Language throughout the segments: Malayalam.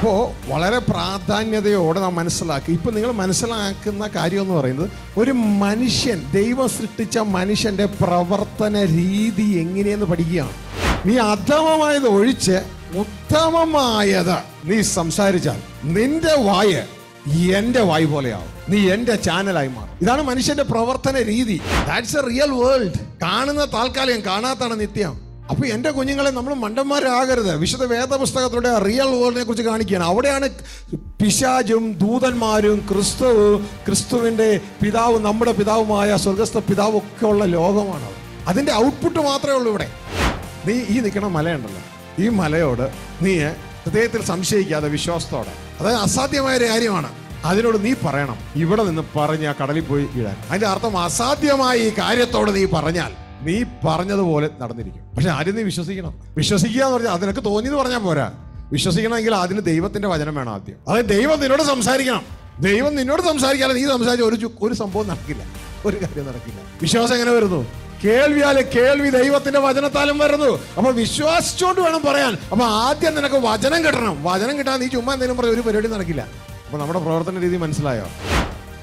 അപ്പോൾ വളരെ പ്രാധാന്യതയോടെ നാം മനസ്സിലാക്കി ഇപ്പം നിങ്ങൾ മനസ്സിലാക്കുന്ന കാര്യം എന്ന് പറയുന്നത് ഒരു മനുഷ്യൻ ദൈവം സൃഷ്ടിച്ച മനുഷ്യൻ്റെ പ്രവർത്തന രീതി എങ്ങനെയെന്ന് പഠിക്കുകയാണ് നീ അധമമായത് ഒഴിച്ച് ഉത്തമമായത് നീ സംസാരിച്ചാൽ നിന്റെ വായ എന്റെ വായ് പോലെയാവും നീ എന്റെ ചാനലായി മാറും ഇതാണ് മനുഷ്യന്റെ പ്രവർത്തന രീതി ദാറ്റ്സ് എ റിയൽ വേൾഡ് കാണുന്ന താൽക്കാലികം കാണാത്താണ് നിത്യം അപ്പോൾ എൻ്റെ കുഞ്ഞുങ്ങളെ നമ്മൾ മണ്ടന്മാരാകരുത് വിശുദ്ധ വേദപുസ്തകത്തിലൂടെ റിയൽ വേൾഡിനെ കുറിച്ച് കാണിക്കുകയാണ് അവിടെയാണ് പിശാജും ദൂതന്മാരും ക്രിസ്തുവും ക്രിസ്തുവിൻ്റെ പിതാവ് നമ്മുടെ പിതാവുമായ സ്വർഗസ്ഥ പിതാവും ഉള്ള ലോകമാണ് അതിൻ്റെ ഔട്ട്പുട്ട് മാത്രമേ ഉള്ളൂ ഇവിടെ നീ ഈ നിൽക്കണ മലയുണ്ടല്ലോ ഈ മലയോട് നീ ഹൃദയത്തിൽ സംശയിക്കാതെ വിശ്വാസത്തോടെ അതായത് അസാധ്യമായ ഒരു കാര്യമാണ് അതിനോട് നീ പറയണം ഇവിടെ നിന്ന് പറഞ്ഞ് ആ കടലിൽ പോയി ഇടാൻ അതിൻ്റെ അർത്ഥം അസാധ്യമായ ഈ കാര്യത്തോട് നീ പറഞ്ഞാൽ നീ പറഞ്ഞതുപോലെ നടന്നിരിക്കും പക്ഷെ ആദ്യം നീ വിശ്വസിക്കണം വിശ്വസിക്കുക എന്ന് പറഞ്ഞാൽ അതിനൊക്കെ തോന്നിയെന്ന് പറഞ്ഞാൽ പോരാ വിശ്വസിക്കണമെങ്കിൽ അതിന് ദൈവത്തിന്റെ വചനം വേണം ആദ്യം അതായത് ദൈവം നിന്നോട് സംസാരിക്കണം ദൈവം നിന്നോട് സംസാരിക്കാതെ നീ സംസാരിച്ച ഒരു ഒരു സംഭവം നടക്കില്ല ഒരു കാര്യം നടക്കില്ല വിശ്വാസം എങ്ങനെ വരുന്നു കേൾവിയാല് കേൾവി ദൈവത്തിന്റെ വചനത്താലും വരുന്നു അപ്പൊ വിശ്വാസിച്ചോണ്ട് വേണം പറയാൻ അപ്പൊ ആദ്യം നിനക്ക് വചനം കിട്ടണം വചനം കിട്ടാൻ നീ ചുമ്മാ എന്തെങ്കിലും പറഞ്ഞ ഒരു പരിപാടി നടക്കില്ല അപ്പൊ നമ്മുടെ പ്രവർത്തന രീതി മനസ്സിലായോ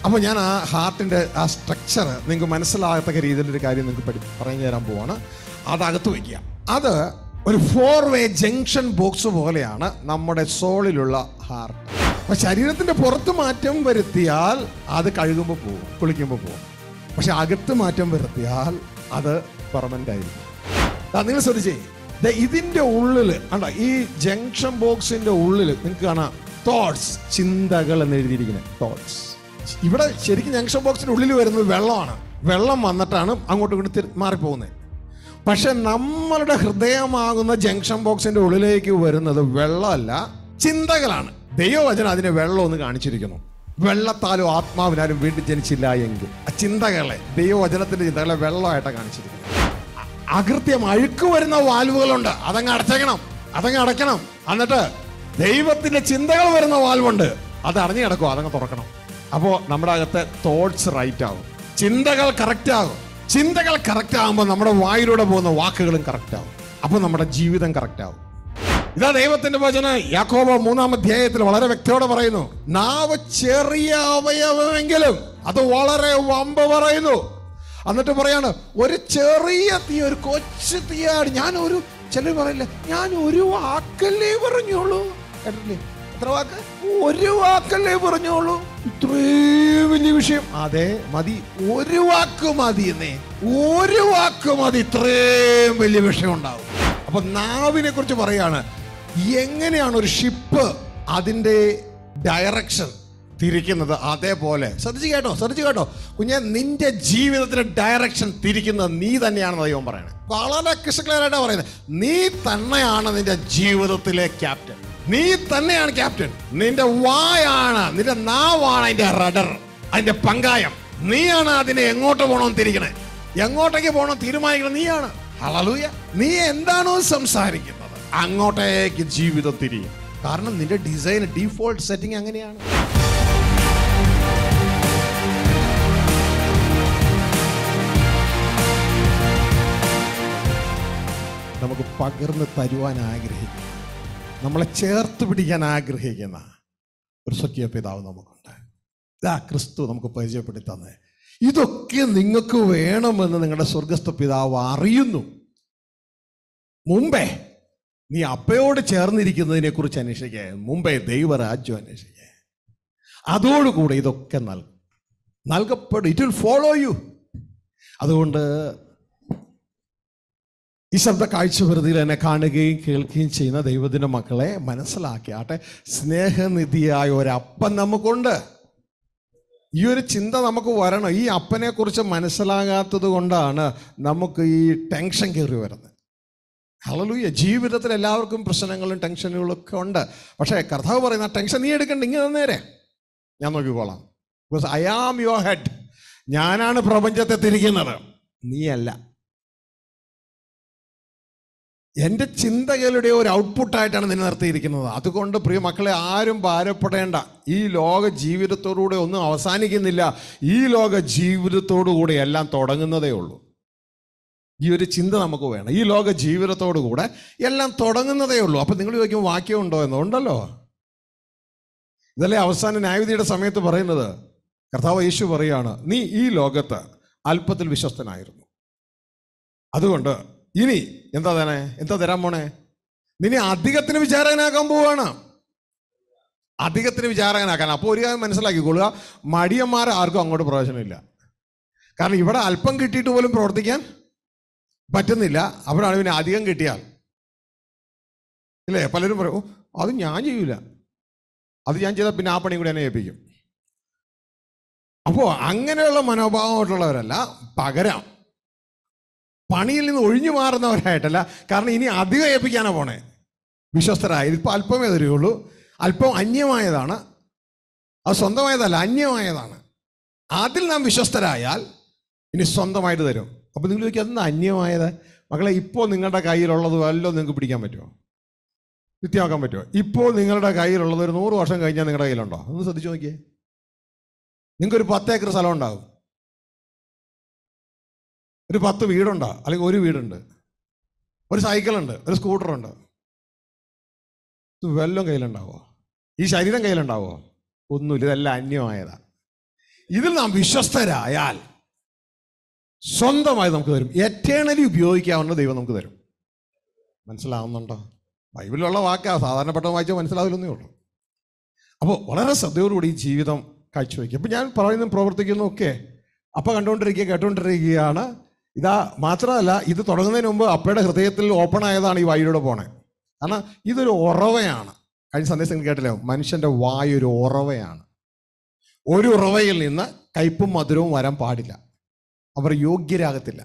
അപ്പോൾ ഞാൻ ആ ഹാർട്ടിൻ്റെ ആ സ്ട്രക്ചർ നിങ്ങൾക്ക് മനസ്സിലാകത്തക്ക രീതിയിലൊരു കാര്യം നിങ്ങൾക്ക് പഠി പറഞ്ഞു തരാൻ പോവാണ് അതകത്ത് വയ്ക്കുക അത് ഒരു ഫോർ വേ ജംഗ്ഷൻ ബോക്സ് പോലെയാണ് നമ്മുടെ സോളിലുള്ള ഹാർട്ട് അപ്പം ശരീരത്തിൻ്റെ പുറത്ത് മാറ്റം വരുത്തിയാൽ അത് കഴുകുമ്പോൾ പോകും കുളിക്കുമ്പോൾ പോകും പക്ഷെ അകത്ത് മാറ്റം വരുത്തിയാൽ അത് പെർമനൻ്റ് ആയിരിക്കും നിങ്ങൾ ശ്രദ്ധിച്ചേ ഇതിൻ്റെ ഉള്ളിൽ അണ്ട ഈ ജംഗ്ഷൻ ബോക്സിൻ്റെ ഉള്ളിൽ നിങ്ങൾക്ക് കാണാം തോട്ട്സ് ചിന്തകൾ എന്ന് എഴുതിയിരിക്കുന്നത് തോട്ട്സ് ഇവിടെ ശരിക്കും ജംഗ്ഷൻ ബോക്സിൻ്റെ ഉള്ളിൽ വരുന്നത് വെള്ളമാണ് വെള്ളം വന്നിട്ടാണ് അങ്ങോട്ട് ഇങ്ങോട്ട് മാറിപ്പോകുന്നത് പക്ഷെ നമ്മളുടെ ഹൃദയമാകുന്ന ജംഗ്ഷൻ ബോക്സിൻ്റെ ഉള്ളിലേക്ക് വരുന്നത് വെള്ളമല്ല ചിന്തകളാണ് ദൈവവചനം അതിനെ വെള്ളമൊന്ന് കാണിച്ചിരിക്കുന്നു വെള്ളത്താലോ ആത്മാവിനാലും വീണ്ടും ജനിച്ചില്ല എങ്കിൽ ആ ചിന്തകളെ ദൈവവചനത്തിൻ്റെ ചിന്തകളെ വെള്ളമായിട്ടാണ് കാണിച്ചിരിക്കുന്നത് അകൃത്യം അഴുക്ക് വരുന്ന വാൽവുകളുണ്ട് അതങ്ങ് അടച്ചേക്കണം അതങ്ങ് അടയ്ക്കണം എന്നിട്ട് ദൈവത്തിൻ്റെ ചിന്തകൾ വരുന്ന വാൽവുണ്ട് അത് അടഞ്ഞു കിടക്കുക അതങ്ങ് തുറക്കണം അപ്പോൾ നമ്മുടെ അകത്തെ തോട്ട്സ് റൈറ്റ് ആകും ചിന്തകൾ കറക്റ്റ് ആകും ചിന്തകൾ കറക്റ്റ് ആകുമ്പോൾ നമ്മുടെ വായിലൂടെ പോകുന്ന വാക്കുകളും കറക്റ്റ് ആകും അപ്പോൾ നമ്മുടെ ജീവിതം കറക്റ്റ് ആകും ഇതാ ദൈവത്തിന്റെ വചന യാക്കോബ മൂന്നാം അധ്യായത്തിൽ വളരെ വ്യക്തിയോടെ പറയുന്നു നാവ് ചെറിയ അവയവമെങ്കിലും അത് വളരെ വമ്പ പറയുന്നു എന്നിട്ട് പറയാണ് ഒരു ചെറിയ തീ ഒരു കൊച്ചു തീയാണ് ഞാൻ ഒരു ചിലർ പറയില്ല ഞാൻ ഒരു വാക്കല്ലേ പറഞ്ഞോളൂ കേട്ടില്ലേ എത്ര വാക്ക് ഒരു വാക്കല്ലേ പറഞ്ഞോളൂ ഇത്രേ വലിയ വിഷയം അതെ മതി ഒരു വാക്ക് മതി എന്നേ ഒരു വാക്ക് മതി ഇത്രയും വലിയ വിഷയം ഉണ്ടാവും അപ്പൊ നാവിനെ കുറിച്ച് പറയാണ് എങ്ങനെയാണ് ഒരു ഷിപ്പ് അതിന്റെ ഡയറക്ഷൻ തിരിക്കുന്നത് അതേപോലെ ശ്രദ്ധിച്ച് കേട്ടോ ശ്രദ്ധിച്ച് കേട്ടോ കുഞ്ഞ നിന്റെ ജീവിതത്തിന് ഡയറക്ഷൻ തിരിക്കുന്നത് നീ തന്നെയാണെന്ന് ദൈവം പറയണേ വളരെ ക്രിസ്റ്റക്ലിയറായിട്ടാണ് പറയുന്നത് നീ തന്നെയാണ് നിന്റെ ജീവിതത്തിലെ ക്യാപ്റ്റൻ നീ തന്നെയാണ് ക്യാപ്റ്റൻ നിന്റെ വായാണ് നിന്റെ നാവാണ് അതിന്റെ റഡർ അതിന്റെ പങ്കായം നീയാണ് അതിനെ എങ്ങോട്ട് പോകണമെന്ന് തിരിക്കണേ എങ്ങോട്ടേക്ക് പോകണം തീരുമാനിക്കണം നീയാണ് അളലൂയ നീ എന്താണോ സംസാരിക്കുന്നത് അങ്ങോട്ടേക്ക് ജീവിതം തിരിയും കാരണം നിന്റെ ഡിസൈൻ ഡിഫോൾട്ട് സെറ്റിംഗ് അങ്ങനെയാണ് നമുക്ക് പകർന്ന് തരുവാൻ ആഗ്രഹിക്കുന്നു നമ്മളെ ചേർത്ത് പിടിക്കാൻ ആഗ്രഹിക്കുന്ന ഒരു സ്വക്കിയ പിതാവ് നമുക്കുണ്ട് ഇതാ ക്രിസ്തു നമുക്ക് പരിചയപ്പെടുത്തുന്നത് ഇതൊക്കെ നിങ്ങൾക്ക് വേണമെന്ന് നിങ്ങളുടെ സ്വർഗസ്ഥ പിതാവ് അറിയുന്നു മുമ്പേ നീ അപ്പയോട് ചേർന്നിരിക്കുന്നതിനെ കുറിച്ച് അന്വേഷിക്കുക മുമ്പേ ദൈവരാജ്യം അന്വേഷിക്കുക അതോടുകൂടെ ഇതൊക്കെ നൽകും നൽകപ്പെടും ഇറ്റ് വിൽ ഫോളോ യു അതുകൊണ്ട് ഈ ശബ്ദ കാഴ്ചപ്രതിയിൽ എന്നെ കാണുകയും കേൾക്കുകയും ചെയ്യുന്ന ദൈവത്തിൻ്റെ മക്കളെ മനസ്സിലാക്കി ആട്ടെ സ്നേഹനിധിയായ ഒരപ്പൻ നമുക്കുണ്ട് ഈ ഒരു ചിന്ത നമുക്ക് വരണം ഈ അപ്പനെ കുറിച്ച് മനസ്സിലാകാത്തത് കൊണ്ടാണ് നമുക്ക് ഈ ടെൻഷൻ കയറി വരുന്നത് ഹളലൂയ ജീവിതത്തിൽ എല്ലാവർക്കും പ്രശ്നങ്ങളും ടെൻഷനുകളും ഒക്കെ ഉണ്ട് പക്ഷേ കർത്താവ് പറയുന്ന ടെൻഷൻ നീ എടുക്കണ്ട ഇങ്ങനെ നേരെ ഞാൻ നോക്കിക്കോളാം because I am your head ഞാനാണ് പ്രപഞ്ചത്തെ തിരിക്കുന്നത് നീയല്ല എൻ്റെ ചിന്തകളുടെ ഒരു ഔട്ട്പുട്ടായിട്ടാണ് നിന്നെ നിർത്തിയിരിക്കുന്നത് അതുകൊണ്ട് പ്രിയ മക്കളെ ആരും ഭാരപ്പെടേണ്ട ഈ ലോക ജീവിതത്തോടുകൂടെ ഒന്നും അവസാനിക്കുന്നില്ല ഈ ലോക ജീവിതത്തോടുകൂടെ എല്ലാം തുടങ്ങുന്നതേ ഉള്ളൂ ഈ ഒരു ചിന്ത നമുക്ക് വേണം ഈ ലോക ജീവിതത്തോടു കൂടെ എല്ലാം തുടങ്ങുന്നതേ ഉള്ളൂ അപ്പം നിങ്ങൾ ചോദിക്കും വാക്യമുണ്ടോ എന്നുണ്ടല്ലോ ഇതല്ലേ അവസാന ന്യായവിധിയുടെ സമയത്ത് പറയുന്നത് കർത്താവ് യേശു പറയാണ് നീ ഈ ലോകത്ത് അല്പത്തിൽ വിശ്വസ്തനായിരുന്നു അതുകൊണ്ട് ഇനി എന്താ തന്നെ എന്താ തരാൻ പോണേ നിന്നെ അധികത്തിന് വിചാരകനാക്കാൻ പോവാണ് അധികത്തിന് വിചാരകനാക്കാൻ അപ്പോൾ ഒരു കാര്യം മനസ്സിലാക്കിക്കൊള്ളുക മടിയന്മാർ ആർക്കും അങ്ങോട്ട് പ്രവേശനമില്ല കാരണം ഇവിടെ അല്പം കിട്ടിയിട്ട് പോലും പ്രവർത്തിക്കാൻ പറ്റുന്നില്ല അവരാണ് പിന്നെ അധികം കിട്ടിയാൽ ഇല്ലേ പലരും പറയും അത് ഞാൻ ചെയ്യൂല അത് ഞാൻ ചെയ്താൽ പിന്നെ ആ പണിയും കൂടി എന്നെ ഏൽപ്പിക്കും അപ്പോൾ അങ്ങനെയുള്ള മനോഭാവമായിട്ടുള്ളവരല്ല പകരം പണിയിൽ നിന്ന് ഒഴിഞ്ഞു മാറുന്നവരായിട്ടല്ല കാരണം ഇനി അധികം ഏൽപ്പിക്കാനാണ് പോണേ വിശ്വസ്തരായ ഇതിപ്പോൾ അല്പമേ തരികയുള്ളൂ അല്പം അന്യമായതാണ് അത് സ്വന്തമായതല്ല അന്യമായതാണ് അതിൽ നാം വിശ്വസ്തരായാൽ ഇനി സ്വന്തമായിട്ട് തരും അപ്പോൾ നിങ്ങൾ ചോദിക്കും അതെന്താ അന്യമായത് മക്കളെ ഇപ്പോൾ നിങ്ങളുടെ കയ്യിലുള്ളത് വല്ലതും നിങ്ങൾക്ക് പിടിക്കാൻ പറ്റുമോ നിത്യമാക്കാൻ പറ്റുമോ ഇപ്പോൾ നിങ്ങളുടെ കയ്യിലുള്ളത് ഒരു നൂറ് വർഷം കഴിഞ്ഞാൽ നിങ്ങളുടെ കയ്യിലുണ്ടോ ഒന്ന് ശ്രദ്ധിച്ച് നോക്കിയേ നിങ്ങൾക്കൊരു പത്ത് ഏക്കർ സ്ഥലം ഉണ്ടാകും ഒരു പത്ത് വീടുണ്ടോ അല്ലെങ്കിൽ ഒരു വീടുണ്ട് ഒരു സൈക്കിളുണ്ട് ഒരു സ്കൂട്ടറുണ്ട് ഇത് വെല്ലം കയ്യിലുണ്ടാവോ ഈ ശരീരം കയ്യിലുണ്ടാവോ ഒന്നുമില്ല ഇതെല്ലാം അന്യമായതാ ഇതിൽ നാം വിശ്വസ്തരായാൽ സ്വന്തമായി നമുക്ക് തരും എറ്റേണലി ഉപയോഗിക്കാവുന്ന ദൈവം നമുക്ക് തരും മനസ്സിലാവുന്നുണ്ടോ ബൈബിളിലുള്ള വാക്കാ സാധാരണപ്പെട്ട വായിച്ചാൽ മനസ്സിലാവില്ലെന്നേ ഉള്ളൂ അപ്പോൾ വളരെ ശ്രദ്ധയോടുകൂടി ഈ ജീവിതം കാഴ്ചവെക്കും അപ്പം ഞാൻ പറയുന്നതും പ്രവർത്തിക്കുന്നു ഒക്കെ അപ്പം കണ്ടുകൊണ്ടിരിക്കുക കേട്ടുകൊണ്ടിരിക്കുകയാണ് ഇതാ മാത്രമല്ല ഇത് തുടങ്ങുന്നതിന് മുമ്പ് അപ്പയുടെ ഹൃദയത്തിൽ ഓപ്പൺ ആയതാണ് ഈ വായിലൂടെ പോണേ കാരണം ഇതൊരു ഉറവയാണ് കഴിഞ്ഞ സന്ദേശം കേട്ടല്ലോ മനുഷ്യന്റെ വായ ഒരു ഉറവയാണ് ഒരു ഉറവയിൽ നിന്ന് കയ്പും മധുരവും വരാൻ പാടില്ല അവർ യോഗ്യരാകത്തില്ല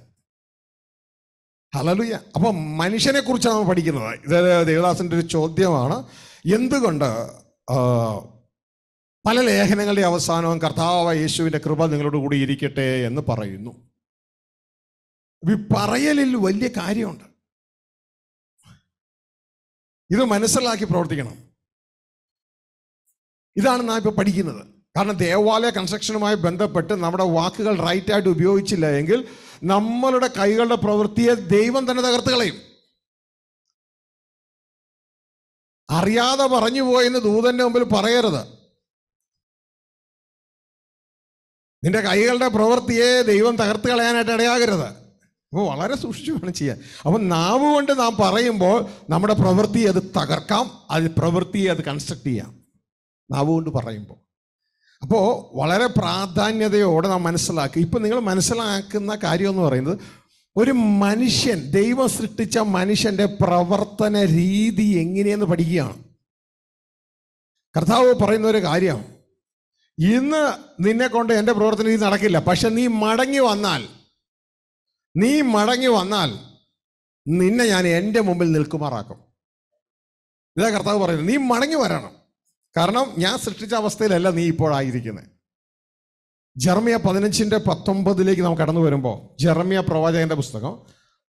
ഹലലുയ അപ്പൊ മനുഷ്യനെ കുറിച്ചാണ് നമ്മൾ പഠിക്കുന്നത് ഇത് ദേവദാസിന്റെ ഒരു ചോദ്യമാണ് എന്തുകൊണ്ട് പല ലേഖനങ്ങളുടെ അവസാനവും കർത്താവ് യേശുവിന്റെ കൃപ നിങ്ങളോട് കൂടി ഇരിക്കട്ടെ എന്ന് പറയുന്നു പറയലിൽ വലിയ കാര്യമുണ്ട് ഇത് മനസ്സിലാക്കി പ്രവർത്തിക്കണം ഇതാണ് നാം ഇപ്പോൾ പഠിക്കുന്നത് കാരണം ദേവാലയ കൺസ്ട്രക്ഷനുമായി ബന്ധപ്പെട്ട് നമ്മുടെ വാക്കുകൾ റൈറ്റായിട്ട് ഉപയോഗിച്ചില്ല എങ്കിൽ നമ്മളുടെ കൈകളുടെ പ്രവൃത്തിയെ ദൈവം തന്നെ തകർത്ത് കളയും അറിയാതെ പറഞ്ഞു പോയെന്ന് ദൂതന്റെ മുമ്പിൽ പറയരുത് നിന്റെ കൈകളുടെ പ്രവൃത്തിയെ ദൈവം തകർത്ത് കളയാനായിട്ട് ഇടയാകരുത് അപ്പോൾ വളരെ സൂക്ഷിച്ചു വേണം ചെയ്യാൻ അപ്പം നാവ് കൊണ്ട് നാം പറയുമ്പോൾ നമ്മുടെ പ്രവൃത്തി അത് തകർക്കാം അത് പ്രവൃത്തിയെ അത് കൺസ്ട്രക്ട് ചെയ്യാം നാവ് കൊണ്ട് പറയുമ്പോൾ അപ്പോൾ വളരെ പ്രാധാന്യതയോടെ നാം മനസ്സിലാക്കി ഇപ്പം നിങ്ങൾ മനസ്സിലാക്കുന്ന കാര്യം എന്ന് പറയുന്നത് ഒരു മനുഷ്യൻ ദൈവം സൃഷ്ടിച്ച മനുഷ്യൻ്റെ പ്രവർത്തന രീതി എങ്ങനെയെന്ന് പഠിക്കുകയാണ് കർത്താവ് പറയുന്ന ഒരു കാര്യം ഇന്ന് നിന്നെ കൊണ്ട് എൻ്റെ പ്രവർത്തന രീതി നടക്കില്ല പക്ഷെ നീ മടങ്ങി വന്നാൽ നീ മടങ്ങി വന്നാൽ നിന്നെ ഞാൻ എൻ്റെ മുമ്പിൽ നിൽക്കുമാറാക്കും ഇതാ കർത്താവ് പറയുന്നത് നീ മടങ്ങി വരണം കാരണം ഞാൻ സൃഷ്ടിച്ച അവസ്ഥയിലല്ല നീ ഇപ്പോഴായിരിക്കുന്നത് ജർമ്മിയ പതിനഞ്ചിൻ്റെ പത്തൊമ്പതിലേക്ക് നാം കടന്നു വരുമ്പോൾ ജർമ്മിയ പ്രവാചകന്റെ പുസ്തകം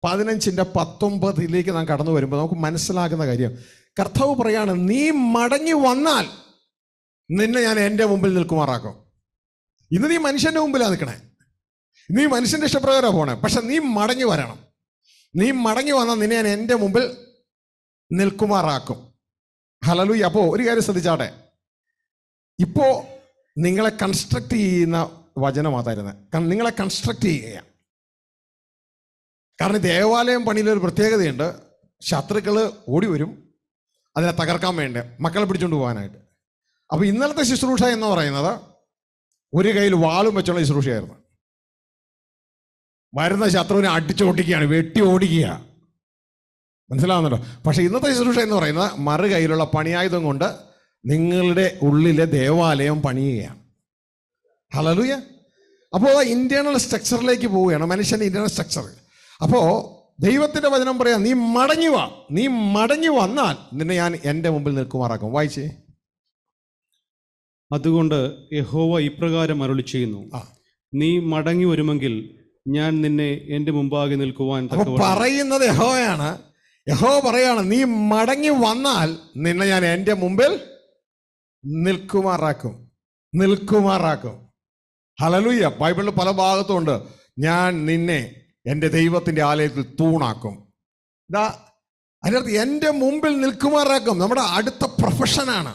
പതിനഞ്ചിൻ്റെ പത്തൊമ്പതിലേക്ക് നാം കടന്നു വരുമ്പോൾ നമുക്ക് മനസ്സിലാകുന്ന കാര്യം കർത്താവ് പറയാണ് നീ മടങ്ങി വന്നാൽ നിന്നെ ഞാൻ എൻ്റെ മുമ്പിൽ നിൽക്കുമാറാക്കും ഇന്ന് നീ മനുഷ്യൻ്റെ മുമ്പിലാണ് നിൽക്കണേ നീ മനുഷ്യന്റെ ഇഷ്ടപ്രകാരം പോണേ പക്ഷെ നീ മടങ്ങി വരണം നീ മടങ്ങി വന്നാൽ നിന്നെ ഞാൻ എൻ്റെ മുമ്പിൽ നിൽക്കുമാറാക്കും ഹലലു അപ്പോ ഒരു കാര്യം ശ്രദ്ധിച്ചാട്ടെ ഇപ്പോ നിങ്ങളെ കൺസ്ട്രക്ട് ചെയ്യുന്ന വചനമാതായിരുന്നത് നിങ്ങളെ കൺസ്ട്രക്ട് ചെയ്യുക കാരണം ദേവാലയം പണിയിലൊരു പ്രത്യേകതയുണ്ട് ശത്രുക്കൾ ഓടി വരും അതിനെ തകർക്കാൻ വേണ്ടി മക്കളെ പിടിച്ചുകൊണ്ട് പോകാനായിട്ട് അപ്പോൾ ഇന്നലത്തെ ശുശ്രൂഷ എന്ന് പറയുന്നത് ഒരു കയ്യിൽ വാളും വെച്ചുള്ള ശുശ്രൂഷയായിരുന്നു വരുന്ന ശത്രുവിനെ അടിച്ചു ഓടിക്കുകയാണ് വെട്ടി ഓടിക്കുക മനസ്സിലാവുന്നുണ്ടോ പക്ഷേ ഇന്നത്തെ ശുശ്രൂഷ എന്ന് പറയുന്നത് മറു കയ്യിലുള്ള പണിയായുധം കൊണ്ട് നിങ്ങളുടെ ഉള്ളിലെ ദേവാലയം പണിയുകയാണ് ഹലലുയ അപ്പോൾ ഇന്റേണൽ സ്ട്രക്ചറിലേക്ക് പോവുകയാണ് മനുഷ്യൻ്റെ ഇന്റേണൽ സ്ട്രക്ചർ അപ്പോൾ ദൈവത്തിൻ്റെ വചനം പറയാം നീ മടങ്ങി വാ നീ മടങ്ങി വന്നാൽ നിന്നെ ഞാൻ എൻ്റെ മുമ്പിൽ നിൽക്കുമാറാക്കും വായിച്ചേ അതുകൊണ്ട് യഹോവ ഇപ്രകാരം അരുളി ചെയ്യുന്നു നീ മടങ്ങി വരുമെങ്കിൽ ഞാൻ നിന്നെ എന്റെ മുമ്പാകെ നിൽക്കുവാൻ പറയുന്നത് യഹോയാണ് യഹോ പറയാണ് നീ മടങ്ങി വന്നാൽ നിന്നെ ഞാൻ എൻ്റെ മുമ്പിൽ നിൽക്കുമാറാക്കും നിൽക്കുമാറാക്കും ഹലലുയ്യ ബൈബിളിൽ പല ഭാഗത്തും ഉണ്ട് ഞാൻ നിന്നെ എൻ്റെ ദൈവത്തിൻ്റെ ആലയത്തിൽ തൂണാക്കും ഇതാ അതിനകത്ത് എൻ്റെ മുമ്പിൽ നിൽക്കുമാറാക്കും നമ്മുടെ അടുത്ത പ്രൊഫഷനാണ്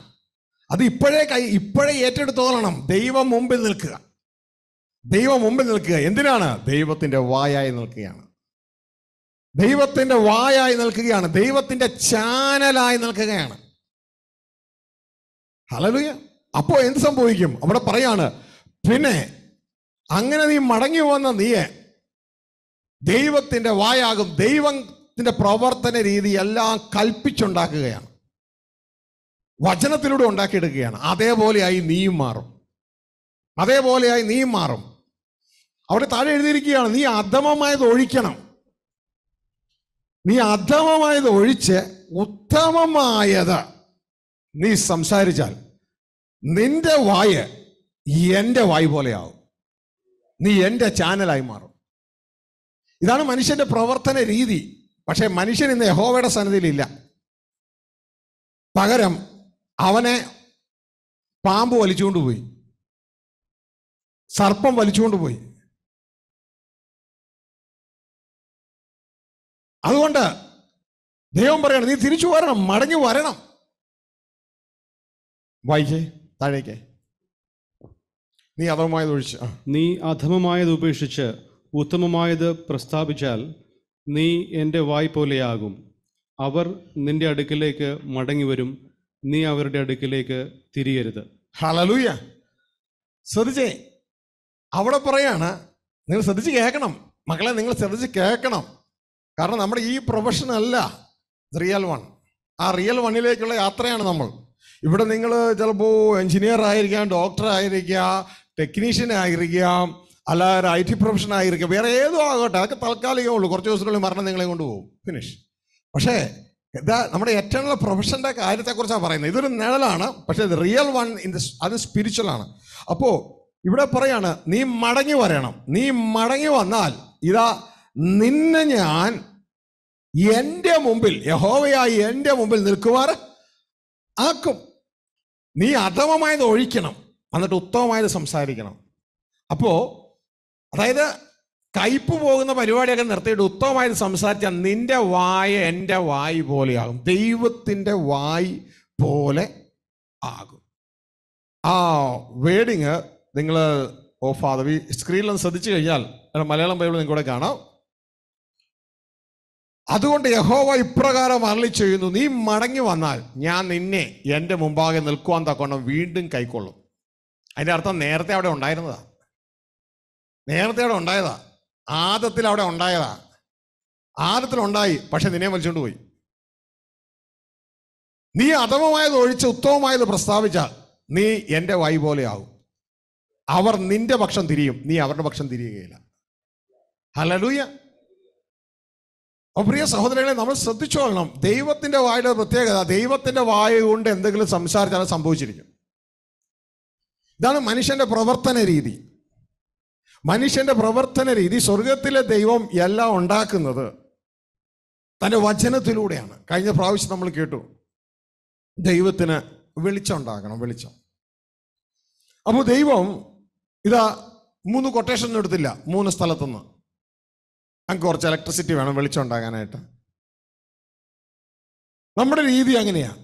അത് ഇപ്പോഴേ കൈ ഇപ്പോഴേ ഏറ്റെടുത്തോളണം ദൈവം മുമ്പിൽ നിൽക്കുക ദൈവം മുമ്പിൽ നിൽക്കുക എന്തിനാണ് ദൈവത്തിൻ്റെ വായായി നിൽക്കുകയാണ് ദൈവത്തിൻ്റെ വായായി നിൽക്കുകയാണ് ദൈവത്തിൻ്റെ ചാനലായി നിൽക്കുകയാണ് ഹലലുയ അപ്പോൾ എന്ത് സംഭവിക്കും അവിടെ പറയാണ് പിന്നെ അങ്ങനെ നീ മടങ്ങി വന്ന നീയെ ദൈവത്തിൻ്റെ വായാകും ദൈവത്തിൻ്റെ പ്രവർത്തന രീതി എല്ലാം കൽപ്പിച്ചുണ്ടാക്കുകയാണ് വചനത്തിലൂടെ ഉണ്ടാക്കിയെടുക്കുകയാണ് അതേപോലെയായി നീയും മാറും അതേപോലെയായി നീയും മാറും അവിടെ താഴെ എഴുതിയിരിക്കുകയാണ് നീ അധമമായത് ഒഴിക്കണം നീ അധമമായത് ഒഴിച്ച് ഉത്തമമായത് നീ സംസാരിച്ചാൽ നിന്റെ വായ് എൻ്റെ വായ് പോലെയാവും നീ എൻ്റെ ചാനലായി മാറും ഇതാണ് മനുഷ്യന്റെ പ്രവർത്തന രീതി പക്ഷേ മനുഷ്യൻ ഇന്ന് യഹോവയുടെ സന്നിധിയിലില്ല പകരം അവനെ പാമ്പ് വലിച്ചുകൊണ്ടുപോയി സർപ്പം വലിച്ചുകൊണ്ടുപോയി അതുകൊണ്ട് ദൈവം പറയണം നീ തിരിച്ചു വരണം മടങ്ങി വരണം വായിക്കേ താഴേക്ക് നീ അധമമായത് ഒഴിച്ച് നീ അധമമായത് ഉപേക്ഷിച്ച് ഉത്തമമായത് പ്രസ്താപിച്ചാൽ നീ എൻ്റെ വായ് പോലെയാകും അവർ നിന്റെ അടുക്കിലേക്ക് മടങ്ങി വരും നീ അവരുടെ അടുക്കിലേക്ക് തിരിയരുത് ഹലലൂയ ശ്രദ്ധിച്ചേ അവിടെ പറയാണ് നിങ്ങൾ ശ്രദ്ധിച്ച് കേൾക്കണം മക്കളെ നിങ്ങൾ ശ്രദ്ധിച്ച് കേൾക്കണം കാരണം നമ്മുടെ ഈ പ്രൊഫഷൻ അല്ല റിയൽ വൺ ആ റിയൽ വണ്ണിലേക്കുള്ള യാത്രയാണ് നമ്മൾ ഇവിടെ നിങ്ങൾ ചിലപ്പോൾ എഞ്ചിനീയർ ആയിരിക്കാം ഡോക്ടർ ആയിരിക്കാം ടെക്നീഷ്യൻ ആയിരിക്കാം അല്ല ഒരു ഐ ടി പ്രൊഫഷൻ ആയിരിക്കാം വേറെ ഏതും ആകട്ടെ അതൊക്കെ തൽക്കാലികമേ ഉള്ളൂ കുറച്ച് ദിവസത്തിനുള്ളിൽ മരണം നിങ്ങളെ കൊണ്ടുപോകും ഫിനിഷ് പക്ഷേ എന്താ നമ്മുടെ ഏറ്റവും പ്രൊഫഷൻ്റെ കാര്യത്തെക്കുറിച്ചാണ് പറയുന്നത് ഇതൊരു നിഴലാണ് പക്ഷേ റിയൽ വൺ ഇൻ ദ അത് സ്പിരിച്വലാണ് അപ്പോൾ ഇവിടെ പറയാണ് നീ മടങ്ങി വരണം നീ മടങ്ങി വന്നാൽ ഇതാ നിന്നെ ഞാൻ എൻ്റെ മുമ്പിൽ യഹോവയായി എൻ്റെ മുമ്പിൽ നിൽക്കുവാർ ആക്കും നീ അധമമായത് ഒഴിക്കണം എന്നിട്ട് ഉത്തമമായത് സംസാരിക്കണം അപ്പോൾ അതായത് കയ്പ് പോകുന്ന പരിപാടിയൊക്കെ നിർത്തിയിട്ട് ഉത്തമമായത് സംസാരിച്ച നിന്റെ വായ എൻ്റെ വായി പോലെയാകും ദൈവത്തിൻ്റെ വായി പോലെ ആകും ആ വേഡിങ് നിങ്ങൾ ഓ ഫാദർ ഈ സ്ക്രീനിലൊന്ന് ശ്രദ്ധിച്ചു കഴിഞ്ഞാൽ മലയാളം നിങ്ങൾ നിങ്ങൾക്കൂടെ കാണാം അതുകൊണ്ട് യഹോവ ഇപ്രകാരം അരളി ചെയ്യുന്നു നീ മടങ്ങി വന്നാൽ ഞാൻ നിന്നെ എൻ്റെ മുമ്പാകെ നിൽക്കുവാൻ തക്കോണം വീണ്ടും കൈക്കൊള്ളും അതിൻ്റെ അർത്ഥം നേരത്തെ അവിടെ ഉണ്ടായിരുന്നതാ നേരത്തെ അവിടെ ഉണ്ടായതാ ആദത്തിൽ അവിടെ ഉണ്ടായതാ ആദത്തിൽ ഉണ്ടായി പക്ഷെ നിന്നെ വലിച്ചുകൊണ്ട് പോയി നീ അധമമായത് ഒഴിച്ച് ഉത്തമമായത് പ്രസ്താവിച്ചാൽ നീ എൻ്റെ വൈ പോലെയാകും അവർ നിന്റെ പക്ഷം തിരിയും നീ അവരുടെ പക്ഷം തിരിയുകയില്ല ഹലലൂയ്യ അപ്പോൾ പ്രിയ സഹോദരങ്ങളെ നമ്മൾ ശ്രദ്ധിച്ചോളണം ദൈവത്തിൻ്റെ വായുടെ പ്രത്യേകത ദൈവത്തിൻ്റെ വായ കൊണ്ട് എന്തെങ്കിലും സംസാരിച്ചാണ് സംഭവിച്ചിരിക്കും ഇതാണ് മനുഷ്യൻ്റെ പ്രവർത്തന രീതി മനുഷ്യൻ്റെ പ്രവർത്തന രീതി സ്വർഗത്തിലെ ദൈവം എല്ലാം ഉണ്ടാക്കുന്നത് തൻ്റെ വചനത്തിലൂടെയാണ് കഴിഞ്ഞ പ്രാവശ്യം നമ്മൾ കേട്ടു ദൈവത്തിന് വെളിച്ചം ഉണ്ടാക്കണം വെളിച്ചം അപ്പോൾ ദൈവം ഇതാ മൂന്ന് കൊട്ടേഷൻ എടുത്തില്ല മൂന്ന് സ്ഥലത്തുനിന്ന് അങ്ങ് കുറച്ച് ഇലക്ട്രിസിറ്റി വേണം വെളിച്ചം ഉണ്ടാകാനായിട്ട് നമ്മുടെ രീതി അങ്ങനെയാണ്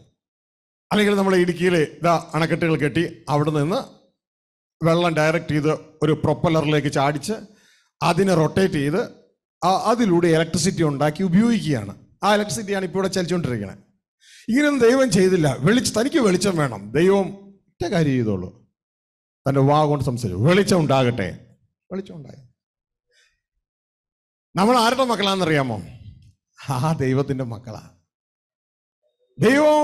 അല്ലെങ്കിൽ നമ്മുടെ ഇടുക്കിയിൽ ഇതാ അണക്കെട്ടുകൾ കെട്ടി അവിടെ നിന്ന് വെള്ളം ഡയറക്റ്റ് ചെയ്ത് ഒരു പ്രൊപ്പലറിലേക്ക് ചാടിച്ച് അതിനെ റൊട്ടേറ്റ് ചെയ്ത് അതിലൂടെ ഇലക്ട്രിസിറ്റി ഉണ്ടാക്കി ഉപയോഗിക്കുകയാണ് ആ ഇലക്ട്രിസിറ്റിയാണ് ഇപ്പോൾ ഇവിടെ ചലിച്ചുകൊണ്ടിരിക്കുന്നത് ഇങ്ങനെയൊന്നും ദൈവം ചെയ്തില്ല വെളിച്ച തനിക്ക് വെളിച്ചം വേണം ദൈവം ഒറ്റ കാര്യം ചെയ്തോളൂ തൻ്റെ വാ കൊണ്ട് സംസാരിച്ചു വെളിച്ചം ഉണ്ടാകട്ടെ വെളിച്ചം ഉണ്ടായി നമ്മൾ ആരുടെ മക്കളാണെന്നറിയാമോ ആ ദൈവത്തിൻ്റെ മക്കളാണ് ദൈവം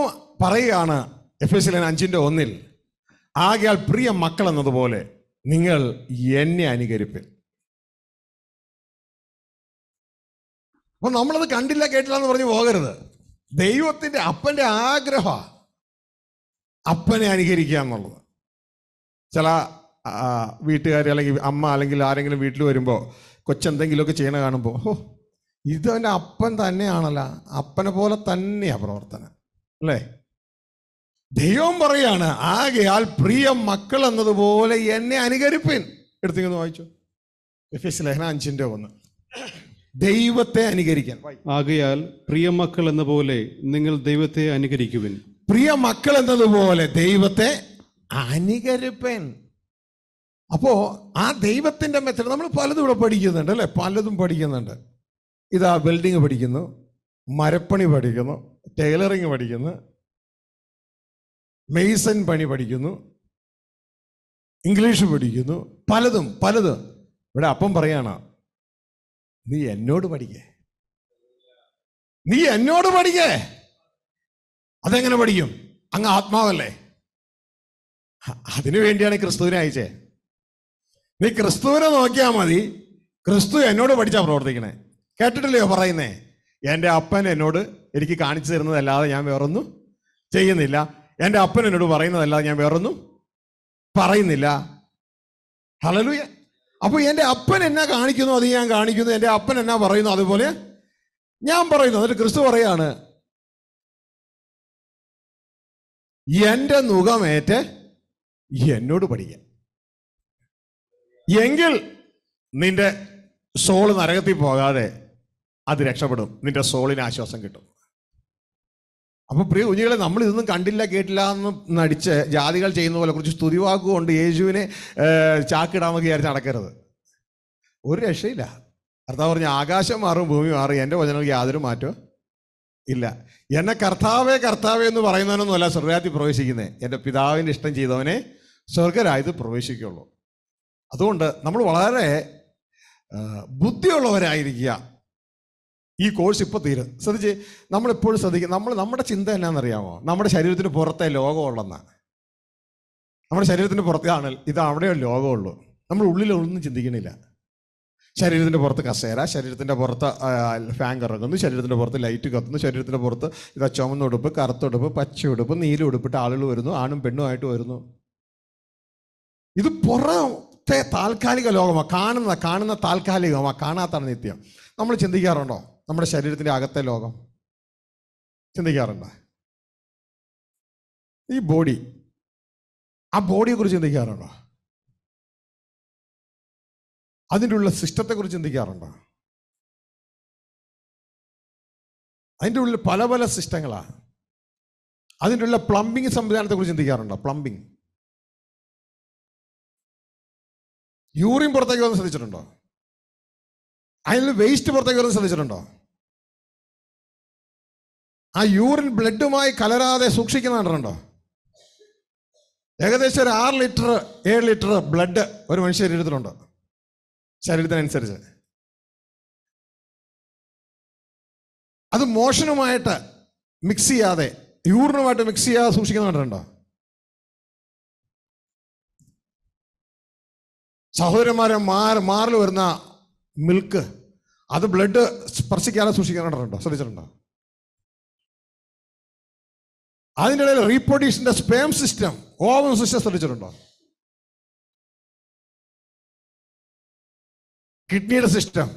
പറയുകയാണ് എഫ് എസ് എൻ അഞ്ചിൻ്റെ ഒന്നിൽ ആകയാൽ പ്രിയ മക്കൾ എന്നതുപോലെ നിങ്ങൾ എന്നെ അനുകരിപ്പിൽ അപ്പൊ നമ്മളത് കണ്ടില്ല കേട്ടില്ല എന്ന് പറഞ്ഞു പോകരുത് ദൈവത്തിന്റെ അപ്പന്റെ ആഗ്രഹ അപ്പനെ അനുകരിക്കുക എന്നുള്ളത് ചില വീട്ടുകാർ അല്ലെങ്കിൽ അമ്മ അല്ലെങ്കിൽ ആരെങ്കിലും വീട്ടിൽ വരുമ്പോൾ കൊച്ചെന്തെങ്കിലുമൊക്കെ ചെയ്യണ കാണുമ്പോൾ ഓ ഇതവൻ്റെ അപ്പൻ തന്നെയാണല്ല അപ്പനെ പോലെ തന്നെയാണ് പ്രവർത്തനം അല്ലേ ദൈവം പറയാണ് ആകയാൽ പ്രിയ മക്കൾ എന്നതുപോലെ എന്നെ അനുകരിപ്പിൻ എടുത്തിങ്ങനെ വായിച്ചു എഫ് ലേഖന അഞ്ചിൻ്റെ ഒന്ന് ദൈവത്തെ അനുകരിക്കാൻ ആകയാൽ പ്രിയ മക്കൾ എന്ന പോലെ നിങ്ങൾ ദൈവത്തെ അനുകരിക്കുവിൻ പ്രിയ മക്കൾ എന്നതുപോലെ ദൈവത്തെ അനുകരിപ്പൻ അപ്പോ ആ ദൈവത്തിന്റെ മെത്തേഡ് നമ്മൾ പലതും ഇവിടെ പഠിക്കുന്നുണ്ട് അല്ലെ പലതും പഠിക്കുന്നുണ്ട് ഇതാ വെൽഡിങ് പഠിക്കുന്നു മരപ്പണി പഠിക്കുന്നു ടൈലറിങ് പഠിക്കുന്നു മെയ്സൺ പണി പഠിക്കുന്നു ഇംഗ്ലീഷ് പഠിക്കുന്നു പലതും പലതും ഇവിടെ അപ്പം പറയാണ് നീ എന്നോട് പഠിക്കേ നീ എന്നോട് പഠിക്കേ അതെങ്ങനെ പഠിക്കും അങ്ങ് ആത്മാവല്ലേ അതിനു വേണ്ടിയാണ് ക്രിസ്തുവിനെ അയച്ചേ നീ ക്രിസ്തുവിനെ നോക്കിയാൽ മതി ക്രിസ്തു എന്നോട് പഠിച്ചാ പ്രവർത്തിക്കണേ കേട്ടിട്ടില്ലയോ പറയുന്നേ എൻ്റെ അപ്പൻ എന്നോട് എനിക്ക് കാണിച്ചു തരുന്നതല്ലാതെ ഞാൻ വേറൊന്നും ചെയ്യുന്നില്ല എൻ്റെ അപ്പൻ എന്നോട് പറയുന്നതല്ലാതെ ഞാൻ വേറൊന്നും പറയുന്നില്ല ഹലലു അപ്പോൾ എൻ്റെ അപ്പൻ എന്നാ കാണിക്കുന്നു അത് ഞാൻ കാണിക്കുന്നു എൻ്റെ അപ്പൻ എന്നാ പറയുന്നു അതുപോലെ ഞാൻ പറയുന്നു എന്നിട്ട് ക്രിസ്തു പറയാണ് എൻ്റെ മുഖമേറ്റ് എന്നോട് പഠിക്കാം എങ്കിൽ നിന്റെ സോൾ നരകത്തിൽ പോകാതെ അത് രക്ഷപ്പെടും നിന്റെ സോളിന് ആശ്വാസം കിട്ടും അപ്പൊ പ്രിയ കുഞ്ഞുങ്ങളെ നമ്മൾ ഇതൊന്നും കണ്ടില്ല കേട്ടില്ല എന്ന് നടിച്ച് ജാതികൾ ചെയ്യുന്ന പോലെ കുറച്ച് സ്തുതിവാക്കുകൊണ്ട് യേശുവിനെ ചാക്കിടാമെന്ന് വിചാരിച്ച് നടക്കരുത് ഒരു രക്ഷയില്ല കർത്താവ് പറഞ്ഞു ആകാശം മാറും ഭൂമി മാറും എൻ്റെ വചനങ്ങൾക്ക് യാതൊരു മാറ്റവും ഇല്ല എന്നെ കർത്താവേ കർത്താവേ എന്ന് പറയുന്നവനൊന്നുമല്ല സ്വർഗാത്തി പ്രവേശിക്കുന്നത് എൻ്റെ പിതാവിൻ്റെ ഇഷ്ടം ചെയ്തവനെ സ്വർഗരായത് പ്രവേശിക്കുകയുള്ളൂ അതുകൊണ്ട് നമ്മൾ വളരെ ബുദ്ധിയുള്ളവരായിരിക്കുക ഈ കോഴ്സ് ഇപ്പോൾ തീരും ശ്രദ്ധിച്ച് നമ്മളെപ്പോഴും ശ്രദ്ധിക്കുക നമ്മൾ നമ്മുടെ ചിന്ത എന്നാണെന്നറിയാമോ നമ്മുടെ ശരീരത്തിന് പുറത്തെ ലോകമുള്ളെന്ന് നമ്മുടെ ശരീരത്തിന് പുറത്താണ് ഇത് അവിടെ ലോകമുള്ളൂ നമ്മൾ ഉള്ളിലൊന്നും ചിന്തിക്കണില്ല ശരീരത്തിൻ്റെ പുറത്ത് കസേര ശരീരത്തിൻ്റെ പുറത്ത് ഫാൻ കറങ്ങുന്നു ശരീരത്തിൻ്റെ പുറത്ത് ലൈറ്റ് കത്തുന്നു ശരീരത്തിൻ്റെ പുറത്ത് ഇത് ചുമന്ന ഉടുപ്പ് കറുത്ത ഉടുപ്പ് പച്ച ഉടുപ്പ് നീല ഉടുപ്പിട്ട് ആളുകൾ വരുന്നു ആണും പെണ്ണുമായിട്ട് വരുന്നു ഇത് പുറം ഒറ്റ താൽക്കാലിക ലോകമാണ് കാണുന്ന കാണുന്ന താൽക്കാലികമാണ് കാണാത്ത നിത്യം നമ്മൾ ചിന്തിക്കാറുണ്ടോ നമ്മുടെ ശരീരത്തിൻ്റെ അകത്തെ ലോകം ചിന്തിക്കാറുണ്ടോ ഈ ബോഡി ആ ബോഡിയെക്കുറിച്ച് ചിന്തിക്കാറുണ്ടോ അതിൻ്റെ ഉള്ള സിസ്റ്റത്തെക്കുറിച്ച് ചിന്തിക്കാറുണ്ടോ അതിൻ്റെ ഉള്ളിൽ പല പല സിസ്റ്റങ്ങളാണ് അതിൻ്റെ ഉള്ള പ്ലംബിങ് സംവിധാനത്തെക്കുറിച്ച് ചിന്തിക്കാറുണ്ടോ പ്ലംബിങ് യൂറിൻ പുറത്തേക്ക് വന്ന് ശ്രദ്ധിച്ചിട്ടുണ്ടോ അതിൽ വേസ്റ്റ് പുറത്തേക്ക് വന്ന് ശ്രദ്ധിച്ചിട്ടുണ്ടോ ആ യൂറിൻ ബ്ലഡുമായി കലരാതെ സൂക്ഷിക്കുന്ന കണ്ടിട്ടുണ്ടോ ഏകദേശം ഒരു ആറ് ലിറ്റർ ഏഴ് ലിറ്റർ ബ്ലഡ് ഒരു മനുഷ്യ ശരീരത്തിലുണ്ട് ശരീരത്തിനനുസരിച്ച് അത് മോഷനുമായിട്ട് മിക്സ് ചെയ്യാതെ യൂറിനുമായിട്ട് മിക്സ് ചെയ്യാതെ സൂക്ഷിക്കുന്ന കണ്ടിട്ടുണ്ടോ സഹോദരന്മാരെ മാർ മാറിൽ വരുന്ന മിൽക്ക് അത് ബ്ലഡ് സ്പർശിക്കാതെ സൂക്ഷിക്കാനുണ്ടോ ശ്രദ്ധിച്ചിട്ടുണ്ടോ അതിൻ്റെ ഇടയിൽ റീപ്രൊഡ്യൂഷൻ്റെ സ്പേം സിസ്റ്റം ഓവൻ സിസ്റ്റം ശ്രദ്ധിച്ചിട്ടുണ്ടോ കിഡ്നിയുടെ സിസ്റ്റം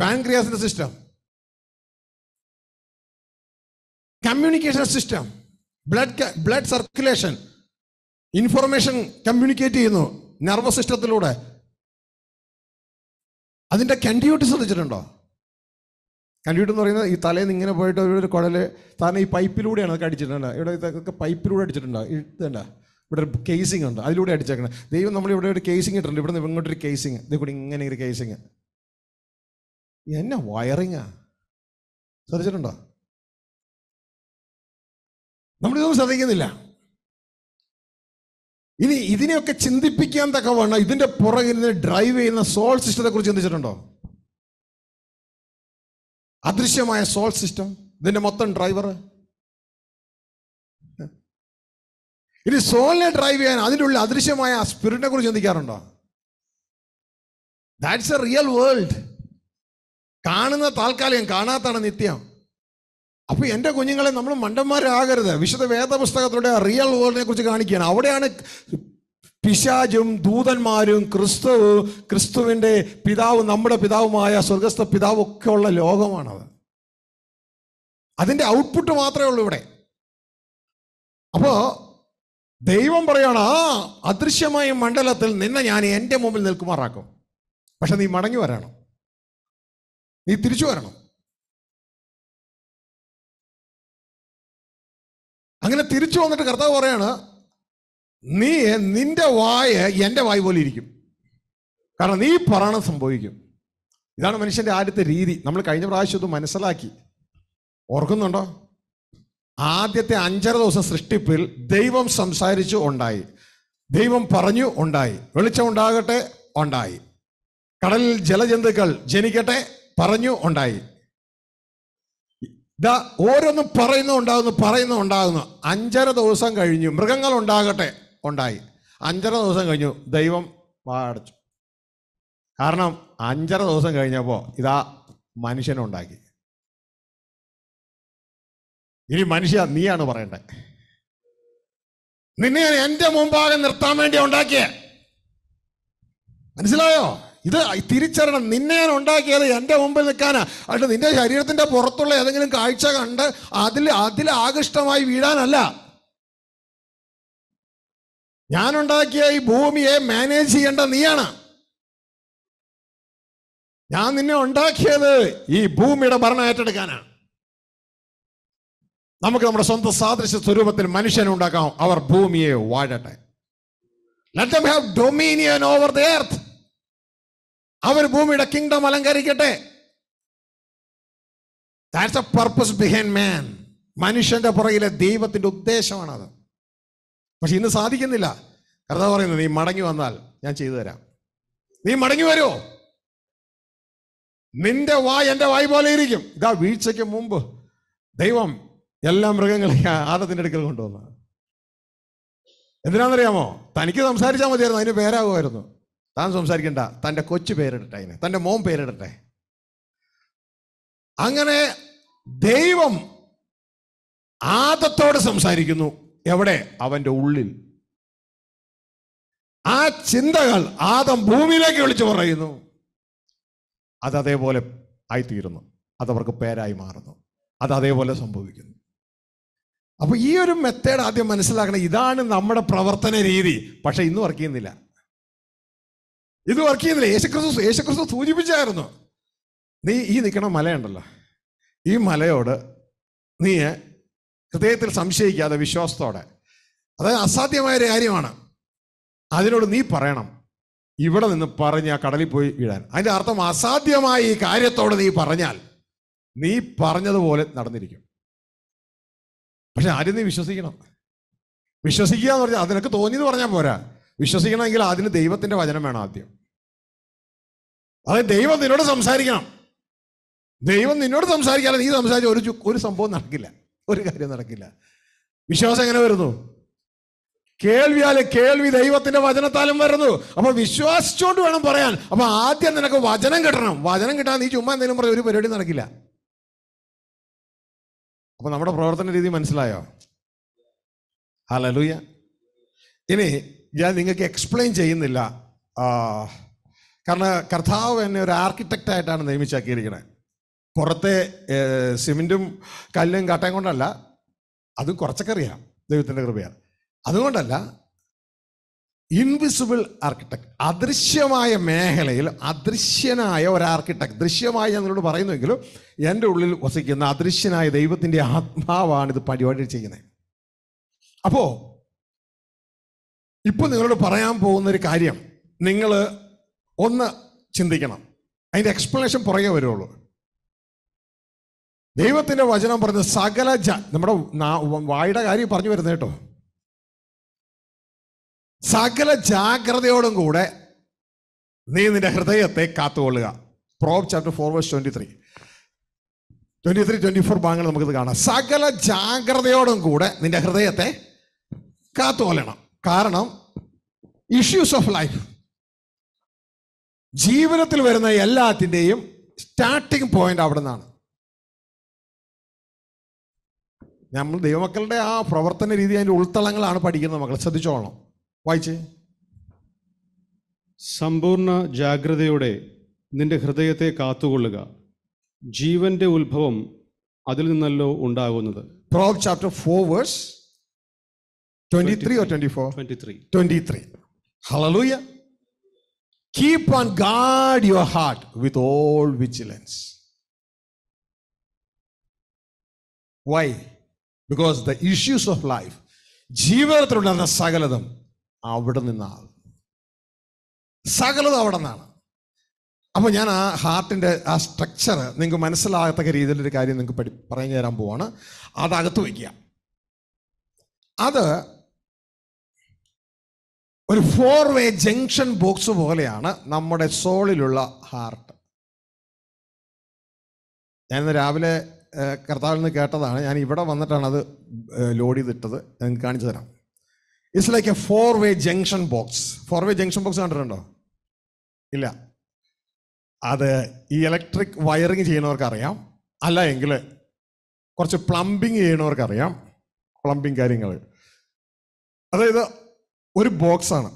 പാൻക്രിയാസിന്റെ system communication system blood blood circulation information communicate ചെയ്യുന്നു നെർവസ് സിസ്റ്റത്തിലൂടെ അതിൻ്റെ കണ്ടിയൂട്ടി ശ്രദ്ധിച്ചിട്ടുണ്ടോ കണ്ടിയൂട്ടി എന്ന് പറയുന്നത് ഈ തലേന്ന് ഇങ്ങനെ പോയിട്ട് ഒരു കുഴൽ താരം ഈ പൈപ്പിലൂടെയാണ് അതൊക്കെ അടിച്ചിട്ടുണ്ട് ഇവിടെ ഇതൊക്കെ പൈപ്പിലൂടെ അടിച്ചിട്ടുണ്ടോ ഇതണ്ട ഇവിടെ ഒരു കേസിംഗ് ഉണ്ട് അതിലൂടെ അടിച്ചേക്കണം ദൈവം നമ്മൾ ഇവിടെ ഒരു കേസിംഗ് ഇട്ടിട്ടുണ്ട് ഇവിടെ നിന്ന് ഇങ്ങോട്ടൊരു കേസിംഗ് ഇതേ കൂടി ഇങ്ങനെ ഒരു കേസിംഗ് എന്നെ വയറിങ്ങാ ശ്രദ്ധിച്ചിട്ടുണ്ടോ നമ്മളിതൊന്നും ശ്രദ്ധിക്കുന്നില്ല ഇനി ഇതിനെയൊക്കെ ചിന്തിപ്പിക്കാൻ തക്കവണ്ണം ഇതിന്റെ പുറകിൽ നിന്ന് ഡ്രൈവ് ചെയ്യുന്ന സോൾ സിസ്റ്റത്തെ കുറിച്ച് ചിന്തിച്ചിട്ടുണ്ടോ അദൃശ്യമായ സോൾ സിസ്റ്റം ഇതിന്റെ മൊത്തം ഡ്രൈവർ ഇനി സോളിനെ ഡ്രൈവ് ചെയ്യാൻ അതിൻ്റെ ഉള്ളിൽ അദൃശ്യമായ സ്പിരിറ്റിനെ കുറിച്ച് ചിന്തിക്കാറുണ്ടോ ദാറ്റ്സ് എ റിയൽ വേൾഡ് കാണുന്ന താൽക്കാലികം കാണാത്താണ് നിത്യം അപ്പോൾ എൻ്റെ കുഞ്ഞുങ്ങളെ നമ്മൾ മണ്ടന്മാരാകരുത് വിശുദ്ധ വേദപുസ്തകത്തിലൂടെ റിയൽ വേൾഡിനെ കുറിച്ച് കാണിക്കുകയാണ് അവിടെയാണ് പിശാചും ദൂതന്മാരും ക്രിസ്തു ക്രിസ്തുവിൻ്റെ പിതാവ് നമ്മുടെ പിതാവുമായ സ്വർഗസ്ഥ പിതാവൊക്കെ ഉള്ള ലോകമാണത് അതിൻ്റെ ഔട്ട്പുട്ട് മാത്രമേ ഉള്ളൂ ഇവിടെ അപ്പോൾ ദൈവം പറയാണ് ആ അദൃശ്യമായ മണ്ഡലത്തിൽ നിന്നെ ഞാൻ എൻ്റെ മുമ്പിൽ നിൽക്കുമാറാക്കും പക്ഷെ നീ മടങ്ങി വരണം നീ തിരിച്ചു വരണം അങ്ങനെ തിരിച്ചു വന്നിട്ട് കർത്താവ് പറയാണ് നീ നിന്റെ വായ എൻ്റെ വായ പോലെ ഇരിക്കും കാരണം നീ പറയണം സംഭവിക്കും ഇതാണ് മനുഷ്യൻ്റെ ആദ്യത്തെ രീതി നമ്മൾ കഴിഞ്ഞ പ്രാവശ്യം ഇത് മനസ്സിലാക്കി ഓർക്കുന്നുണ്ടോ ആദ്യത്തെ അഞ്ചര ദിവസം സൃഷ്ടിപ്പിൽ ദൈവം സംസാരിച്ചു ഉണ്ടായി ദൈവം പറഞ്ഞു ഉണ്ടായി വെളിച്ചം ഉണ്ടാകട്ടെ ഉണ്ടായി കടലിൽ ജലജന്തുക്കൾ ജനിക്കട്ടെ പറഞ്ഞു ഉണ്ടായി ഇതാ ഓരോന്നും പറയുന്നു ഉണ്ടാകുന്നു പറയുന്നു ഉണ്ടാകുന്നു അഞ്ചര ദിവസം കഴിഞ്ഞു മൃഗങ്ങൾ ഉണ്ടാകട്ടെ ഉണ്ടായി അഞ്ചര ദിവസം കഴിഞ്ഞു ദൈവം വാടച്ചു കാരണം അഞ്ചര ദിവസം കഴിഞ്ഞപ്പോൾ ഇതാ മനുഷ്യനുണ്ടാക്കി ഇനി മനുഷ്യ നീയാണ് പറയണ്ടേ നിന്നെ എൻ്റെ മുമ്പാകെ നിർത്താൻ വേണ്ടി ഉണ്ടാക്കിയേ മനസ്സിലായോ ഇത് തിരിച്ചറിയണം നിന്നെ ഞാൻ ഉണ്ടാക്കിയത് എൻ്റെ മുമ്പിൽ നിൽക്കാനാ അല്ല നിന്റെ ശരീരത്തിൻ്റെ പുറത്തുള്ള ഏതെങ്കിലും കാഴ്ച കണ്ട് അതിൽ അതിൽ ആകൃഷ്ടമായി വീഴാനല്ല ഞാനുണ്ടാക്കിയ ഈ ഭൂമിയെ മാനേജ് ചെയ്യേണ്ട നീയാണ് ഞാൻ നിന്നെ ഉണ്ടാക്കിയത് ഈ ഭൂമിയുടെ ഭരണം ഏറ്റെടുക്കാനാണ് നമുക്ക് നമ്മുടെ സ്വന്തം സാദൃശ്യ സ്വരൂപത്തിൽ മനുഷ്യനെ ഉണ്ടാക്കാം അവർ ഭൂമിയെ വാഴട്ടെ let have dominion over the earth അവർ ഭൂമിയുടെ കിങ്ഡം അലങ്കരിക്കട്ടെ that's a purpose behind man മനുഷ്യന്റെ പുറകിലെ ദൈവത്തിന്റെ ഉദ്ദേശമാണത് പക്ഷെ ഇന്ന് സാധിക്കുന്നില്ല കർത്താവ് പറയുന്നത് നീ മടങ്ങി വന്നാൽ ഞാൻ ചെയ്തു തരാം നീ മടങ്ങി വരുമോ നിന്റെ വായ് എന്റെ വായ് പോലെ ഇരിക്കും ഇതാ വീഴ്ചയ്ക്ക് മുമ്പ് ദൈവം എല്ലാ മൃഗങ്ങളെയും ആദത്തിന്റെ അടുക്കൽ കൊണ്ടുവന്നത് എന്തിനാണെന്നറിയാമോ തനിക്ക് സംസാരിച്ചാൽ മതിയായിരുന്നു അതിന് പേരാകുമായിരുന്നു താൻ സംസാരിക്കണ്ട തൻ്റെ കൊച്ചു പേരിടട്ടെ അതിന് തൻ്റെ മോൻ പേരിടട്ടെ അങ്ങനെ ദൈവം ആദത്തോട് സംസാരിക്കുന്നു എവിടെ അവൻ്റെ ഉള്ളിൽ ആ ചിന്തകൾ ആദം ഭൂമിയിലേക്ക് വിളിച്ചു പറയുന്നു അത് അതേപോലെ ആയിത്തീരുന്നു അതവർക്ക് പേരായി മാറുന്നു അത് അതേപോലെ സംഭവിക്കുന്നു അപ്പോൾ ഈ ഒരു മെത്തേഡ് ആദ്യം മനസ്സിലാക്കണം ഇതാണ് നമ്മുടെ പ്രവർത്തന രീതി പക്ഷെ ഇന്നും വർക്ക് ചെയ്യുന്നില്ല ഇത് വർക്ക് ചെയ്യുന്നില്ല യേശുക്രിസ്തു യേശുക്രിസ്തു സൂചിപ്പിച്ചായിരുന്നു നീ ഈ നിൽക്കണ മലയുണ്ടല്ലോ ഈ മലയോട് നീ ഹൃദയത്തിൽ സംശയിക്കാതെ വിശ്വാസത്തോടെ അതായത് അസാധ്യമായ ഒരു കാര്യമാണ് അതിനോട് നീ പറയണം ഇവിടെ നിന്ന് പറഞ്ഞ് ആ കടലിൽ പോയി വീഴാൻ അതിൻ്റെ അർത്ഥം അസാധ്യമായ ഈ കാര്യത്തോട് നീ പറഞ്ഞാൽ നീ പറഞ്ഞതുപോലെ നടന്നിരിക്കും പക്ഷെ ആരും നീ വിശ്വസിക്കണം വിശ്വസിക്കുക എന്ന് പറഞ്ഞാൽ അതിനൊക്കെ തോന്നിയെന്ന് പറഞ്ഞാൽ പോരാ വിശ്വസിക്കണമെങ്കിൽ അതിന് ദൈവത്തിന്റെ വചനം വേണം ആദ്യം അതായത് ദൈവം നിന്നോട് സംസാരിക്കണം ദൈവം നിന്നോട് സംസാരിക്കാതെ നീ സംസാരിച്ച ഒരു ഒരു സംഭവം നടക്കില്ല ഒരു കാര്യം നടക്കില്ല വിശ്വാസം എങ്ങനെ വരുന്നു കേൾവിയാല് കേൾവി ദൈവത്തിന്റെ വചനത്താലും വരുന്നു അപ്പൊ വിശ്വാസിച്ചോണ്ട് വേണം പറയാൻ അപ്പൊ ആദ്യം നിനക്ക് വചനം കിട്ടണം വചനം കിട്ടാൻ നീ ചുമ്മാ എന്തെങ്കിലും പറഞ്ഞ ഒരു പരിപാടി നടക്കില്ല അപ്പൊ നമ്മുടെ പ്രവർത്തന രീതി മനസ്സിലായോ ഹലലൂയ ഇനി ഞാൻ നിങ്ങൾക്ക് എക്സ്പ്ലെയിൻ ചെയ്യുന്നില്ല കാരണം കർത്താവ് എന്നെ ഒരു ആർക്കിടെക്റ്റായിട്ടാണ് നിയമിച്ചാക്കിയിരിക്കുന്നത് പുറത്തെ സിമെൻറ്റും കല്ലും കട്ടയും കൊണ്ടല്ല അത് കുറച്ചൊക്കെ അറിയാം ദൈവത്തിൻ്റെ കൃപയാണ് അതുകൊണ്ടല്ല ഇൻവിസിബിൾ ആർക്കിടെക്ട് അദൃശ്യമായ മേഖലയിൽ അദൃശ്യനായ ഒരു ആർക്കിടെക്ട് ദൃശ്യമായി ഞാൻ നിങ്ങളോട് പറയുന്നുവെങ്കിലും എൻ്റെ ഉള്ളിൽ വസിക്കുന്ന അദൃശ്യനായ ദൈവത്തിൻ്റെ ആത്മാവാണ് ഇത് പരിപാടി ചെയ്യുന്നത് അപ്പോൾ ഇപ്പോൾ നിങ്ങളോട് പറയാൻ പോകുന്ന ഒരു കാര്യം നിങ്ങൾ ഒന്ന് ചിന്തിക്കണം അതിന്റെ എക്സ്പ്ലനേഷൻ പുറകെ വരുള്ളൂ ദൈവത്തിൻ്റെ വചനം പറഞ്ഞ സകല ജ നമ്മുടെ വായുടെ കാര്യം പറഞ്ഞു വരുന്നത് കേട്ടോ സകല ജാഗ്രതയോടും കൂടെ നീ നിന്റെ ഹൃദയത്തെ കാത്തുകൊള്ളുക Prov chapter four verse twenty three twenty three twenty four ഭാഗങ്ങൾ നമുക്കിത് കാണാം സകല ജാഗ്രതയോടും കൂടെ നിന്റെ ഹൃദയത്തെ കാത്തുകൊല്ലണം കാരണം ഇഷ്യൂസ് ഓഫ് ലൈഫ് ജീവിതത്തിൽ വരുന്ന എല്ലാത്തിൻ്റെയും സ്റ്റാർട്ടിങ് പോയിന്റ് അവിടെ നിന്നാണ് നമ്മൾ ദൈവമക്കളുടെ ആ പ്രവർത്തന രീതി അതിൻ്റെ ഉൾത്തളങ്ങളാണ് പഠിക്കുന്നത് മക്കൾ ശ്രദ്ധിച്ചോളണം വായിച്ചേ സമ്പൂർണ്ണ ജാഗ്രതയോടെ നിന്റെ ഹൃദയത്തെ കാത്തുകൊള്ളുക ജീവന്റെ ഉത്ഭവം അതിൽ നിന്നല്ലോ ഉണ്ടാകുന്നത് Prov chapter four verse 23 or 24? 23. 23. Hallelujah. Keep on guard your heart with all vigilance. Why? Because the issues of life, സകലതും അവിടെ നിന്നാണ് സകലതും അവിടെ നിന്നാണ് അപ്പോൾ ഞാൻ ആ ഹാർട്ടിൻ്റെ ആ സ്ട്രക്ചർ നിങ്ങൾക്ക് മനസ്സിലാകത്തക്ക രീതിയിലൊരു കാര്യം നിങ്ങൾക്ക് പഠി പറഞ്ഞു തരാൻ പോവാണ് അതകത്ത് വയ്ക്കുക അത് ഒരു ഫോർ വേ ജംഗ്ഷൻ ബോക്സ് പോലെയാണ് നമ്മുടെ സോളിലുള്ള ഹാർട്ട് ഞാൻ ഇന്ന് രാവിലെ കർത്താവിൽ നിന്ന് കേട്ടതാണ് ഞാൻ ഇവിടെ വന്നിട്ടാണ് അത് ലോഡ് ചെയ്തിട്ടത് ഞാൻ കാണിച്ചു തരാം it's like a four way junction box four way junction box കണ്ടിട്ടുണ്ടോ ഇല്ല അത് ഈ ഇലക്ട്രിക് വയറിങ് ചെയ്യുന്നവർക്കറിയാം അല്ല എങ്കിൽ കുറച്ച് പ്ലംബിങ് ചെയ്യുന്നവർക്കറിയാം പ്ലംബിങ് കാര്യങ്ങൾ അതായത് ഒരു ബോക്സാണ്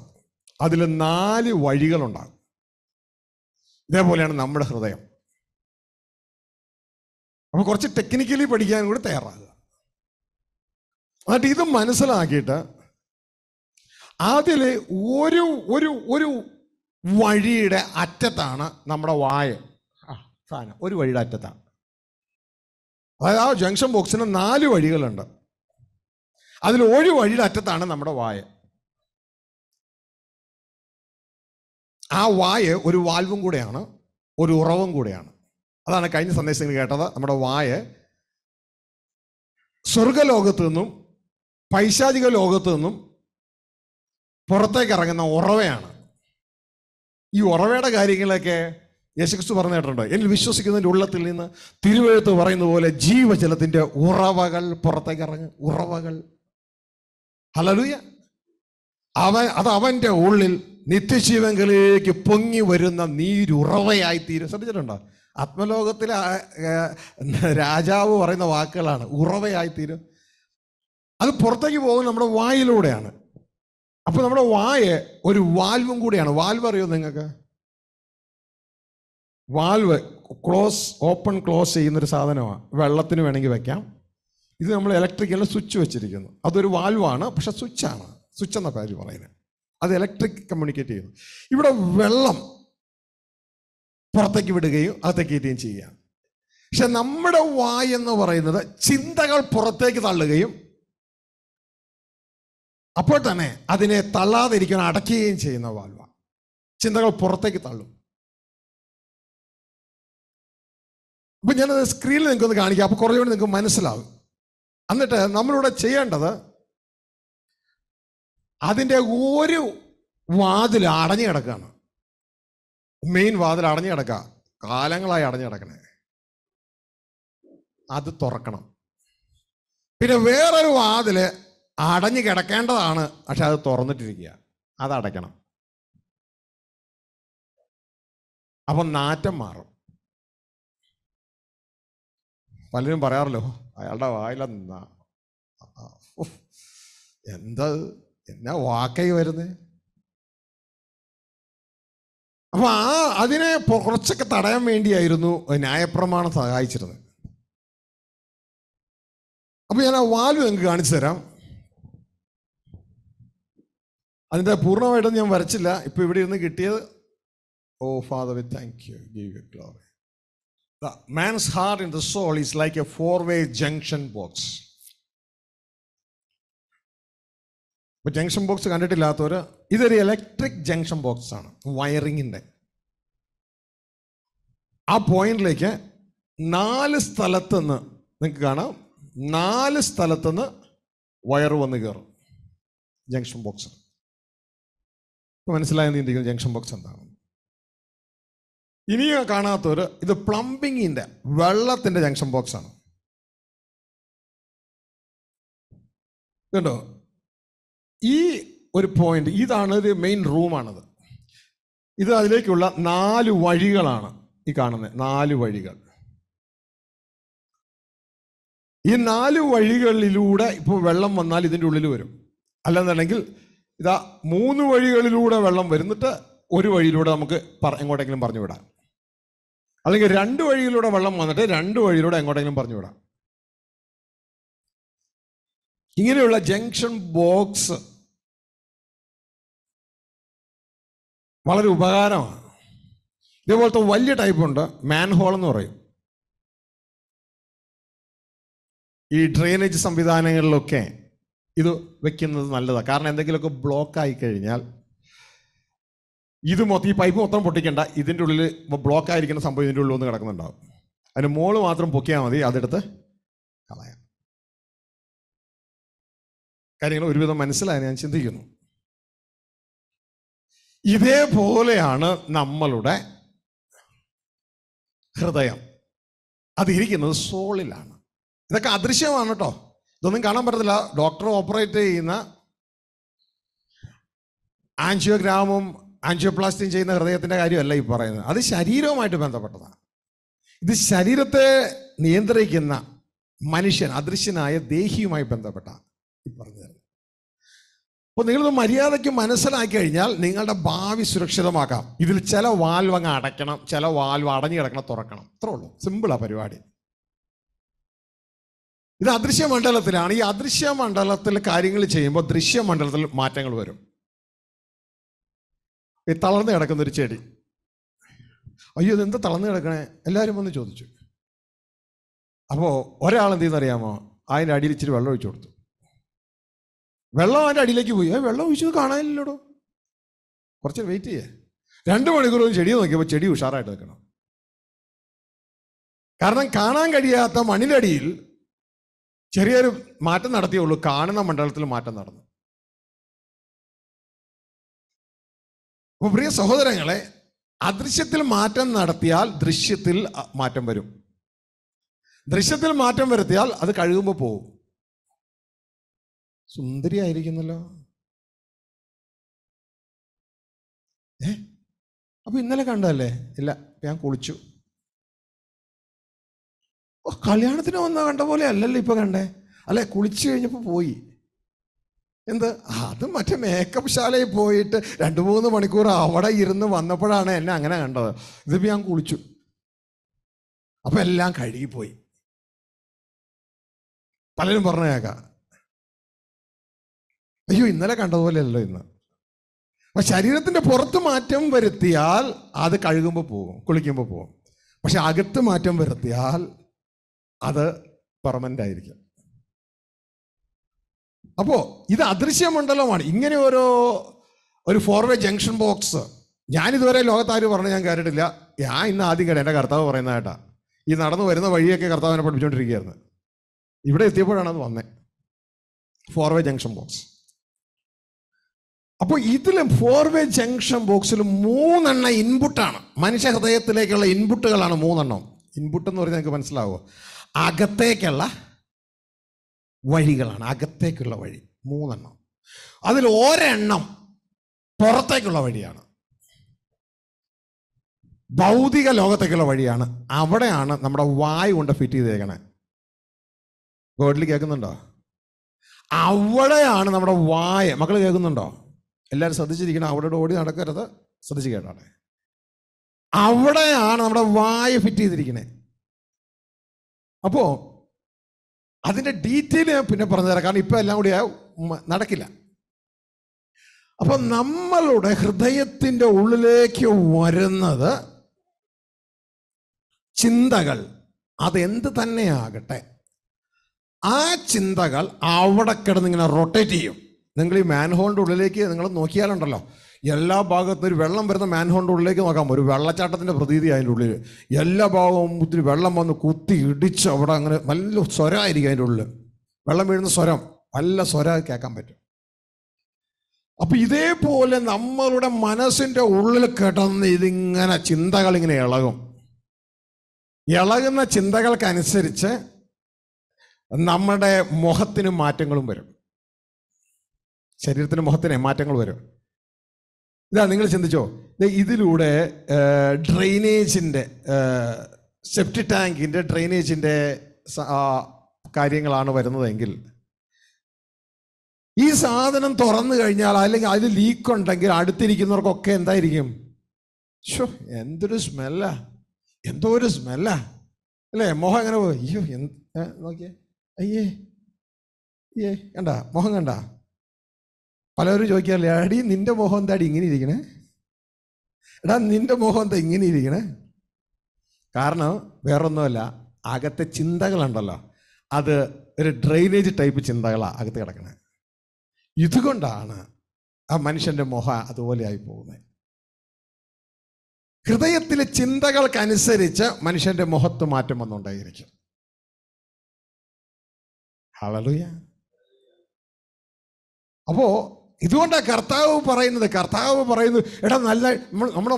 അതിൽ നാല് വഴികളുണ്ടാകും ഇതേപോലെയാണ് നമ്മുടെ ഹൃദയം അപ്പൊ കുറച്ച് ടെക്നിക്കലി പഠിക്കാൻ കൂടി തയ്യാറാകുക എന്നിട്ട് ഇത് മനസ്സിലാക്കിയിട്ട് അതിൽ ഒരു ഒരു ഒരു വഴിയുടെ അറ്റത്താണ് നമ്മുടെ വായ സാധനം ഒരു വഴിയുടെ അറ്റത്താണ് അതായത് ആ ജംഗ്ഷൻ ബോക്സിന് നാല് വഴികളുണ്ട് അതിൽ ഒരു വഴിയുടെ അറ്റത്താണ് നമ്മുടെ വായ ആ വായ ഒരു വാൽവും കൂടെയാണ് ഒരു ഉറവും കൂടെയാണ് അതാണ് കഴിഞ്ഞ സന്ദേശങ്ങൾ കേട്ടത് നമ്മുടെ വായ സ്വർഗലോകത്ത് നിന്നും പൈശാചിക ലോകത്തു നിന്നും പുറത്തേക്ക് ഇറങ്ങുന്ന ഉറവയാണ് ഈ ഉറവയുടെ കാര്യങ്ങളൊക്കെ യേശുക്രിസ്തു പറഞ്ഞു എന്നിൽ വിശ്വസിക്കുന്നതിൻ്റെ ഉള്ളത്തിൽ നിന്ന് തിരുവഴുത്ത് പറയുന്ന പോലെ ജീവജലത്തിൻ്റെ ഉറവകൾ പുറത്തേക്ക് ഇറങ്ങും ഉറവകൾ ഹലലുയ അവൻ അത് അവൻ്റെ ഉള്ളിൽ നിത്യജീവങ്ങളിലേക്ക് പൊങ്ങി വരുന്ന നീരുറവയായി തീരും ശ്രദ്ധിച്ചിട്ടുണ്ടോ ആത്മലോകത്തിലെ രാജാവ് പറയുന്ന വാക്കുകളാണ് ഉറവയായി തീരും അത് പുറത്തേക്ക് പോകുന്നത് നമ്മുടെ വായിലൂടെയാണ് അപ്പോൾ നമ്മുടെ വായ ഒരു വാൽവും കൂടിയാണ് വാൽവ് അറിയോ നിങ്ങൾക്ക് വാൽവ് ക്ലോസ് ഓപ്പൺ ക്ലോസ് ചെയ്യുന്നൊരു സാധനമാണ് വെള്ളത്തിന് വേണമെങ്കിൽ വെക്കാം ഇത് നമ്മൾ ഇലക്ട്രിക്കലിൽ സ്വിച്ച് വെച്ചിരിക്കുന്നു അതൊരു വാൽവാണ് പക്ഷെ സ്വിച്ചാണ് സ്വിച്ച് എന്ന പേര് പറയുന്നത് അത് ഇലക്ട്രിക് കമ്മ്യൂണിക്കേറ്റ് ചെയ്യുന്നു ഇവിടെ വെള്ളം പുറത്തേക്ക് വിടുകയും അകത്തേക്ക് കയറ്റുകയും ചെയ്യുക പക്ഷെ നമ്മുടെ വായ എന്ന് പറയുന്നത് ചിന്തകൾ പുറത്തേക്ക് തള്ളുകയും അപ്പോൾ തന്നെ അതിനെ തള്ളാതിരിക്കാൻ അടയ്ക്കുകയും ചെയ്യുന്ന വാൽവ ചിന്തകൾ പുറത്തേക്ക് തള്ളും അപ്പൊ ഞാനത് സ്ക്രീനിൽ ഒന്ന് കാണിക്കാം അപ്പോൾ കുറേ കൂടി നിങ്ങൾക്ക് മനസ്സിലാവും എന്നിട്ട് നമ്മളിവിടെ ചെയ്യേണ്ടത് അതിൻ്റെ ഒരു വാതിൽ അടഞ്ഞു കിടക്കുകയാണ് മെയിൻ വാതിൽ അടഞ്ഞു കിടക്കുക കാലങ്ങളായി അടഞ്ഞു കിടക്കണേ അത് തുറക്കണം പിന്നെ വേറൊരു വാതിൽ അടഞ്ഞു കിടക്കേണ്ടതാണ് പക്ഷെ അത് തുറന്നിട്ടിരിക്കുക അത് അടയ്ക്കണം അപ്പം നാറ്റം മാറും പലരും പറയാറല്ലോ അയാളുടെ വായിലെന്താ എന്താ എന്നാ വാക്കൈ വരുന്നത് അപ്പൊ ആ അതിനെ കുറച്ചൊക്കെ തടയാൻ വേണ്ടിയായിരുന്നു ന്യായപ്രമാണം സഹായിച്ചിരുന്നത് അപ്പൊ ഞാൻ ആ വാൽവ് നിങ്ങൾക്ക് കാണിച്ചു തരാം അതിൻ്റെ പൂർണ്ണമായിട്ടും ഞാൻ വരച്ചില്ല ഇപ്പൊ ഇവിടെ ഇരുന്ന് കിട്ടിയത് oh father we thank you give you glory man's heart in the soul is like a four way junction box ഇപ്പോൾ ജംഗ്ഷൻ ബോക്സ് കണ്ടിട്ടില്ലാത്തവർ ഇതൊരു ഇലക്ട്രിക് ജംഗ്ഷൻ ബോക്സ് ആണ് വയറിങ്ങിൻ്റെ ആ പോയിന്റിലേക്ക് നാല് നിന്ന് നിങ്ങൾക്ക് കാണാം നാല് നിന്ന് വയർ വന്ന് കയറും ജംഗ്ഷൻ ബോക്സ് മനസ്സിലായി നീന്തിക്കുന്ന ജംഗ്ഷൻ ബോക്സ് എന്താണ് ഇനിയും കാണാത്തവർ ഇത് പ്ലംബിങ്ങിൻ്റെ വെള്ളത്തിൻ്റെ ജംഗ്ഷൻ ആണ് കണ്ടോ ഈ ഒരു പോയിന്റ് ഇതാണ് ഒരു മെയിൻ റൂമാണത് ഇത് അതിലേക്കുള്ള നാല് വഴികളാണ് ഈ കാണുന്നത് നാല് വഴികൾ ഈ നാല് വഴികളിലൂടെ ഇപ്പൊ വെള്ളം വന്നാൽ ഇതിൻ്റെ ഉള്ളിൽ വരും അല്ലെന്നുണ്ടെങ്കിൽ ഇതാ മൂന്ന് വഴികളിലൂടെ വെള്ളം വരുന്നിട്ട് ഒരു വഴിയിലൂടെ നമുക്ക് എങ്ങോട്ടെങ്കിലും പറഞ്ഞു വിടാം അല്ലെങ്കിൽ രണ്ട് വഴിയിലൂടെ വെള്ളം വന്നിട്ട് രണ്ട് വഴിയിലൂടെ എങ്ങോട്ടെങ്കിലും പറഞ്ഞു വിടാം ഇങ്ങനെയുള്ള ജംഗ്ഷൻ ബോക്സ് വളരെ ഉപകാരമാണ് ഇതേപോലത്തെ വലിയ ടൈപ്പ് മാൻ ഹോൾ എന്ന് പറയും ഈ ഡ്രെയിനേജ് സംവിധാനങ്ങളിലൊക്കെ ഇത് വെക്കുന്നത് നല്ലതാണ് കാരണം എന്തെങ്കിലുമൊക്കെ ബ്ലോക്ക് ആയി കഴിഞ്ഞാൽ ഇത് മൊത്തം ഈ പൈപ്പ് മൊത്തം പൊട്ടിക്കണ്ട ഇതിൻ്റെ ഉള്ളിൽ ബ്ലോക്ക് ആയിരിക്കുന്ന സംഭവം ഇതിൻ്റെ ഉള്ളിൽ ഒന്ന് കിടക്കുന്നുണ്ടാവും അതിന് മോള് മാത്രം പൊക്കിയാൽ മതി അതെടുത്ത് കളയാം കാര്യങ്ങൾ ഒരുവിധം മനസ്സിലായ ഞാൻ ചിന്തിക്കുന്നു ഇതേപോലെയാണ് നമ്മളുടെ ഹൃദയം അതിരിക്കുന്നത് സോളിലാണ് ഇതൊക്കെ അദൃശ്യമാണ് കേട്ടോ ഇതൊന്നും കാണാൻ പറ്റത്തില്ല ഡോക്ടർ ഓപ്പറേറ്റ് ചെയ്യുന്ന ആൻജിയോഗ്രാമും ആൻജിയോപ്ലാസ്റ്റിയും ചെയ്യുന്ന ഹൃദയത്തിൻ്റെ കാര്യമല്ല ഈ പറയുന്നത് അത് ശരീരവുമായിട്ട് ബന്ധപ്പെട്ടതാണ് ഇത് ശരീരത്തെ നിയന്ത്രിക്കുന്ന മനുഷ്യൻ അദൃശ്യനായ ദേഹിയുമായി ബന്ധപ്പെട്ട ഈ പറഞ്ഞത് അപ്പോൾ നിങ്ങളിത് മര്യാദയ്ക്ക് മനസ്സിലാക്കി കഴിഞ്ഞാൽ നിങ്ങളുടെ ഭാവി സുരക്ഷിതമാക്കാം ഇതിൽ ചില വാൽവ് അങ്ങ് അടയ്ക്കണം ചില വാൽവ് അടഞ്ഞു കിടക്കണം തുറക്കണം അത്രേ ഉള്ളൂ സിമ്പിളാണ് പരിപാടി ഇത് അദൃശ്യ മണ്ഡലത്തിലാണ് ഈ അദൃശ്യ മണ്ഡലത്തിൽ കാര്യങ്ങൾ ചെയ്യുമ്പോൾ ദൃശ്യ മണ്ഡലത്തിൽ മാറ്റങ്ങൾ വരും ഈ തളർന്നു കിടക്കുന്ന ഒരു ചെടി അയ്യോ ഇതെന്ത് തളർന്നു കിടക്കണേ എല്ലാവരും വന്ന് ചോദിച്ചു അപ്പോൾ ഒരാൾ എന്ത് ചെയ്യുന്നറിയാമോ അതിൻ്റെ അടിയിൽ ഇച്ചിരി വെള്ളം ഒഴിച്ചു കൊടുത്തു വെള്ളം അതിൻ്റെ അടിയിലേക്ക് പോയി ഏ വെള്ളം ഒഴിച്ചത് കാണാനില്ലല്ലോടോ കുറച്ച് വെയിറ്റ് ചെയ്യേ രണ്ട് മണിക്കൂർ ചെടി നോക്കിയപ്പോൾ ചെടി ഉഷാറായിട്ട് നിൽക്കണം കാരണം കാണാൻ കഴിയാത്ത അടിയിൽ ചെറിയൊരു മാറ്റം നടത്തിയേ ഉള്ളൂ കാണുന്ന മണ്ഡലത്തിൽ മാറ്റം നടന്നു അപ്പൊ പ്രിയ സഹോദരങ്ങളെ അദൃശ്യത്തിൽ മാറ്റം നടത്തിയാൽ ദൃശ്യത്തിൽ മാറ്റം വരും ദൃശ്യത്തിൽ മാറ്റം വരുത്തിയാൽ അത് കഴുകുമ്പോൾ പോകും സുന്ദരി ആയിരിക്കുന്നല്ലോ ഏ അപ്പൊ ഇന്നലെ കണ്ടതല്ലേ ഇല്ല ഞാൻ കുളിച്ചു ഓ കല്യാണത്തിന് വന്ന കണ്ട പോലെ അല്ലല്ലോ ഇപ്പൊ കണ്ടേ അല്ലെ കുളിച്ചു കഴിഞ്ഞപ്പോ പോയി എന്ത് അത് മറ്റേ മേക്കപ്പ് ശാലയിൽ പോയിട്ട് രണ്ട് മൂന്ന് മണിക്കൂർ അവിടെ ഇരുന്ന് വന്നപ്പോഴാണ് എന്നെ അങ്ങനെ കണ്ടത് ഇതിപ്പോൾ ഞാൻ കുളിച്ചു അപ്പൊ എല്ലാം കഴുകിപ്പോയി പലരും പറഞ്ഞേക്കാം അയ്യോ ഇന്നലെ കണ്ടതുപോലെയല്ലോ ഇന്ന് അപ്പൊ ശരീരത്തിന്റെ പുറത്ത് മാറ്റം വരുത്തിയാൽ അത് കഴുകുമ്പോൾ പോകും കുളിക്കുമ്പോൾ പോകും പക്ഷെ അകത്ത് മാറ്റം വരുത്തിയാൽ അത് പെർമനന്റ് ആയിരിക്കും അപ്പോ ഇത് അദൃശ്യമണ്ഡലമാണ് ഇങ്ങനെ ഒരു ഒരു ഫോർവേ ജംഗ്ഷൻ ബോക്സ് ഞാൻ ഇതുവരെ ലോകത്താര് പറഞ്ഞ് ഞാൻ കയറിയിട്ടില്ല ഞാൻ ഇന്ന് ആദ്യം കേട്ട എൻ്റെ കർത്താവ് പറയുന്ന കേട്ടാ ഈ നടന്നു വരുന്ന വഴിയൊക്കെ കർത്താവിനെ പഠിപ്പിച്ചുകൊണ്ടിരിക്കുകയായിരുന്നു ഇവിടെ എത്തിയപ്പോഴാണ് അത് വന്നേ ഫോർവേ ജംഗ്ഷൻ ബോക്സ് അപ്പോൾ ഇതിൽ ഫോർവേഡ് ജംഗ്ഷൻ ബോക്സിൽ മൂന്നെണ്ണം ഇൻപുട്ടാണ് മനുഷ്യ ഹൃദയത്തിലേക്കുള്ള ഇൻപുട്ടുകളാണ് മൂന്നെണ്ണം ഇൻപുട്ട് എന്ന് പറഞ്ഞാൽ നിങ്ങൾക്ക് മനസ്സിലാവുമോ അകത്തേക്കുള്ള വഴികളാണ് അകത്തേക്കുള്ള വഴി മൂന്നെണ്ണം അതിൽ ഒരെണ്ണം പുറത്തേക്കുള്ള വഴിയാണ് ഭൗതിക ലോകത്തേക്കുള്ള വഴിയാണ് അവിടെയാണ് നമ്മുടെ വായു കൊണ്ട് ഫിറ്റ് ചെയ്തേക്കണേ ഗോഡിൽ കേൾക്കുന്നുണ്ടോ അവിടെയാണ് നമ്മുടെ വായ മക്കൾ കേൾക്കുന്നുണ്ടോ എല്ലാവരും ശ്രദ്ധിച്ചിരിക്കണം അവിടെ ഓടി നടക്കരുത് ശ്രദ്ധിച്ച് കേട്ടാണേ അവിടെയാണ് നമ്മുടെ വായ ഫിറ്റ് ചെയ്തിരിക്കുന്നത് അപ്പോ അതിന്റെ ഡീറ്റെയിൽ ഞാൻ പിന്നെ പറഞ്ഞു തരാം കാരണം ഇപ്പൊ എല്ലാം കൂടി നടക്കില്ല അപ്പൊ നമ്മളുടെ ഹൃദയത്തിന്റെ ഉള്ളിലേക്ക് വരുന്നത് ചിന്തകൾ അതെന്ത് തന്നെയാകട്ടെ ആ ചിന്തകൾ അവിടെ കിടന്നിങ്ങനെ റൊട്ടേറ്റ് ചെയ്യും നിങ്ങൾ ഈ മാൻഹോളിൻ്റെ ഉള്ളിലേക്ക് നിങ്ങൾ നോക്കിയാലുണ്ടല്ലോ എല്ലാ ഭാഗത്തും ഒരു വെള്ളം വരുന്ന മാൻഹോളിൻ്റെ ഉള്ളിലേക്ക് നോക്കാം ഒരു വെള്ളച്ചാട്ടത്തിൻ്റെ പ്രതീതി അതിൻ്റെ ഉള്ളിൽ എല്ലാ ഭാഗവും ഒത്തിരി വെള്ളം വന്ന് കുത്തി ഇടിച്ച് അവിടെ അങ്ങനെ നല്ല സ്വരമായിരിക്കും അതിൻ്റെ ഉള്ളിൽ വെള്ളം വീഴുന്ന സ്വരം നല്ല സ്വരം കേൾക്കാൻ പറ്റും അപ്പം ഇതേപോലെ നമ്മളുടെ മനസ്സിൻ്റെ ഉള്ളിൽ കിടന്ന് ഇതിങ്ങനെ ചിന്തകൾ ഇങ്ങനെ ഇളകും ഇളകുന്ന ചിന്തകൾക്കനുസരിച്ച് നമ്മുടെ മുഖത്തിന് മാറ്റങ്ങളും വരും ശരീരത്തിന് മുഖത്തിന് മാറ്റങ്ങൾ വരും ഇതാ നിങ്ങൾ ചിന്തിച്ചോ ഇതിലൂടെ ഡ്രെയിനേജിൻ്റെ സെപ്റ്റി ടാങ്കിൻ്റെ ഡ്രെയിനേജിൻ്റെ കാര്യങ്ങളാണ് വരുന്നതെങ്കിൽ ഈ സാധനം തുറന്നു കഴിഞ്ഞാൽ അല്ലെങ്കിൽ അതിൽ ലീക്ക് ഉണ്ടെങ്കിൽ അടുത്തിരിക്കുന്നവർക്കൊക്കെ എന്തായിരിക്കും ഷോ എന്തൊരു സ്മെല്ലാ എന്തോ ഒരു സ്മെല്ലാ അല്ലേ മോഹം എങ്ങനെ പോയി അയ്യോ എന്ത് നോക്കിയേ അയ്യേ അയ്യേ കണ്ട മോഹം കണ്ടാ പലരും ചോദിക്കാറില്ലേ അടി നിന്റെ മോഹം എന്താടി ഇങ്ങനെ ഇരിക്കണേ എടാ നിന്റെ മോഹം എന്താ ഇങ്ങനെ ഇരിക്കണേ കാരണം വേറൊന്നുമല്ല അകത്തെ ചിന്തകളുണ്ടല്ലോ അത് ഒരു ഡ്രെയിനേജ് ടൈപ്പ് ചിന്തകളാണ് അകത്ത് കിടക്കണത് ഇതുകൊണ്ടാണ് ആ മനുഷ്യൻ്റെ മുഖ അതുപോലെയായി പോകുന്നത് ഹൃദയത്തിലെ ചിന്തകൾക്കനുസരിച്ച് മനുഷ്യൻ്റെ മുഖത്ത് മാറ്റം വന്നുണ്ടായിരിക്കും ഹളലുയ അപ്പോൾ ഇതുകൊണ്ടാണ് കർത്താവ് പറയുന്നത് കർത്താവ് പറയുന്നത് എടാ നല്ല നമ്മുടെ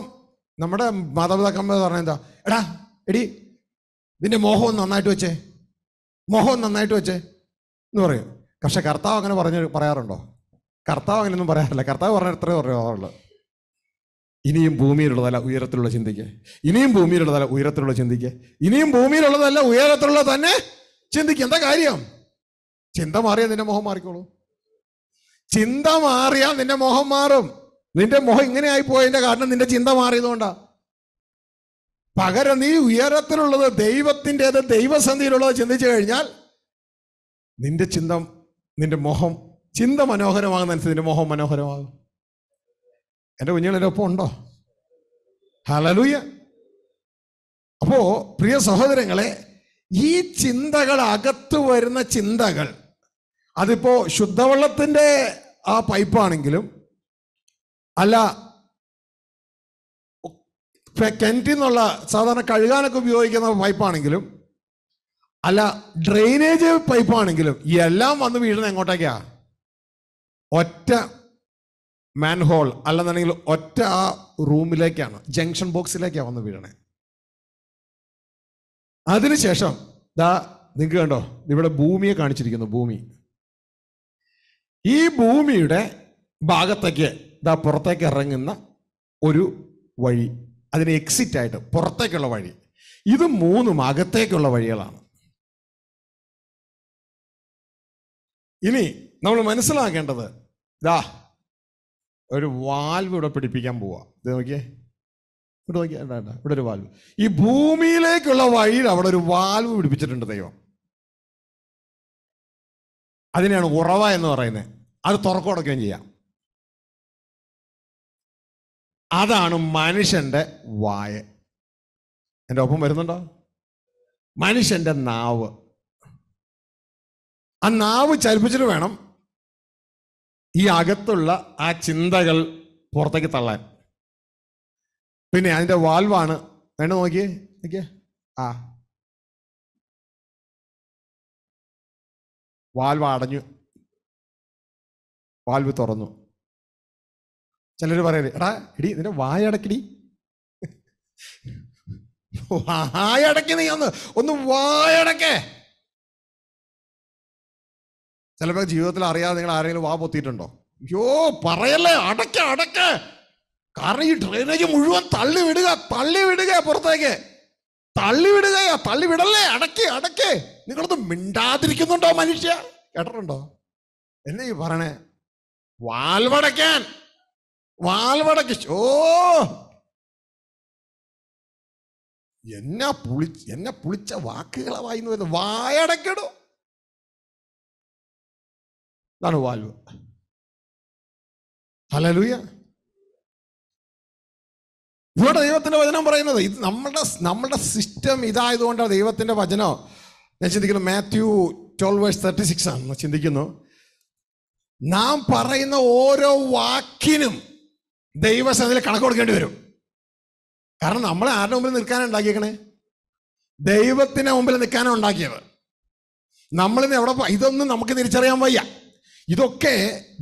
നമ്മുടെ മാതാപിതാക്കന്മാർ പറഞ്ഞ എന്താ എടാ എടി നിന്റെ മോഹം നന്നായിട്ട് വെച്ചേ മോഹം നന്നായിട്ട് വെച്ചേ എന്ന് പറയും പക്ഷെ കർത്താവ് അങ്ങനെ പറഞ്ഞു പറയാറുണ്ടോ കർത്താവ് അങ്ങനെയൊന്നും പറയാറില്ല കർത്താവ് പറഞ്ഞ എത്ര പറയാറുള്ളത് ഇനിയും ഭൂമിയിലുള്ളതല്ല ഉയരത്തിലുള്ള ചിന്തിക്ക് ഇനിയും ഭൂമിയിലുള്ളതല്ല ഉയരത്തിലുള്ള ചിന്തിക്ക് ഇനിയും ഭൂമിയിലുള്ളതല്ല ഉയരത്തിലുള്ള തന്നെ ചിന്തിക്കുക എന്താ കാര്യം ചിന്ത മാറിയാൽ നിന്റെ മോഹം മാറിക്കോളൂ ചിന്ത മാറിയാൽ നിന്റെ മോഹം മാറും നിന്റെ മോഹം ഇങ്ങനെ ആയി പോയതിന്റെ കാരണം നിന്റെ ചിന്ത മാറിയതുകൊണ്ടാ പകരം നീ ഉയരത്തിലുള്ളത് ദൈവത്തിൻ്റെത് ദൈവസന്ധിയിലുള്ളത് ചിന്തിച്ചു കഴിഞ്ഞാൽ നിന്റെ ചിന്ത നിന്റെ മോഹം ചിന്ത മനോഹരമാകുന്നതനുസരിച്ച് നിന്റെ മോഹം മനോഹരമാകും എൻ്റെ കുഞ്ഞുങ്ങൾ എൻ്റെ ഒപ്പം ഉണ്ടോ ഹലലൂയ അപ്പോ പ്രിയ സഹോദരങ്ങളെ ഈ ചിന്തകൾ അകത്തു വരുന്ന ചിന്തകൾ അതിപ്പോ ശുദ്ധവെള്ളത്തിന്റെ ആ പൈപ്പാണെങ്കിലും അല്ല കിണറ്റിൽ സാധാരണ കഴുകാനൊക്കെ ഉപയോഗിക്കുന്ന പൈപ്പാണെങ്കിലും അല്ല ഡ്രെയിനേജ് പൈപ്പാണെങ്കിലും എല്ലാം വന്ന് വീഴുന്നത് എങ്ങോട്ടേക്കാ ഒറ്റ മാൻഹോൾ അല്ലെന്നുണ്ടെങ്കിൽ ഒറ്റ ആ റൂമിലേക്കാണ് ജംഗ്ഷൻ ബോക്സിലേക്കാണ് വന്ന് വീഴണേ അതിനുശേഷം ദാ നിങ്ങൾക്ക് കണ്ടോ ഇവിടെ ഭൂമിയെ കാണിച്ചിരിക്കുന്നു ഭൂമി ഈ ഭൂമിയുടെ ഭാഗത്തേക്ക് ഇതാ പുറത്തേക്ക് ഇറങ്ങുന്ന ഒരു വഴി അതിന് എക്സിറ്റ് ആയിട്ട് പുറത്തേക്കുള്ള വഴി ഇത് മൂന്നും അകത്തേക്കുള്ള വഴികളാണ് ഇനി നമ്മൾ മനസ്സിലാക്കേണ്ടത് ഇതാ ഒരു വാൽവ് ഇവിടെ പിടിപ്പിക്കാൻ പോവാ ഇത് നോക്കിയേ ഇവിടെ നോക്കിയാ ഇവിടെ ഒരു വാൽവ് ഈ ഭൂമിയിലേക്കുള്ള വഴിയിൽ അവിടെ ഒരു വാൽവ് പിടിപ്പിച്ചിട്ടുണ്ട് ദൈവം അതിനെയാണ് ഉറവ എന്ന് പറയുന്നത് അത് തുറക്കടക്കുകയും ചെയ്യാം അതാണ് മനുഷ്യന്റെ വായ എൻ്റെ ഒപ്പം വരുന്നുണ്ടോ മനുഷ്യന്റെ നാവ് ആ നാവ് ചലിപ്പിച്ചിട്ട് വേണം ഈ അകത്തുള്ള ആ ചിന്തകൾ പുറത്തേക്ക് തള്ളാൻ പിന്നെ അതിൻ്റെ വാൽവാണ് വേണ്ട നോക്കിയേ നോക്കിയേ ആ വാൽവ് അടഞ്ഞു വാൽവ് തുറന്നു ചിലർ പറയല് എടാ ഇടി നിന്റെ വായടക്കിടി വായടക്കി നീ ഒന്ന് ഒന്ന് വായടക്കേ ചിലപ്പോ ജീവിതത്തിൽ അറിയാതെ നിങ്ങൾ ആരെങ്കിലും വാ പൊത്തിയിട്ടുണ്ടോ അയ്യോ പറയല്ലേ അടക്ക അടക്ക കാരണം ഈ ഡ്രെയിനേജ് മുഴുവൻ തള്ളി വിടുക തള്ളി വിടുക പുറത്തേക്ക് തള്ളി വിടുകയാ തള്ളി വിടല്ലേ അടക്കി അടക്കേ നിങ്ങളൊന്നും മിണ്ടാതിരിക്കുന്നുണ്ടോ മനുഷ്യ കേട്ടിട്ടുണ്ടോ എന്നെ ഈ പറഞ്ഞേ വാൽവടയ്ക്കാൻ വാൽവടക്ക് ഓ എന്നാ പുളി എന്നെ പുളിച്ച വാക്കുകളെ വായിന്ന് വരുന്നത് വായടക്കടോ അതാണ് വാൽവ് ഹലലൂയ ഇവിടെ ദൈവത്തിന്റെ വചനം പറയുന്നത് ഇത് നമ്മുടെ നമ്മുടെ സിസ്റ്റം ഇതായതുകൊണ്ടാണ് ദൈവത്തിന്റെ വചനം ഞാൻ ചിന്തിക്കുന്നു Matthew twelve verse thirty six ആണ് ചിന്തിക്കുന്നു നാം പറയുന്ന ഓരോ വാക്കിനും ദൈവസനത്തിൽ കണക്ക് കൊടുക്കേണ്ടി വരും കാരണം നമ്മളെ ആരുടെ മുമ്പിൽ നിൽക്കാനാണ് ഉണ്ടാക്കിയേക്കണേ ദൈവത്തിന് മുമ്പിൽ നിൽക്കാനാണ് ഉണ്ടാക്കിയത് നമ്മളിന്ന് എവിടെ ഇതൊന്നും നമുക്ക് തിരിച്ചറിയാൻ വയ്യ ഇതൊക്കെ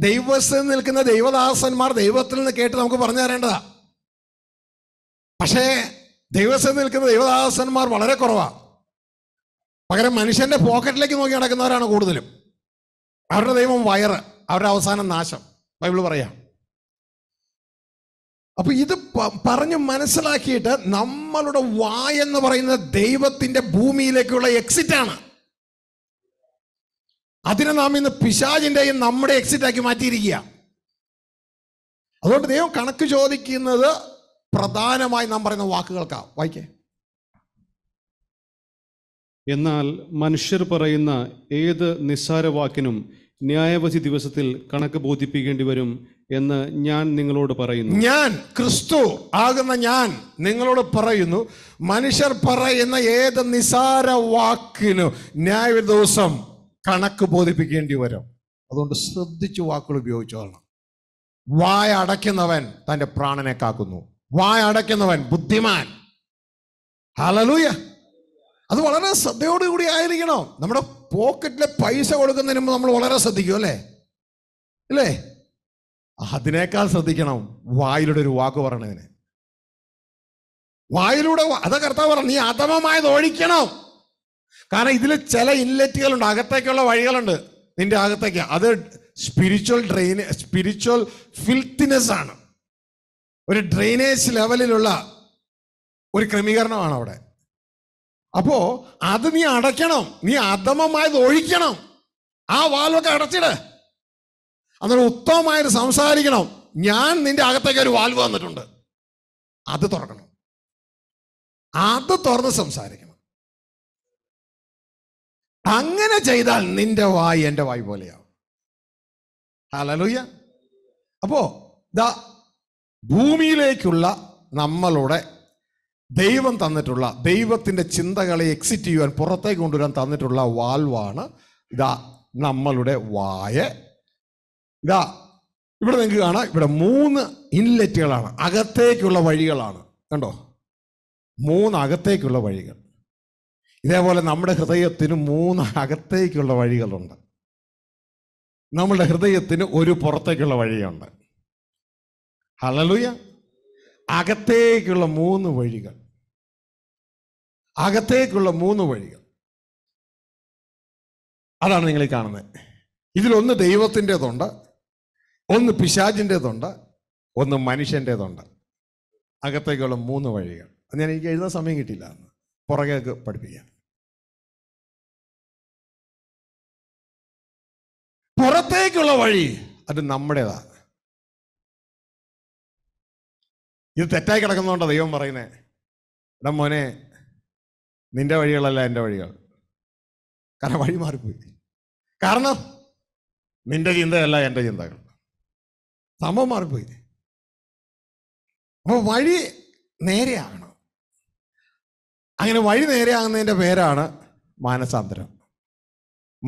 ദൈവസ്ഥ നിൽക്കുന്ന ദൈവദാസന്മാർ ദൈവത്തിൽ നിന്ന് കേട്ട് നമുക്ക് പറഞ്ഞു തരേണ്ടതാ പക്ഷേ ദൈവസ്ഥ നിൽക്കുന്ന ദൈവദാസന്മാർ വളരെ കുറവാണ് പകരം മനുഷ്യന്റെ പോക്കറ്റിലേക്ക് നോക്കി നടക്കുന്നവരാണ് കൂടുതലും അവരുടെ ദൈവം വയറ് അവരുടെ അവസാനം നാശം ബൈബിൾ പറയാം അപ്പൊ ഇത് പറഞ്ഞ് മനസ്സിലാക്കിയിട്ട് നമ്മളുടെ വായെന്ന് പറയുന്നത് ദൈവത്തിന്റെ ഭൂമിയിലേക്കുള്ള എക്സിറ്റ് ആണ് അതിനെ നാം ഇന്ന് പിശാജിൻ്റെയും നമ്മുടെ എക്സിറ്റ് ആക്കി മാറ്റിയിരിക്കുക അതുകൊണ്ട് ദൈവം കണക്ക് ചോദിക്കുന്നത് പ്രധാനമായി നാം പറയുന്ന വാക്കുകൾക്കാണ് വായിക്കേ എന്നാൽ മനുഷ്യർ പറയുന്ന ഏത് നിസ്സാര വാക്കിനും ന്യായവധി ദിവസത്തിൽ കണക്ക് ബോധിപ്പിക്കേണ്ടി വരും എന്ന് ഞാൻ നിങ്ങളോട് പറയുന്നു ഞാൻ ക്രിസ്തു ആകുന്ന ഞാൻ നിങ്ങളോട് പറയുന്നു മനുഷ്യർ പറയുന്ന ഏത് നിസാര വാക്കിനു ന്യായ ദിവസം കണക്ക് ബോധിപ്പിക്കേണ്ടി വരും അതുകൊണ്ട് ശ്രദ്ധിച്ചു വാക്കുകൾ ഉപയോഗിച്ചോളണം വായ അടയ്ക്കുന്നവൻ തൻ്റെ പ്രാണനെ കാക്കുന്നു വായ അടയ്ക്കുന്നവൻ ബുദ്ധിമാൻ ഹലലൂയ അത് വളരെ ശ്രദ്ധയോടുകൂടി ആയിരിക്കണം നമ്മുടെ പോക്കറ്റിലെ പൈസ കൊടുക്കുന്നതിന് മുമ്പ് നമ്മൾ വളരെ ശ്രദ്ധിക്കും അല്ലേ അല്ലേ അതിനേക്കാൾ ശ്രദ്ധിക്കണം വായിലൂടെ ഒരു വാക്ക് പറഞ്ഞതിന് വായിലൂടെ അത കർത്താവ് പറഞ്ഞു നീ അധമമായത് ഒഴിക്കണം കാരണം ഇതിൽ ചില ഇൻലെറ്റുകളുണ്ട് അകത്തേക്കുള്ള വഴികളുണ്ട് നിന്റെ അകത്തേക്ക് അത് സ്പിരിച്വൽ ഡ്രെയിൻ സ്പിരിച്വൽ ഫിൽത്തിനെസ് ആണ് ഒരു ഡ്രെയിനേജ് ലെവലിലുള്ള ഒരു ക്രമീകരണമാണ് അവിടെ അപ്പോ അത് നീ അടയ്ക്കണം നീ അധമമായത് ഒഴിക്കണം ആ വാൽവൊക്കെ അടച്ചിട് അന്നേരം ഉത്തമമായിട്ട് സംസാരിക്കണം ഞാൻ നിന്റെ അകത്തേക്ക് ഒരു വാൽവ് വന്നിട്ടുണ്ട് അത് തുറക്കണം അത് തുറന്ന് സംസാരിക്കണം അങ്ങനെ ചെയ്താൽ നിന്റെ വായി എന്റെ വായി പോലെയാവും ഹലലൂയ അപ്പോ ദാ ഭൂമിയിലേക്കുള്ള നമ്മളുടെ ദൈവം തന്നിട്ടുള്ള ദൈവത്തിൻ്റെ ചിന്തകളെ എക്സിറ്റ് ചെയ്യുവാൻ പുറത്തേക്ക് കൊണ്ടുവരാൻ തന്നിട്ടുള്ള വാൽവാണ് ഇതാ നമ്മളുടെ വായ ഇതാ ഇവിടെ നിങ്ങൾക്ക് കാണാം ഇവിടെ മൂന്ന് ഇൻലെറ്റുകളാണ് അകത്തേക്കുള്ള വഴികളാണ് കണ്ടോ മൂന്ന് അകത്തേക്കുള്ള വഴികൾ ഇതേപോലെ നമ്മുടെ ഹൃദയത്തിന് മൂന്ന് അകത്തേക്കുള്ള വഴികളുണ്ട് നമ്മളുടെ ഹൃദയത്തിന് ഒരു പുറത്തേക്കുള്ള വഴിയുണ്ട് ഹലലുയ അകത്തേക്കുള്ള മൂന്ന് വഴികൾ അകത്തേക്കുള്ള മൂന്ന് വഴികൾ അതാണ് നിങ്ങൾ ഈ കാണുന്നത് ഇതിലൊന്ന് ദൈവത്തിൻ്റെതുണ്ട് ഒന്ന് പിശാചിൻ്റെതുണ്ട് ഒന്ന് മനുഷ്യൻ്റെതുണ്ട് അകത്തേക്കുള്ള മൂന്ന് വഴികൾ അത് ഞാൻ എനിക്ക് എഴുതാൻ സമയം കിട്ടിയില്ല പുറകെ പുറകേക്ക് പഠിപ്പിക്കാം പുറത്തേക്കുള്ള വഴി അത് നമ്മുടേതാണ് ഇത് തെറ്റായി കിടക്കുന്നതുകൊണ്ടാണ് ദൈവം പറയുന്നത് എടാ മോനെ നിന്റെ വഴികളല്ല എൻ്റെ വഴികൾ കാരണം വഴി മാറിപ്പോയി കാരണം നിന്റെ ചിന്തയല്ല എൻ്റെ ചിന്തകൾ സംഭവം മാറിപ്പോയി അപ്പോൾ വഴി നേരെയാകണം അങ്ങനെ വഴി നേരെയാകുന്നതിൻ്റെ പേരാണ് മാനസാന്തരം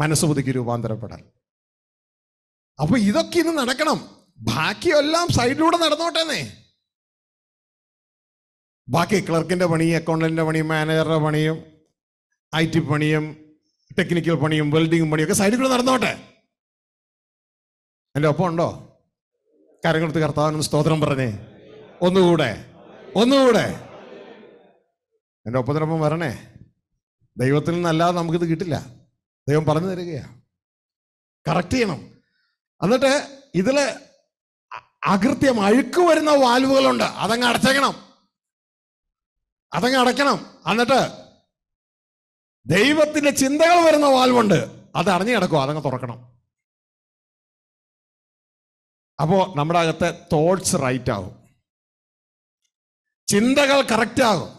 മനസ്സ് പുതുക്കി രൂപാന്തരപ്പെടൽ അപ്പോൾ ഇതൊക്കെ ഇന്ന് നടക്കണം ബാക്കിയെല്ലാം സൈഡിലൂടെ നടന്നോട്ടേന്നേ ബാക്കി ക്ലർക്കിൻ്റെ പണി അക്കൗണ്ടൻ്റിൻ്റെ പണി മാനേജറുടെ പണിയും ഐ ടി പണിയും ടെക്നിക്കൽ പണിയും വെൽഡിംഗ് പണിയും ഒക്കെ സൈഡിൽ കൂടെ നടന്നോട്ടെ എൻ്റെ ഒപ്പം ഉണ്ടോ കരം കൊടുത്ത് കർത്താവിനൊന്ന് സ്തോത്രം പറഞ്ഞേ ഒന്നുകൂടെ ഒന്നുകൂടെ എൻ്റെ ഒപ്പത്തിനൊപ്പം വരണേ ദൈവത്തിൽ നിന്നല്ലാതെ നമുക്കിത് കിട്ടില്ല ദൈവം പറഞ്ഞു തരികയാ കറക്റ്റ് ചെയ്യണം എന്നിട്ട് ഇതിൽ അകൃത്യം അഴുക്ക് വരുന്ന വാൽവുകളുണ്ട് അതങ്ങ് അടച്ചേക്കണം അതങ്ങ് അടയ്ക്കണം എന്നിട്ട് ദൈവത്തിന്റെ ചിന്തകൾ വരുന്ന വാൽവുണ്ട് അത് അടഞ്ഞു കിടക്കുക അതങ്ങ് തുറക്കണം അപ്പോൾ നമ്മുടെ അകത്തെ തോട്ട്സ് റൈറ്റ് ആകും ചിന്തകൾ കറക്റ്റ് ആകും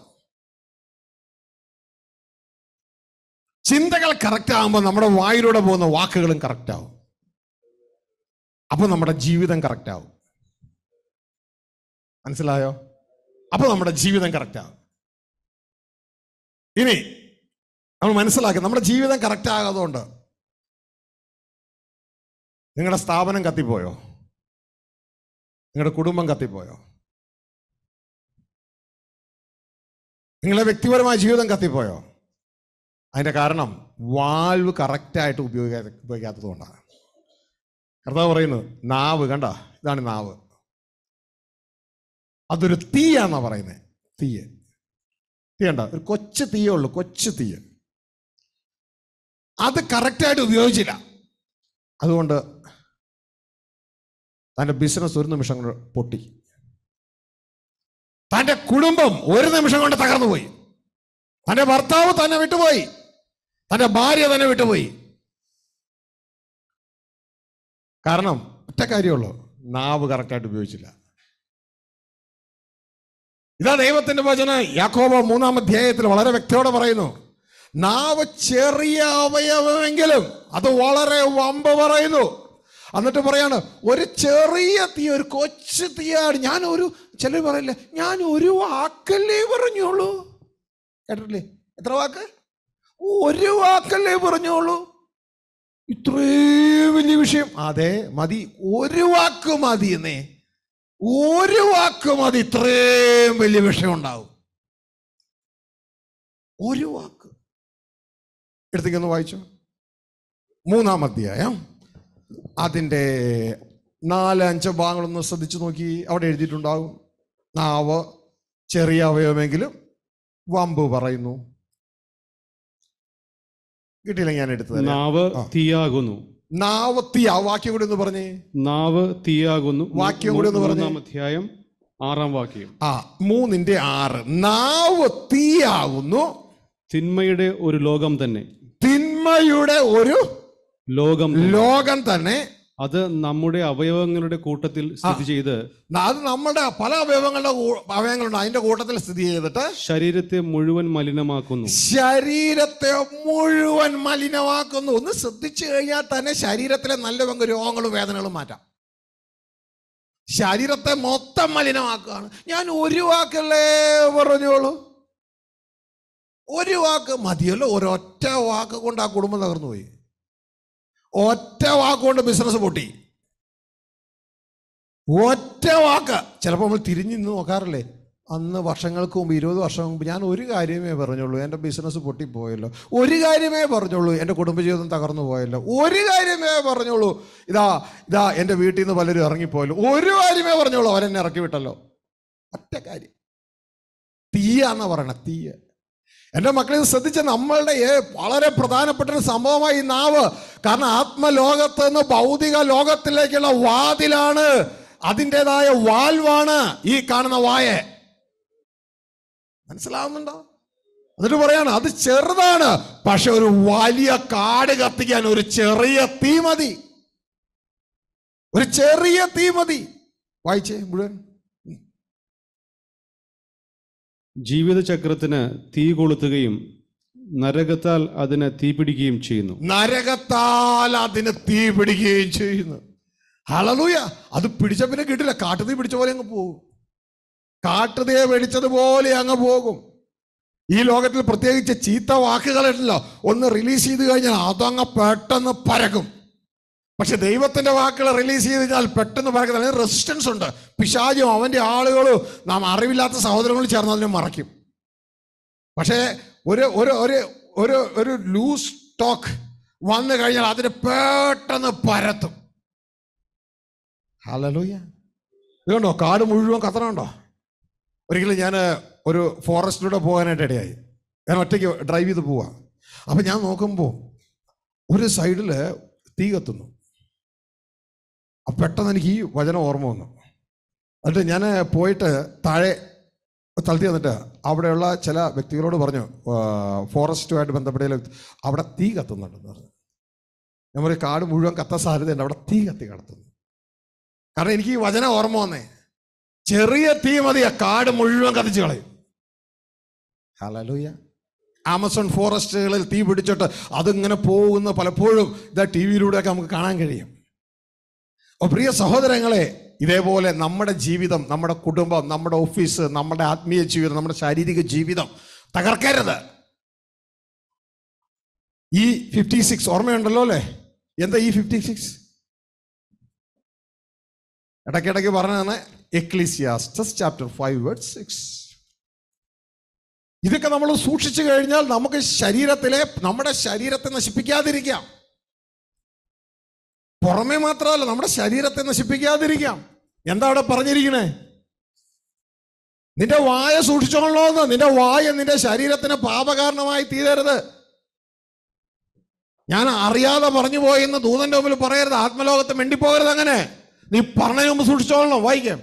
ചിന്തകൾ കറക്റ്റ് ആകുമ്പോൾ നമ്മുടെ വായിലൂടെ പോകുന്ന വാക്കുകളും കറക്റ്റ് ആവും അപ്പോൾ നമ്മുടെ ജീവിതം കറക്റ്റ് ആവും മനസ്സിലായോ അപ്പോൾ നമ്മുടെ ജീവിതം കറക്റ്റ് ആവും ഇനി നമ്മൾ മനസ്സിലാക്കുക നമ്മുടെ ജീവിതം കറക്റ്റ് ആകാതുകൊണ്ട് നിങ്ങളുടെ സ്ഥാപനം കത്തിപ്പോയോ നിങ്ങളുടെ കുടുംബം കത്തിപ്പോയോ നിങ്ങളുടെ വ്യക്തിപരമായ ജീവിതം കത്തിപ്പോയോ അതിൻ്റെ കാരണം വാൽവ് കറക്റ്റായിട്ട് ഉപയോഗിക്കാ ഉപയോഗിക്കാത്തത് കൊണ്ടാണ് കർത്താവ് പറയുന്നത് നാവ് കണ്ട ഇതാണ് നാവ് അതൊരു തീയാണെന്നാണ് പറയുന്നത് തീയ് തീയണ്ട ഒരു കൊച്ചു തീയേ ഉള്ളൂ കൊച്ചു തീയ അത് കറക്റ്റായിട്ട് ഉപയോഗിച്ചില്ല അതുകൊണ്ട് തൻ്റെ ബിസിനസ് ഒരു നിമിഷം കൊണ്ട് പൊട്ടി തൻ്റെ കുടുംബം ഒരു നിമിഷം കൊണ്ട് തകർന്നു പോയി തൻ്റെ ഭർത്താവ് തന്നെ വിട്ടുപോയി തൻ്റെ ഭാര്യ തന്നെ വിട്ടുപോയി കാരണം ഒറ്റ കാര്യമുള്ളൂ നാവ് കറക്റ്റായിട്ട് ഉപയോഗിച്ചില്ല ഇതാ ദൈവത്തിന്റെ വചന യാക്കോബ മൂന്നാം അധ്യായത്തിൽ വളരെ വ്യക്തിയോടെ പറയുന്നു നാവ് ചെറിയ അവയവമെങ്കിലും അത് വളരെ വമ്പ പറയുന്നു എന്നിട്ട് പറയാണ് ഒരു ചെറിയ തീ ഒരു കൊച്ചു തീയാണ് ഞാൻ ഒരു ചിലർ പറയില്ല ഞാൻ ഒരു വാക്കല്ലേ പറഞ്ഞോളൂ കേട്ടിട്ടില്ലേ എത്ര വാക്ക് ഒരു വാക്കല്ലേ പറഞ്ഞോളൂ ഇത്രേ വലിയ വിഷയം അതെ മതി ഒരു വാക്ക് മതി എന്നേ ഒരു വാക്ക് മതി ഇത്രയും വലിയ വിഷയം ഉണ്ടാവും ഒരു വാക്ക് എടുത്തേക്കൊന്ന് വായിച്ചു മൂന്നാം അധ്യായം അതിൻ്റെ നാല് അഞ്ച് ഭാഗങ്ങളൊന്ന് ശ്രദ്ധിച്ചു നോക്കി അവിടെ എഴുതിയിട്ടുണ്ടാകും നാവ് ചെറിയ അവയവമെങ്കിലും വമ്പ് പറയുന്നു കിട്ടിയില്ല ഞാൻ എടുത്തത് നാവ് തീയാകുന്നു നാവ് തീയ വാക്യം കൂടി ഒന്ന് പറഞ്ഞേ നാവ് തീയാകുന്നു വാക്യം കൂടി ഒന്ന് പറഞ്ഞേ അധ്യായം ആറാം വാക്യം ആ മൂന്നിന്റെ ആറ് നാവ് തീയാകുന്നു തിന്മയുടെ ഒരു ലോകം തന്നെ തിന്മയുടെ ഒരു ലോകം ലോകം തന്നെ അത് നമ്മുടെ അവയവങ്ങളുടെ കൂട്ടത്തിൽ സ്ഥിതി ചെയ്ത് അത് നമ്മുടെ പല അവയവങ്ങളുടെ അവയവങ്ങളുണ്ട് അതിന്റെ കൂട്ടത്തിൽ സ്ഥിതി ചെയ്തിട്ട് ശരീരത്തെ മുഴുവൻ മലിനമാക്കുന്നു ശരീരത്തെ മുഴുവൻ മലിനമാക്കുന്നു ഒന്ന് ശ്രദ്ധിച്ചു കഴിഞ്ഞാൽ തന്നെ ശരീരത്തിലെ നല്ല പങ്ക് രോഗങ്ങളും വേദനകളും മാറ്റാം ശരീരത്തെ മൊത്തം മലിനമാക്കുകയാണ് ഞാൻ ഒരു വാക്കല്ലേ പറഞ്ഞോളൂ ഒരു വാക്ക് മതിയല്ലോ ഒരൊറ്റ വാക്ക് കൊണ്ട് ആ കുടുംബം തകർന്നു പോയി ഒറ്റ വാക്കുകൊണ്ട് ബിസിനസ് പൊട്ടി ഒറ്റ വാക്ക് ചിലപ്പോൾ നമ്മൾ തിരിഞ്ഞു നിന്ന് നോക്കാറില്ലേ അന്ന് വർഷങ്ങൾക്ക് മുമ്പ് ഇരുപത് വർഷം മുമ്പ് ഞാൻ ഒരു കാര്യമേ പറഞ്ഞുള്ളൂ എൻ്റെ ബിസിനസ് പൊട്ടിപ്പോയല്ലോ ഒരു കാര്യമേ പറഞ്ഞുള്ളൂ എൻ്റെ കുടുംബജീവിതം തകർന്നു പോയല്ലോ ഒരു കാര്യമേ പറഞ്ഞുള്ളൂ ഇതാ ഇതാ എൻ്റെ വീട്ടിൽ നിന്ന് പലരും ഇറങ്ങിപ്പോയല്ലോ ഒരു കാര്യമേ പറഞ്ഞുള്ളൂ അവരെന്നെ ഇറക്കി വിട്ടല്ലോ ഒറ്റ കാര്യം തീയാന്നാ പറയണ തീയ എൻ്റെ മക്കളിൽ ശ്രദ്ധിച്ച നമ്മളുടെ വളരെ പ്രധാനപ്പെട്ട ഒരു സംഭവമായി നാവ് കാരണം ആത്മലോകത്ത് നിന്ന് ഭൗതിക ലോകത്തിലേക്കുള്ള വാതിലാണ് അതിൻ്റെതായ വാൽവാണ് ഈ കാണുന്ന വായ മനസ്സിലാവുന്നുണ്ടോ എന്നിട്ട് പറയാണ് അത് ചെറുതാണ് പക്ഷെ ഒരു വലിയ കാട് കത്തിക്കാൻ ഒരു ചെറിയ തീ മതി ഒരു ചെറിയ തീ മതി വായിച്ചേ മുഴുവൻ ജീവിതചക്രത്തിന് തീ കൊളുത്തുകയും നരകത്താൽ അതിന് തീ പിടിക്കുകയും ചെയ്യുന്നു നരകത്താൽ അതിന് തീ പിടിക്കുകയും ചെയ്യുന്നു അളലൂയ അത് പിടിച്ച പിന്നെ കിട്ടില്ല കാട്ടുതീ പിടിച്ച പോലെ അങ്ങ് പോകും കാട്ടുതീയെ പിടിച്ചതുപോലെ അങ്ങ് പോകും ഈ ലോകത്തിൽ പ്രത്യേകിച്ച് ചീത്ത വാക്കുകളുണ്ടല്ലോ ഒന്ന് റിലീസ് ചെയ്ത് കഴിഞ്ഞാൽ അതങ്ങ് പെട്ടെന്ന് പരക്കും പക്ഷെ ദൈവത്തിൻ്റെ വാക്കുകൾ റിലീസ് ചെയ്ത് കഴിഞ്ഞാൽ പെട്ടെന്ന് പറയുന്നത് അല്ലെങ്കിൽ റെസിസ്റ്റൻസ് ഉണ്ട് പിശാചും അവൻ്റെ ആളുകളും നാം അറിവില്ലാത്ത സഹോദരങ്ങൾ ചേർന്ന് അതിനെ മറയ്ക്കും പക്ഷേ ഒരു ഒരു ഒരു ഒരു ഒരു ലൂസ് ടോക്ക് വന്നു കഴിഞ്ഞാൽ അതിന് പെട്ടെന്ന് പരത്തും ഹലലൂയ ഇതുണ്ടോ കാട് മുഴുവൻ കത്തണമുണ്ടോ ഒരിക്കലും ഞാൻ ഒരു ഫോറസ്റ്റിലൂടെ പോകാനായിട്ട് ഇടയായി ഞാൻ ഒറ്റയ്ക്ക് ഡ്രൈവ് ചെയ്ത് പോവാം അപ്പം ഞാൻ നോക്കുമ്പോൾ ഒരു സൈഡിൽ തീ കത്തുന്നു അപ്പം പെട്ടെന്ന് എനിക്ക് ഈ വചനം ഓർമ്മ വന്നു എന്നിട്ട് ഞാൻ പോയിട്ട് താഴെ തളത്തി വന്നിട്ട് അവിടെയുള്ള ചില വ്യക്തികളോട് പറഞ്ഞു ഫോറസ്റ്റുമായിട്ട് ബന്ധപ്പെട്ട അവിടെ തീ കത്തുന്നുണ്ടെന്ന് പറഞ്ഞു ഞാൻ പറയും കാട് മുഴുവൻ കത്ത സാധ്യതയുണ്ട് അവിടെ തീ കത്തി കിടത്തുന്നു കാരണം എനിക്ക് ഈ വചന ഓർമ്മ വന്നേ ചെറിയ തീ മതിയാ കാട് മുഴുവൻ കത്തിച്ചു കളയും ആമസോൺ ഫോറസ്റ്റുകളിൽ തീ പിടിച്ചിട്ട് അതിങ്ങനെ പോകുന്ന പലപ്പോഴും ഇതാ ടി വിയിലൂടെയൊക്കെ നമുക്ക് കാണാൻ കഴിയും അപ്പോൾ പ്രിയ സഹോദരങ്ങളെ ഇതേപോലെ നമ്മുടെ ജീവിതം നമ്മുടെ കുടുംബം നമ്മുടെ ഓഫീസ് നമ്മുടെ ആത്മീയ ജീവിതം നമ്മുടെ ശാരീരിക ജീവിതം തകർക്കരുത് ഈ ഫിഫ്റ്റി സിക്സ് ഓർമ്മയുണ്ടല്ലോ അല്ലേ എന്താ ഈ ഫിഫ്റ്റി സിക്സ് ഇടയ്ക്കിടയ്ക്ക് പറഞ്ഞതാണ് Ecclesiastes chapter five word six ഇതൊക്കെ നമ്മൾ സൂക്ഷിച്ചു കഴിഞ്ഞാൽ നമുക്ക് ശരീരത്തിലെ നമ്മുടെ ശരീരത്തെ നശിപ്പിക്കാതിരിക്കാം പുറമേ മാത്രമല്ല നമ്മുടെ ശരീരത്തെ നശിപ്പിക്കാതിരിക്കാം എന്താ അവിടെ പറഞ്ഞിരിക്കണേ നിന്റെ വായ സൂക്ഷിച്ചോളോന്ന് നിന്റെ വായ നിന്റെ ശരീരത്തിന് പാപകാരണമായി തീരരുത് ഞാൻ അറിയാതെ പറഞ്ഞു പോയെന്ന് ദൂതന്റെ മുമ്പിൽ പറയരുത് ആത്മലോകത്ത് മെണ്ടിപ്പോകരുത് അങ്ങനെ നീ പറഞ്ഞ മുമ്പ് സൂക്ഷിച്ചോളണം വായിക്കാം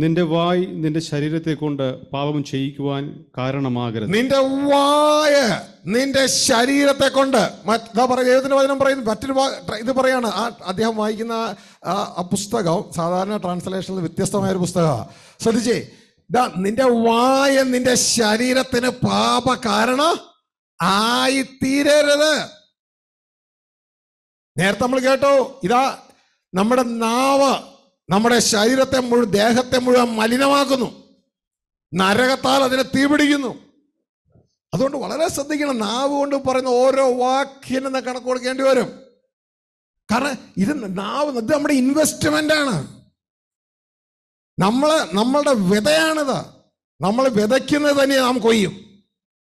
നിന്റെ വായ് നിന്റെ ശരീരത്തെ കൊണ്ട് പാപം ചെയ്യിക്കുവാൻ കാരണമാകരുത് നിന്റെ വായ നിന്റെ ശരീരത്തെ കൊണ്ട് മറ്റാ വചനം പറയുന്നു മറ്റൊരു ഇത് പറയാണ് ആ അദ്ദേഹം വായിക്കുന്ന ആ പുസ്തകം സാധാരണ ട്രാൻസ്ലേഷനിൽ വ്യത്യസ്തമായ ഒരു പുസ്തകമാണ് ശ്രദ്ധിച്ചേ നിന്റെ വായ നിന്റെ ശരീരത്തിന് പാപ കാരണം ആയിത്തീരരുത് നേരത്തെ നമ്മൾ കേട്ടോ ഇതാ നമ്മുടെ നാവ് നമ്മുടെ ശരീരത്തെ മുഴുവൻ ദേഹത്തെ മുഴുവൻ മലിനമാക്കുന്നു നരകത്താൽ അതിനെ തീപിടിക്കുന്നു അതുകൊണ്ട് വളരെ ശ്രദ്ധിക്കണം നാവ് കൊണ്ട് പറയുന്ന ഓരോ വാക്കിനെ കണക്ക് കൊടുക്കേണ്ടി വരും കാരണം ഇത് നാവ് ഇത് നമ്മുടെ ഇൻവെസ്റ്റ്മെൻ്റ് ആണ് നമ്മൾ നമ്മളുടെ വിതയാണിത് നമ്മൾ വിതയ്ക്കുന്നത് തന്നെ നാം കൊയ്യും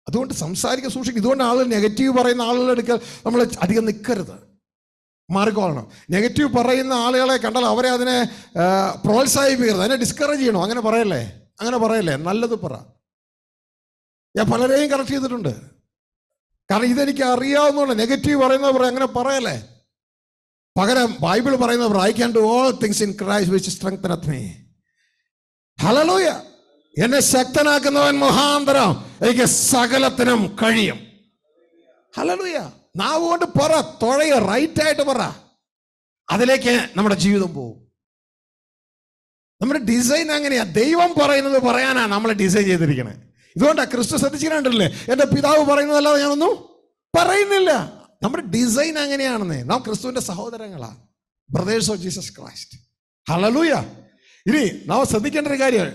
അതുകൊണ്ട് സംസാരിക്കാൻ സൂക്ഷിക്കും ഇതുകൊണ്ട് ആളുകൾ നെഗറ്റീവ് പറയുന്ന ആളുകളെടുക്കാൻ നമ്മൾ അധികം നിൽക്കരുത് മാറിക്കോളണം നെഗറ്റീവ് പറയുന്ന ആളുകളെ കണ്ടാൽ അവരെ അതിനെ പ്രോത്സാഹിപ്പിക്കരുത് അതിനെ ഡിസ്കറേജ് ചെയ്യണം അങ്ങനെ പറയല്ലേ അങ്ങനെ പറയല്ലേ നല്ലത് പറ ഞാൻ പലരെയും കറക്റ്റ് ചെയ്തിട്ടുണ്ട് കാരണം ഇതെനിക്ക് അറിയാവുന്നതുകൊണ്ട് നെഗറ്റീവ് പറയുന്നത് പറയാം അങ്ങനെ പറയല്ലേ പകരം ബൈബിൾ പറയുന്നത് I can do all things in Christ which strength me hallelujah എന്നെ ശക്തനാക്കുന്നവൻ മുഹാന്തരം എനിക്ക് സകലത്തിനും കഴിയും ഹലലുയ നാവ് കൊണ്ട് പറ തുഴയ റൈറ്റ് ആയിട്ട് പറ അതിലേക്ക് നമ്മുടെ ജീവിതം പോകും നമ്മുടെ ഡിസൈൻ അങ്ങനെയാ ദൈവം പറയുന്നത് പറയാനാണ് നമ്മളെ ഡിസൈൻ ചെയ്തിരിക്കണേ ഇതുകൊണ്ടാ ക്രിസ്തു ശ്രദ്ധിച്ചിട്ടുണ്ടല്ലേ എന്റെ പിതാവ് പറയുന്നതല്ലാതെ ഞാനൊന്നും പറയുന്നില്ല നമ്മുടെ ഡിസൈൻ അങ്ങനെയാണെന്നേ നാം ക്രിസ്തുവിന്റെ സഹോദരങ്ങളാ brothers of Jesus Christ hallelujah ഇനി നാം ശ്രദ്ധിക്കേണ്ട ഒരു കാര്യം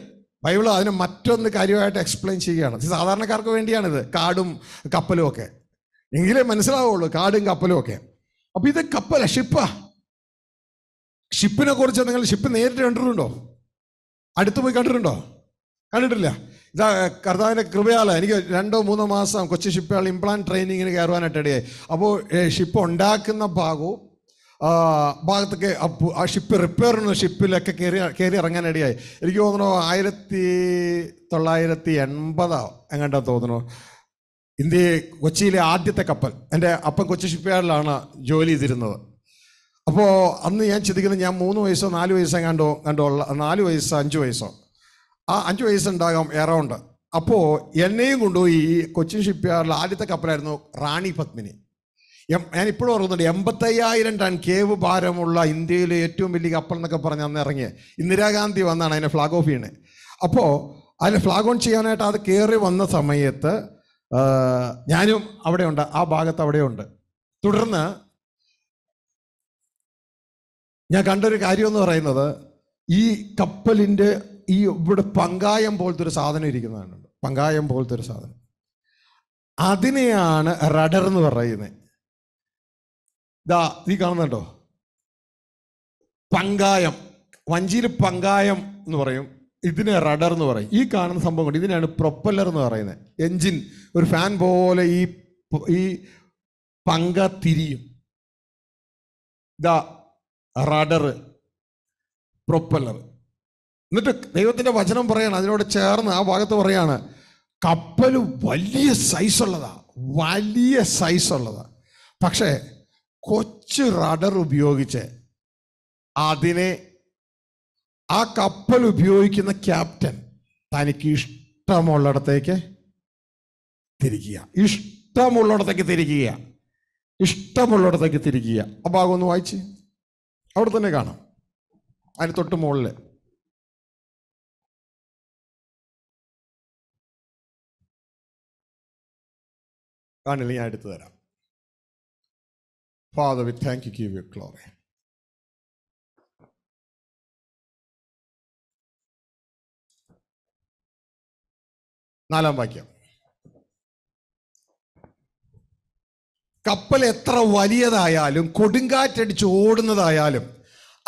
ബൈബിൾ അതിന് മറ്റൊന്ന് കാര്യമായിട്ട് എക്സ്പ്ലെയിൻ ചെയ്യുകയാണ് സാധാരണക്കാർക്ക് വേണ്ടിയാണിത് കാടും കപ്പലും ഒക്കെ എങ്കിലേ മനസ്സിലാവുള്ളൂ കാടും കപ്പലും ഒക്കെ അപ്പൊ ഇത് കപ്പല ഷിപ്പാ ഷിപ്പിനെ കുറിച്ച് നിങ്ങൾ ഷിപ്പ് നേരിട്ട് കണ്ടിട്ടുണ്ടോ അടുത്ത് പോയി കണ്ടിട്ടുണ്ടോ കണ്ടിട്ടില്ല ഇതാ കർത്താവിൻ്റെ കൃപയാല എനിക്ക് രണ്ടോ മൂന്നോ മാസം കൊച്ചി ഷിപ്പുകൾ ഇംപ്ലാന്റ് ട്രെയിനിങ്ങിന് കയറുവാനായിട്ട് ഇടയായി അപ്പോൾ ഷിപ്പ് ഉണ്ടാക്കുന്ന ഭാഗവും ഭാഗത്തൊക്കെ ആ ഷിപ്പ് ചെയ്യുന്ന ഷിപ്പിലൊക്കെ കയറി കയറി ഇടയായി എനിക്ക് തോന്നണോ ആയിരത്തി തൊള്ളായിരത്തി എൺപതോ എങ്ങോട്ടാണ് തോന്നണോ ഇന്ത്യയെ കൊച്ചിയിലെ ആദ്യത്തെ കപ്പൽ എൻ്റെ അപ്പൻ കൊച്ചി ഷിപ്പ്യാർഡിലാണ് ജോലി ചെയ്തിരുന്നത് അപ്പോൾ അന്ന് ഞാൻ ചിന്തിക്കുന്നത് ഞാൻ മൂന്ന് വയസ്സോ നാല് വയസ്സോ കണ്ടോ കണ്ടോ നാല് വയസ്സോ അഞ്ച് വയസ്സോ ആ അഞ്ച് വയസ്സുണ്ടാകാം എറൗണ്ട് അപ്പോൾ എന്നെയും കൊണ്ടുപോയി ഈ കൊച്ചിൻ ഷിപ്പ്യാർഡിലെ ആദ്യത്തെ കപ്പലായിരുന്നു റാണി പത്മിനി ഞാൻ ഇപ്പോഴും ഓർക്കുന്നുണ്ട് എൺപത്തയ്യായിരം ടൺ കേവ് ഭാരമുള്ള ഇന്ത്യയിലെ ഏറ്റവും വലിയ കപ്പൽ എന്നൊക്കെ പറഞ്ഞ് അന്ന് ഇറങ്ങിയ ഇന്ദിരാഗാന്ധി വന്നാണ് അതിനെ ഫ്ലാഗ് ഓഫ് ചെയ്യണേ അപ്പോൾ അതിനെ ഫ്ലാഗ് ഓൺ ചെയ്യാനായിട്ട് അത് കയറി വന്ന സമയത്ത് ഞാനും അവിടെയുണ്ട് ആ ഭാഗത്ത് അവിടെയുണ്ട് തുടർന്ന് ഞാൻ കണ്ടൊരു കാര്യം എന്ന് പറയുന്നത് ഈ കപ്പലിൻ്റെ ഈ ഇവിടെ പങ്കായം പോലത്തെ ഒരു സാധനം ഇരിക്കുന്നതാണ് പങ്കായം പോലത്തെ ഒരു സാധനം അതിനെയാണ് റഡർ എന്ന് പറയുന്നത് ഇതാ നീ കാണുന്നുണ്ടോ പങ്കായം വഞ്ചിയിൽ പങ്കായം എന്ന് പറയും ഇതിനെ റഡർ എന്ന് പറയും ഈ കാണുന്ന സംഭവം കൊണ്ട് ഇതിനെയാണ് പ്രൊപ്പല്ലർ എന്ന് പറയുന്നത് എൻജിൻ ഒരു ഫാൻ പോലെ ഈ ഈ പങ്ക തിരിയും ദ റഡർ പ്രൊപ്പല്ലർ എന്നിട്ട് ദൈവത്തിൻ്റെ വചനം പറയാണ് അതിനോട് ചേർന്ന് ആ ഭാഗത്ത് പറയാണ് കപ്പൽ വലിയ സൈസുള്ളതാ വലിയ സൈസുള്ളതാ പക്ഷേ കൊച്ചു റഡർ ഉപയോഗിച്ച് അതിനെ ആ കപ്പൽ ഉപയോഗിക്കുന്ന ക്യാപ്റ്റൻ തനിക്ക് ഇഷ്ടമുള്ളിടത്തേക്ക് തിരിക്കുക ഇഷ്ടമുള്ളിടത്തേക്ക് തിരിക്കുക ഇഷ്ടമുള്ളിടത്തേക്ക് തിരിക്കുക ആ ഭാഗം ഒന്ന് വായിച്ച് അവിടെ തന്നെ കാണാം അതിന് തൊട്ട് മുകളിൽ കാണില്ല ഞാൻ എടുത്തു തരാം father we thank you give you glory നാലാം വാക്യം കപ്പൽ എത്ര വലിയതായാലും കൊടുങ്കാറ്റടിച്ച് ഓടുന്നതായാലും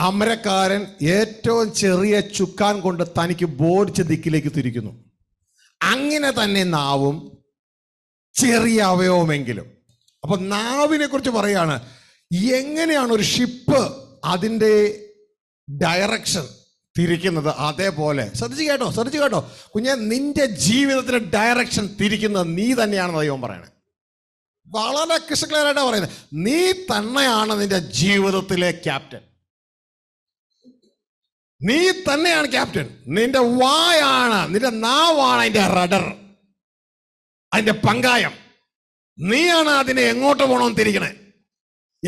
അമരക്കാരൻ ഏറ്റവും ചെറിയ ചുക്കാൻ കൊണ്ട് തനിക്ക് ബോർഡിച്ച ദിക്കിലേക്ക് തിരിക്കുന്നു അങ്ങനെ തന്നെ നാവും ചെറിയ അവയവമെങ്കിലും അപ്പൊ നാവിനെ കുറിച്ച് പറയാണ് എങ്ങനെയാണ് ഒരു ഷിപ്പ് അതിൻ്റെ ഡയറക്ഷൻ തിരിക്കുന്നത് അതേപോലെ ശ്രദ്ധിച്ച് കേട്ടോ ശ്രദ്ധിച്ച് കേട്ടോ കുഞ്ഞെ നിന്റെ ജീവിതത്തിന് ഡയറക്ഷൻ തിരിക്കുന്നത് നീ തന്നെയാണെന്ന് ദൈവം പറയണേ വളരെ ക്രിസ്റ്റക്ലിയറായിട്ട് പറയുന്നത് നീ തന്നെയാണ് നിന്റെ ജീവിതത്തിലെ ക്യാപ്റ്റൻ നീ തന്നെയാണ് ക്യാപ്റ്റൻ നിന്റെ വായാണ് നിന്റെ നാവാണ് അതിന്റെ റഡർ അതിന്റെ പങ്കായം നീയാണ് അതിനെ എങ്ങോട്ട് പോകണമെന്ന് തിരിക്കണേ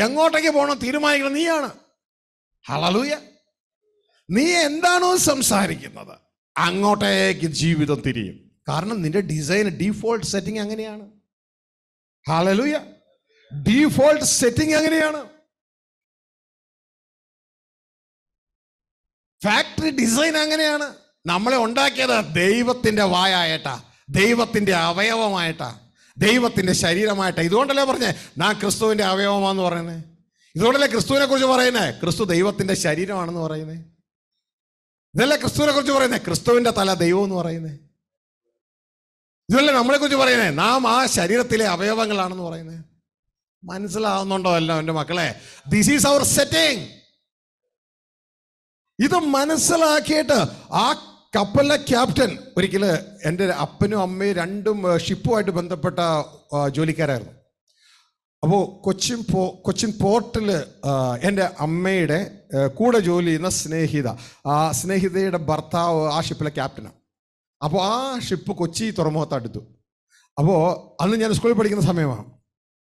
എങ്ങോട്ടേക്ക് പോകണം തീരുമാനിക്കണം നീയാണ് ഹളലൂയ നീ എന്താണോ സംസാരിക്കുന്നത് അങ്ങോട്ടേക്ക് ജീവിതം തിരിയും കാരണം നിന്റെ ഡിസൈൻ ഡീഫോൾട്ട് സെറ്റിംഗ് അങ്ങനെയാണ് ഹാളലൂയ ഡീഫോൾട്ട് സെറ്റിംഗ് അങ്ങനെയാണ് ഫാക്ടറി ഡിസൈൻ അങ്ങനെയാണ് നമ്മളെ ഉണ്ടാക്കിയത് ദൈവത്തിന്റെ വായായിട്ടാ ദൈവത്തിന്റെ അവയവമായിട്ടാ ദൈവത്തിന്റെ ശരീരമായിട്ടാ ഇതുകൊണ്ടല്ലേ പറഞ്ഞേ നാ ക്രിസ്തുവിന്റെ അവയവമാന്ന് പറയുന്നത് ഇതുകൊണ്ടല്ലേ ക്രിസ്തുവിനെ കുറിച്ച് പറയുന്നേ ക്രിസ്തു ദൈവത്തിന്റെ ശരീരമാണെന്ന് പറയുന്നത് ഇതല്ലേ ക്രിസ്തുവിനെ കുറിച്ച് പറയുന്നത് ക്രിസ്തുവിന്റെ തല ദൈവം എന്ന് പറയുന്നേ ഇതല്ല നമ്മളെ കുറിച്ച് പറയുന്നേ നാം ആ ശരീരത്തിലെ അവയവങ്ങളാണെന്ന് പറയുന്നേ മനസ്സിലാവുന്നുണ്ടോ അല്ല എൻ്റെ മക്കളെ ദിസ് ഈസ് അവർ സെറ്റിംഗ് ഇത് മനസ്സിലാക്കിയിട്ട് ആ കപ്പലിലെ ക്യാപ്റ്റൻ ഒരിക്കൽ എൻ്റെ അപ്പനും അമ്മയും രണ്ടും ഷിപ്പുമായിട്ട് ബന്ധപ്പെട്ട ജോലിക്കാരായിരുന്നു അപ്പോൾ കൊച്ചിൻ പോ കൊച്ചിൻ പോർട്ടിൽ എൻ്റെ അമ്മയുടെ കൂടെ ജോലി ചെയ്യുന്ന സ്നേഹിത ആ സ്നേഹിതയുടെ ഭർത്താവ് ആ ഷിപ്പിലെ ക്യാപ്റ്റനാണ് അപ്പോൾ ആ ഷിപ്പ് കൊച്ചി തുറമുഖത്ത് അടുത്തു അപ്പോൾ അന്ന് ഞാൻ സ്കൂളിൽ പഠിക്കുന്ന സമയമാണ്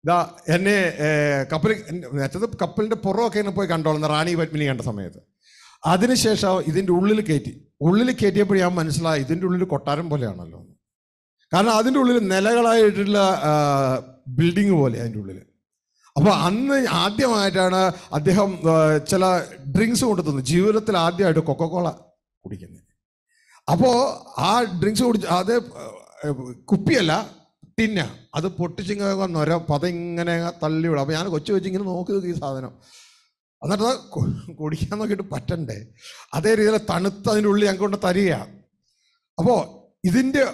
ഇതാ എന്നെ കപ്പൽ മറ്റത് കപ്പലിൻ്റെ പുറമൊക്കെ എന്നെ പോയി കണ്ടോളുന്ന റാണി പത്മിനി കണ്ട സമയത്ത് അതിനുശേഷം ഇതിൻ്റെ ഉള്ളിൽ കയറ്റി ഉള്ളിൽ കയറ്റിയപ്പോൾ ഞാൻ മനസ്സിലായി ഇതിൻ്റെ ഉള്ളിൽ കൊട്ടാരം പോലെയാണല്ലോ കാരണം അതിൻ്റെ ഉള്ളിൽ നിലകളായിട്ടുള്ള ബിൽഡിങ് പോലെ അതിൻ്റെ ഉള്ളിൽ അപ്പോൾ അന്ന് ആദ്യമായിട്ടാണ് അദ്ദേഹം ചില ഡ്രിങ്ക്സ് കൊണ്ടു തന്നു ജീവിതത്തിൽ ആദ്യമായിട്ട് കൊക്കക്കോള കുടിക്കുന്നത് അപ്പോൾ ആ ഡ്രിങ്ക്സ് കുടിച്ച് അത് കുപ്പിയല്ല ടിന്ന അത് പൊട്ടിച്ചിങ്ങ നൊര പതിങ്ങനെ വിടും അപ്പോൾ ഞാൻ കൊച്ചു വെച്ചിങ്ങനെ നോക്കി നോക്കി ഈ സാധനം എന്നിട്ട് കുടിക്കാൻ നോക്കിയിട്ട് പറ്റണ്ടേ അതേ രീതിയിൽ തണുത്ത അതിൻ്റെ ഉള്ളിൽ ഞങ്ങൾക്ക് കൊണ്ട് തരികയാണ് അപ്പോൾ ഇതിൻ്റെ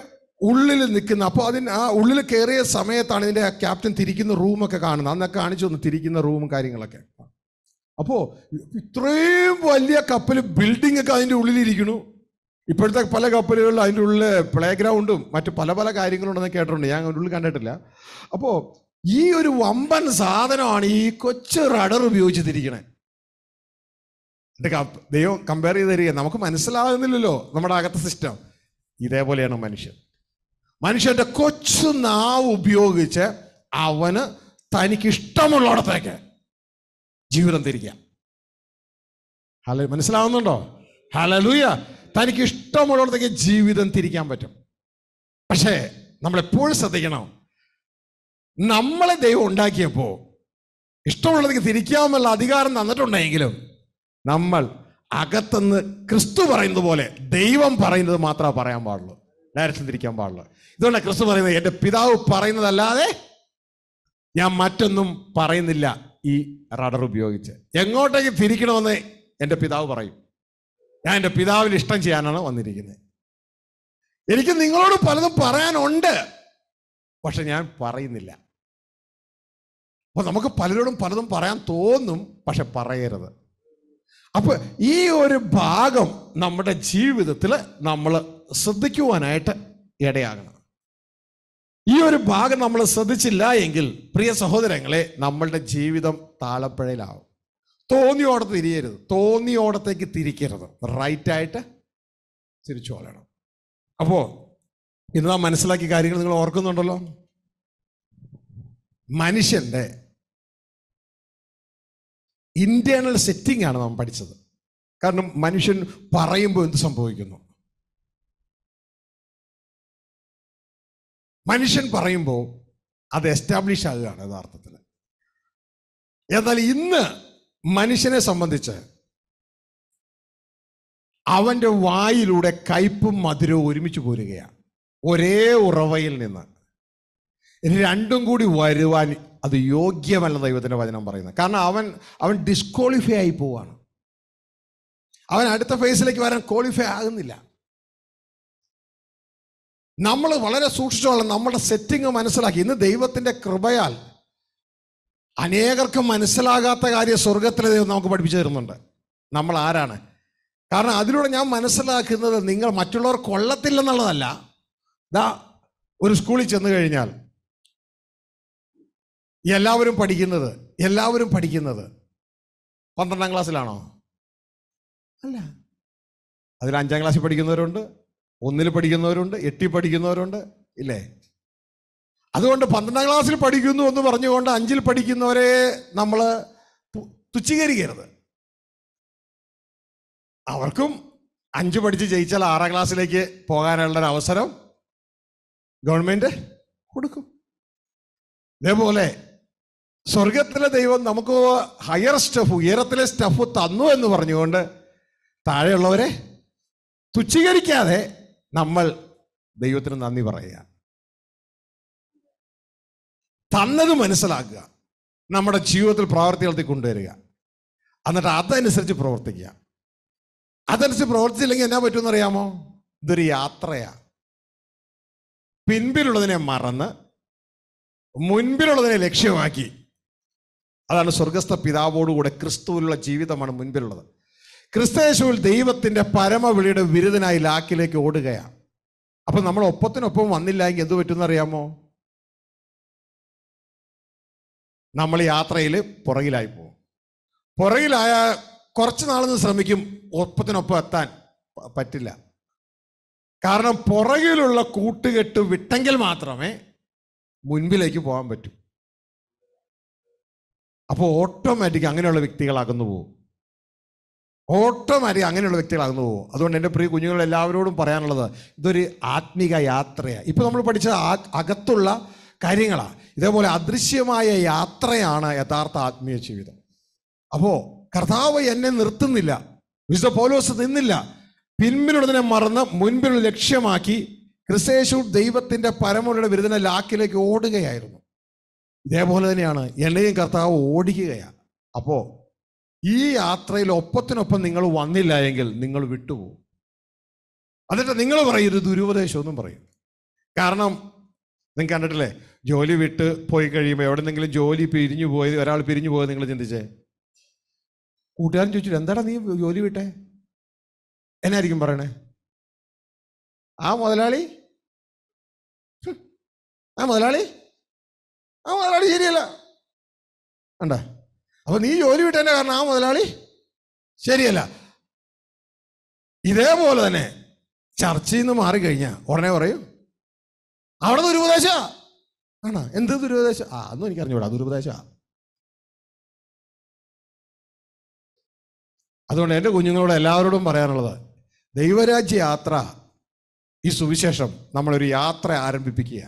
ഉള്ളിൽ നിൽക്കുന്ന അപ്പോൾ അതിന് ആ ഉള്ളിൽ കയറിയ സമയത്താണ് ഇതിൻ്റെ ക്യാപ്റ്റൻ തിരിക്കുന്ന റൂമൊക്കെ കാണുന്നത് അന്നൊക്കെ കാണിച്ചു തന്നു തിരിക്കുന്ന റൂമും കാര്യങ്ങളൊക്കെ അപ്പോൾ ഇത്രയും വലിയ കപ്പൽ ബിൽഡിംഗ് ഒക്കെ അതിൻ്റെ ഉള്ളിലിരിക്കുന്നു ഇപ്പോഴത്തെ പല കപ്പലുകളിൽ അതിൻ്റെ ഉള്ളിൽ പ്ലേ ഗ്രൗണ്ടും മറ്റ് പല പല കാര്യങ്ങളുണ്ടെന്ന് കേട്ടിട്ടുണ്ട് ഞാൻ ഉള്ളിൽ കണ്ടിട്ടില്ല അപ്പോൾ ഈ ഒരു വമ്പൻ സാധനമാണ് ഈ കൊച്ചു റഡർ ഉപയോഗിച്ച് തിരിക്കണേ കപ്പ് ദൈവം കമ്പയർ ചെയ്ത് തരിക നമുക്ക് മനസ്സിലാകുന്നില്ലല്ലോ നമ്മുടെ അകത്ത സിസ്റ്റം ഇതേപോലെയാണ് മനുഷ്യൻ മനുഷ്യന്റെ കൊച്ചു നാവ് ഉപയോഗിച്ച് അവന് തനിക്ക് ഇഷ്ടമുള്ളടത്തേക്ക് ജീവിതം തിരിക്കാം ഹല മനസ്സിലാവുന്നുണ്ടോ ഹലലൂയ തനിക്ക് ഇഷ്ടമുള്ളടത്തേക്ക് ജീവിതം തിരിക്കാൻ പറ്റും പക്ഷേ നമ്മളെപ്പോഴും ശ്രദ്ധിക്കണം നമ്മളെ ദൈവം ഉണ്ടാക്കിയപ്പോൾ ഇഷ്ടമുള്ളതിക്ക് തിരിക്കാമെന്നുള്ള അധികാരം തന്നിട്ടുണ്ടെങ്കിലും നമ്മൾ അകത്തുനിന്ന് ക്രിസ്തു പറയുന്നത് പോലെ ദൈവം പറയുന്നത് മാത്രമേ പറയാൻ പാടുള്ളൂ ഡയറക്ഷൻ തിരിക്കാൻ പാടുള്ളൂ ഇതുകൊണ്ട് ക്രിസ്തു പറയുന്നത് എൻ്റെ പിതാവ് പറയുന്നതല്ലാതെ ഞാൻ മറ്റൊന്നും പറയുന്നില്ല ഈ റഡർ ഉപയോഗിച്ച് എങ്ങോട്ടേക്ക് തിരിക്കണമെന്ന് എൻ്റെ പിതാവ് പറയും ഞാൻ എൻ്റെ പിതാവിൽ ഇഷ്ടം ചെയ്യാനാണ് വന്നിരിക്കുന്നത് എനിക്ക് നിങ്ങളോട് പലതും പറയാനുണ്ട് പക്ഷെ ഞാൻ പറയുന്നില്ല അപ്പൊ നമുക്ക് പലരോടും പലതും പറയാൻ തോന്നും പക്ഷെ പറയരുത് അപ്പൊ ഈ ഒരു ഭാഗം നമ്മുടെ ജീവിതത്തിൽ നമ്മൾ ശ്രദ്ധിക്കുവാനായിട്ട് ഇടയാകണം ഈ ഒരു ഭാഗം നമ്മൾ ശ്രദ്ധിച്ചില്ല എങ്കിൽ പ്രിയ സഹോദരങ്ങളെ നമ്മളുടെ ജീവിതം താളപ്പഴയിലാവും തോന്നിയോടത്ത് തിരിയരുത് തോന്നിയോടത്തേക്ക് തിരിക്കരുത് റൈറ്റായിട്ട് തിരിച്ചു കൊള്ളണം അപ്പോൾ ഇന്ന് നാം മനസ്സിലാക്കിയ കാര്യങ്ങൾ നിങ്ങൾ ഓർക്കുന്നുണ്ടല്ലോ മനുഷ്യന്റെ ഇന്റേണൽ സെറ്റിംഗ് ആണ് നാം പഠിച്ചത് കാരണം മനുഷ്യൻ പറയുമ്പോൾ എന്ത് സംഭവിക്കുന്നു മനുഷ്യൻ പറയുമ്പോൾ അത് എസ്റ്റാബ്ലിഷ് ആകുകയാണ് യഥാർത്ഥത്തിൽ എന്നാൽ ഇന്ന് മനുഷ്യനെ സംബന്ധിച്ച് അവൻ്റെ വായിലൂടെ കയ്പും മധുരവും ഒരുമിച്ച് പോരുകയാണ് ഒരേ ഉറവയിൽ നിന്ന് രണ്ടും കൂടി വരുവാൻ അത് യോഗ്യമല്ല ദൈവത്തിൻ്റെ വചനം പറയുന്നത് കാരണം അവൻ അവൻ ഡിസ്ക്വാളിഫൈ ആയി പോവാണ് അവൻ അടുത്ത ഫേസിലേക്ക് വരാൻ ക്വാളിഫൈ ആകുന്നില്ല നമ്മൾ വളരെ സൂക്ഷിച്ചോളം നമ്മുടെ സെറ്റിംഗ് മനസ്സിലാക്കി ഇന്ന് ദൈവത്തിൻ്റെ കൃപയാൽ അനേകർക്കും മനസ്സിലാകാത്ത കാര്യം സ്വർഗത്തിലെ ദൈവം നമുക്ക് പഠിപ്പിച്ചു തരുന്നുണ്ട് നമ്മൾ ആരാണ് കാരണം അതിലൂടെ ഞാൻ മനസ്സിലാക്കുന്നത് നിങ്ങൾ മറ്റുള്ളവർ കൊള്ളത്തില്ലെന്നുള്ളതല്ല ദാ ഒരു സ്കൂളിൽ ചെന്ന് കഴിഞ്ഞാൽ എല്ലാവരും പഠിക്കുന്നത് എല്ലാവരും പഠിക്കുന്നത് പന്ത്രണ്ടാം ക്ലാസ്സിലാണോ അല്ല അതിൽ അഞ്ചാം ക്ലാസ്സിൽ പഠിക്കുന്നവരുണ്ട് ഒന്നിൽ പഠിക്കുന്നവരുണ്ട് എട്ടി പഠിക്കുന്നവരുണ്ട് ഇല്ലേ അതുകൊണ്ട് പന്ത്രണ്ടാം ക്ലാസ്സിൽ പഠിക്കുന്നു എന്ന് പറഞ്ഞുകൊണ്ട് അഞ്ചിൽ പഠിക്കുന്നവരെ നമ്മൾ തുച്ഛീകരിക്കരുത് അവർക്കും അഞ്ച് പഠിച്ച് ജയിച്ചാൽ ആറാം ക്ലാസ്സിലേക്ക് പോകാനുള്ള ഒരു അവസരം ഗവൺമെന്റ് കൊടുക്കും ഇതേപോലെ സ്വർഗത്തിലെ ദൈവം നമുക്ക് ഹയർ സ്റ്റഫ് ഉയരത്തിലെ സ്റ്റഫ് തന്നു എന്ന് പറഞ്ഞുകൊണ്ട് താഴെയുള്ളവരെ തുച്ഛീകരിക്കാതെ നമ്മൾ ദൈവത്തിന് നന്ദി പറയുക തന്നത് മനസ്സിലാക്കുക നമ്മുടെ ജീവിതത്തിൽ പ്രാവർത്തികത്തിൽ കൊണ്ടുവരിക എന്നിട്ട് അതനുസരിച്ച് പ്രവർത്തിക്കുക അതനുസരിച്ച് പ്രവർത്തിച്ചില്ലെങ്കിൽ എന്നാ പറ്റുമെന്ന് അറിയാമോ ഇതൊരു യാത്രയാ പിൻപിലുള്ളതിനെ മറന്ന് മുൻപിലുള്ളതിനെ ലക്ഷ്യമാക്കി അതാണ് സ്വർഗസ്ഥ പിതാവോടുകൂടെ ക്രിസ്തുവിലുള്ള ജീവിതമാണ് മുൻപിലുള്ളത് ക്രിസ്തയേശുവിൽ ദൈവത്തിൻ്റെ പരമവിളിയുടെ ബിരുദനായി ലാക്കിലേക്ക് ഓടുകയാണ് അപ്പം നമ്മൾ ഒപ്പത്തിനൊപ്പം വന്നില്ലെങ്കിൽ എന്ത് പറ്റുമെന്നറിയാമോ നമ്മൾ യാത്രയിൽ പുറകിലായി പോകും പുറകിലായ കുറച്ച് നാളെന്ന് ശ്രമിക്കും ഒപ്പത്തിനൊപ്പം എത്താൻ പറ്റില്ല കാരണം പുറകിലുള്ള കൂട്ടുകെട്ട് വിട്ടെങ്കിൽ മാത്രമേ മുൻപിലേക്ക് പോകാൻ പറ്റൂ അപ്പോൾ ഓട്ടോമാറ്റിക് അങ്ങനെയുള്ള വ്യക്തികളകന്നു പോകും ഓട്ടോമാറ്റിക് അങ്ങനെയുള്ള വ്യക്തികളാകുന്നു പോകും അതുകൊണ്ട് എൻ്റെ പ്രിയ കുഞ്ഞുങ്ങൾ എല്ലാവരോടും പറയാനുള്ളത് ഇതൊരു ആത്മീക യാത്രയാണ് ഇപ്പോൾ നമ്മൾ പഠിച്ച അകത്തുള്ള കാര്യങ്ങളാണ് ഇതേപോലെ അദൃശ്യമായ യാത്രയാണ് യഥാർത്ഥ ആത്മീയ ജീവിതം അപ്പോൾ കർത്താവ് എന്നെ നിർത്തുന്നില്ല വിശുദ്ധ പോലോസ് നിന്നില്ല പിൻപിലുള്ളതിനെ മറന്ന് മുൻപിലുള്ള ലക്ഷ്യമാക്കി ക്രിസ്തേശു ദൈവത്തിൻ്റെ പരമുള്ള വിരുദ്ധനെ ലാക്കിലേക്ക് ഓടുകയായിരുന്നു ഇതേപോലെ തന്നെയാണ് എന്നെയും കർത്താവ് ഓടിക്കുകയാണ് അപ്പോൾ ഈ യാത്രയിൽ ഒപ്പത്തിനൊപ്പം നിങ്ങൾ വന്നില്ല എങ്കിൽ നിങ്ങൾ വിട്ടുപോകും എന്നിട്ട് നിങ്ങൾ പറയും ഇത് ദുരുപദേശം ഒന്നും പറയും കാരണം നിങ്ങൾ കണ്ടിട്ടില്ലേ ജോലി വിട്ട് പോയി കഴിയുമ്പോൾ എവിടെന്നെങ്കിലും ജോലി പിരിഞ്ഞു പോയത് ഒരാൾ പിരിഞ്ഞു പോയത് നിങ്ങൾ ചിന്തിച്ചേ കൂട്ടുകാരൻ ചോദിച്ചു എന്താടാ നീ ജോലി വിട്ടേ എന്നായിരിക്കും പറയണേ ആ മുതലാളി ആ മുതലാളി ആ മുതലാളി ശരിയല്ല ഉണ്ടോ അപ്പൊ നീ ജോലി വിട്ടതിന്റെ കാരണം ആ മുതലാളി ശരിയല്ല ഇതേപോലെ തന്നെ ചർച്ചയിൽ നിന്ന് മാറിക്കഴിഞ്ഞാൽ ഉടനെ പറയും അവിടെ ദുരുപദേശ ആണോ എന്ത് ദുരുപദേശ ആ അന്നും എനിക്ക് അറിഞ്ഞൂടാ ദുരുപദേശ അതുകൊണ്ട് എൻ്റെ കുഞ്ഞുങ്ങളോട് എല്ലാവരോടും പറയാനുള്ളത് ദൈവരാജ്യ യാത്ര ഈ സുവിശേഷം നമ്മളൊരു യാത്ര ആരംഭിപ്പിക്കുക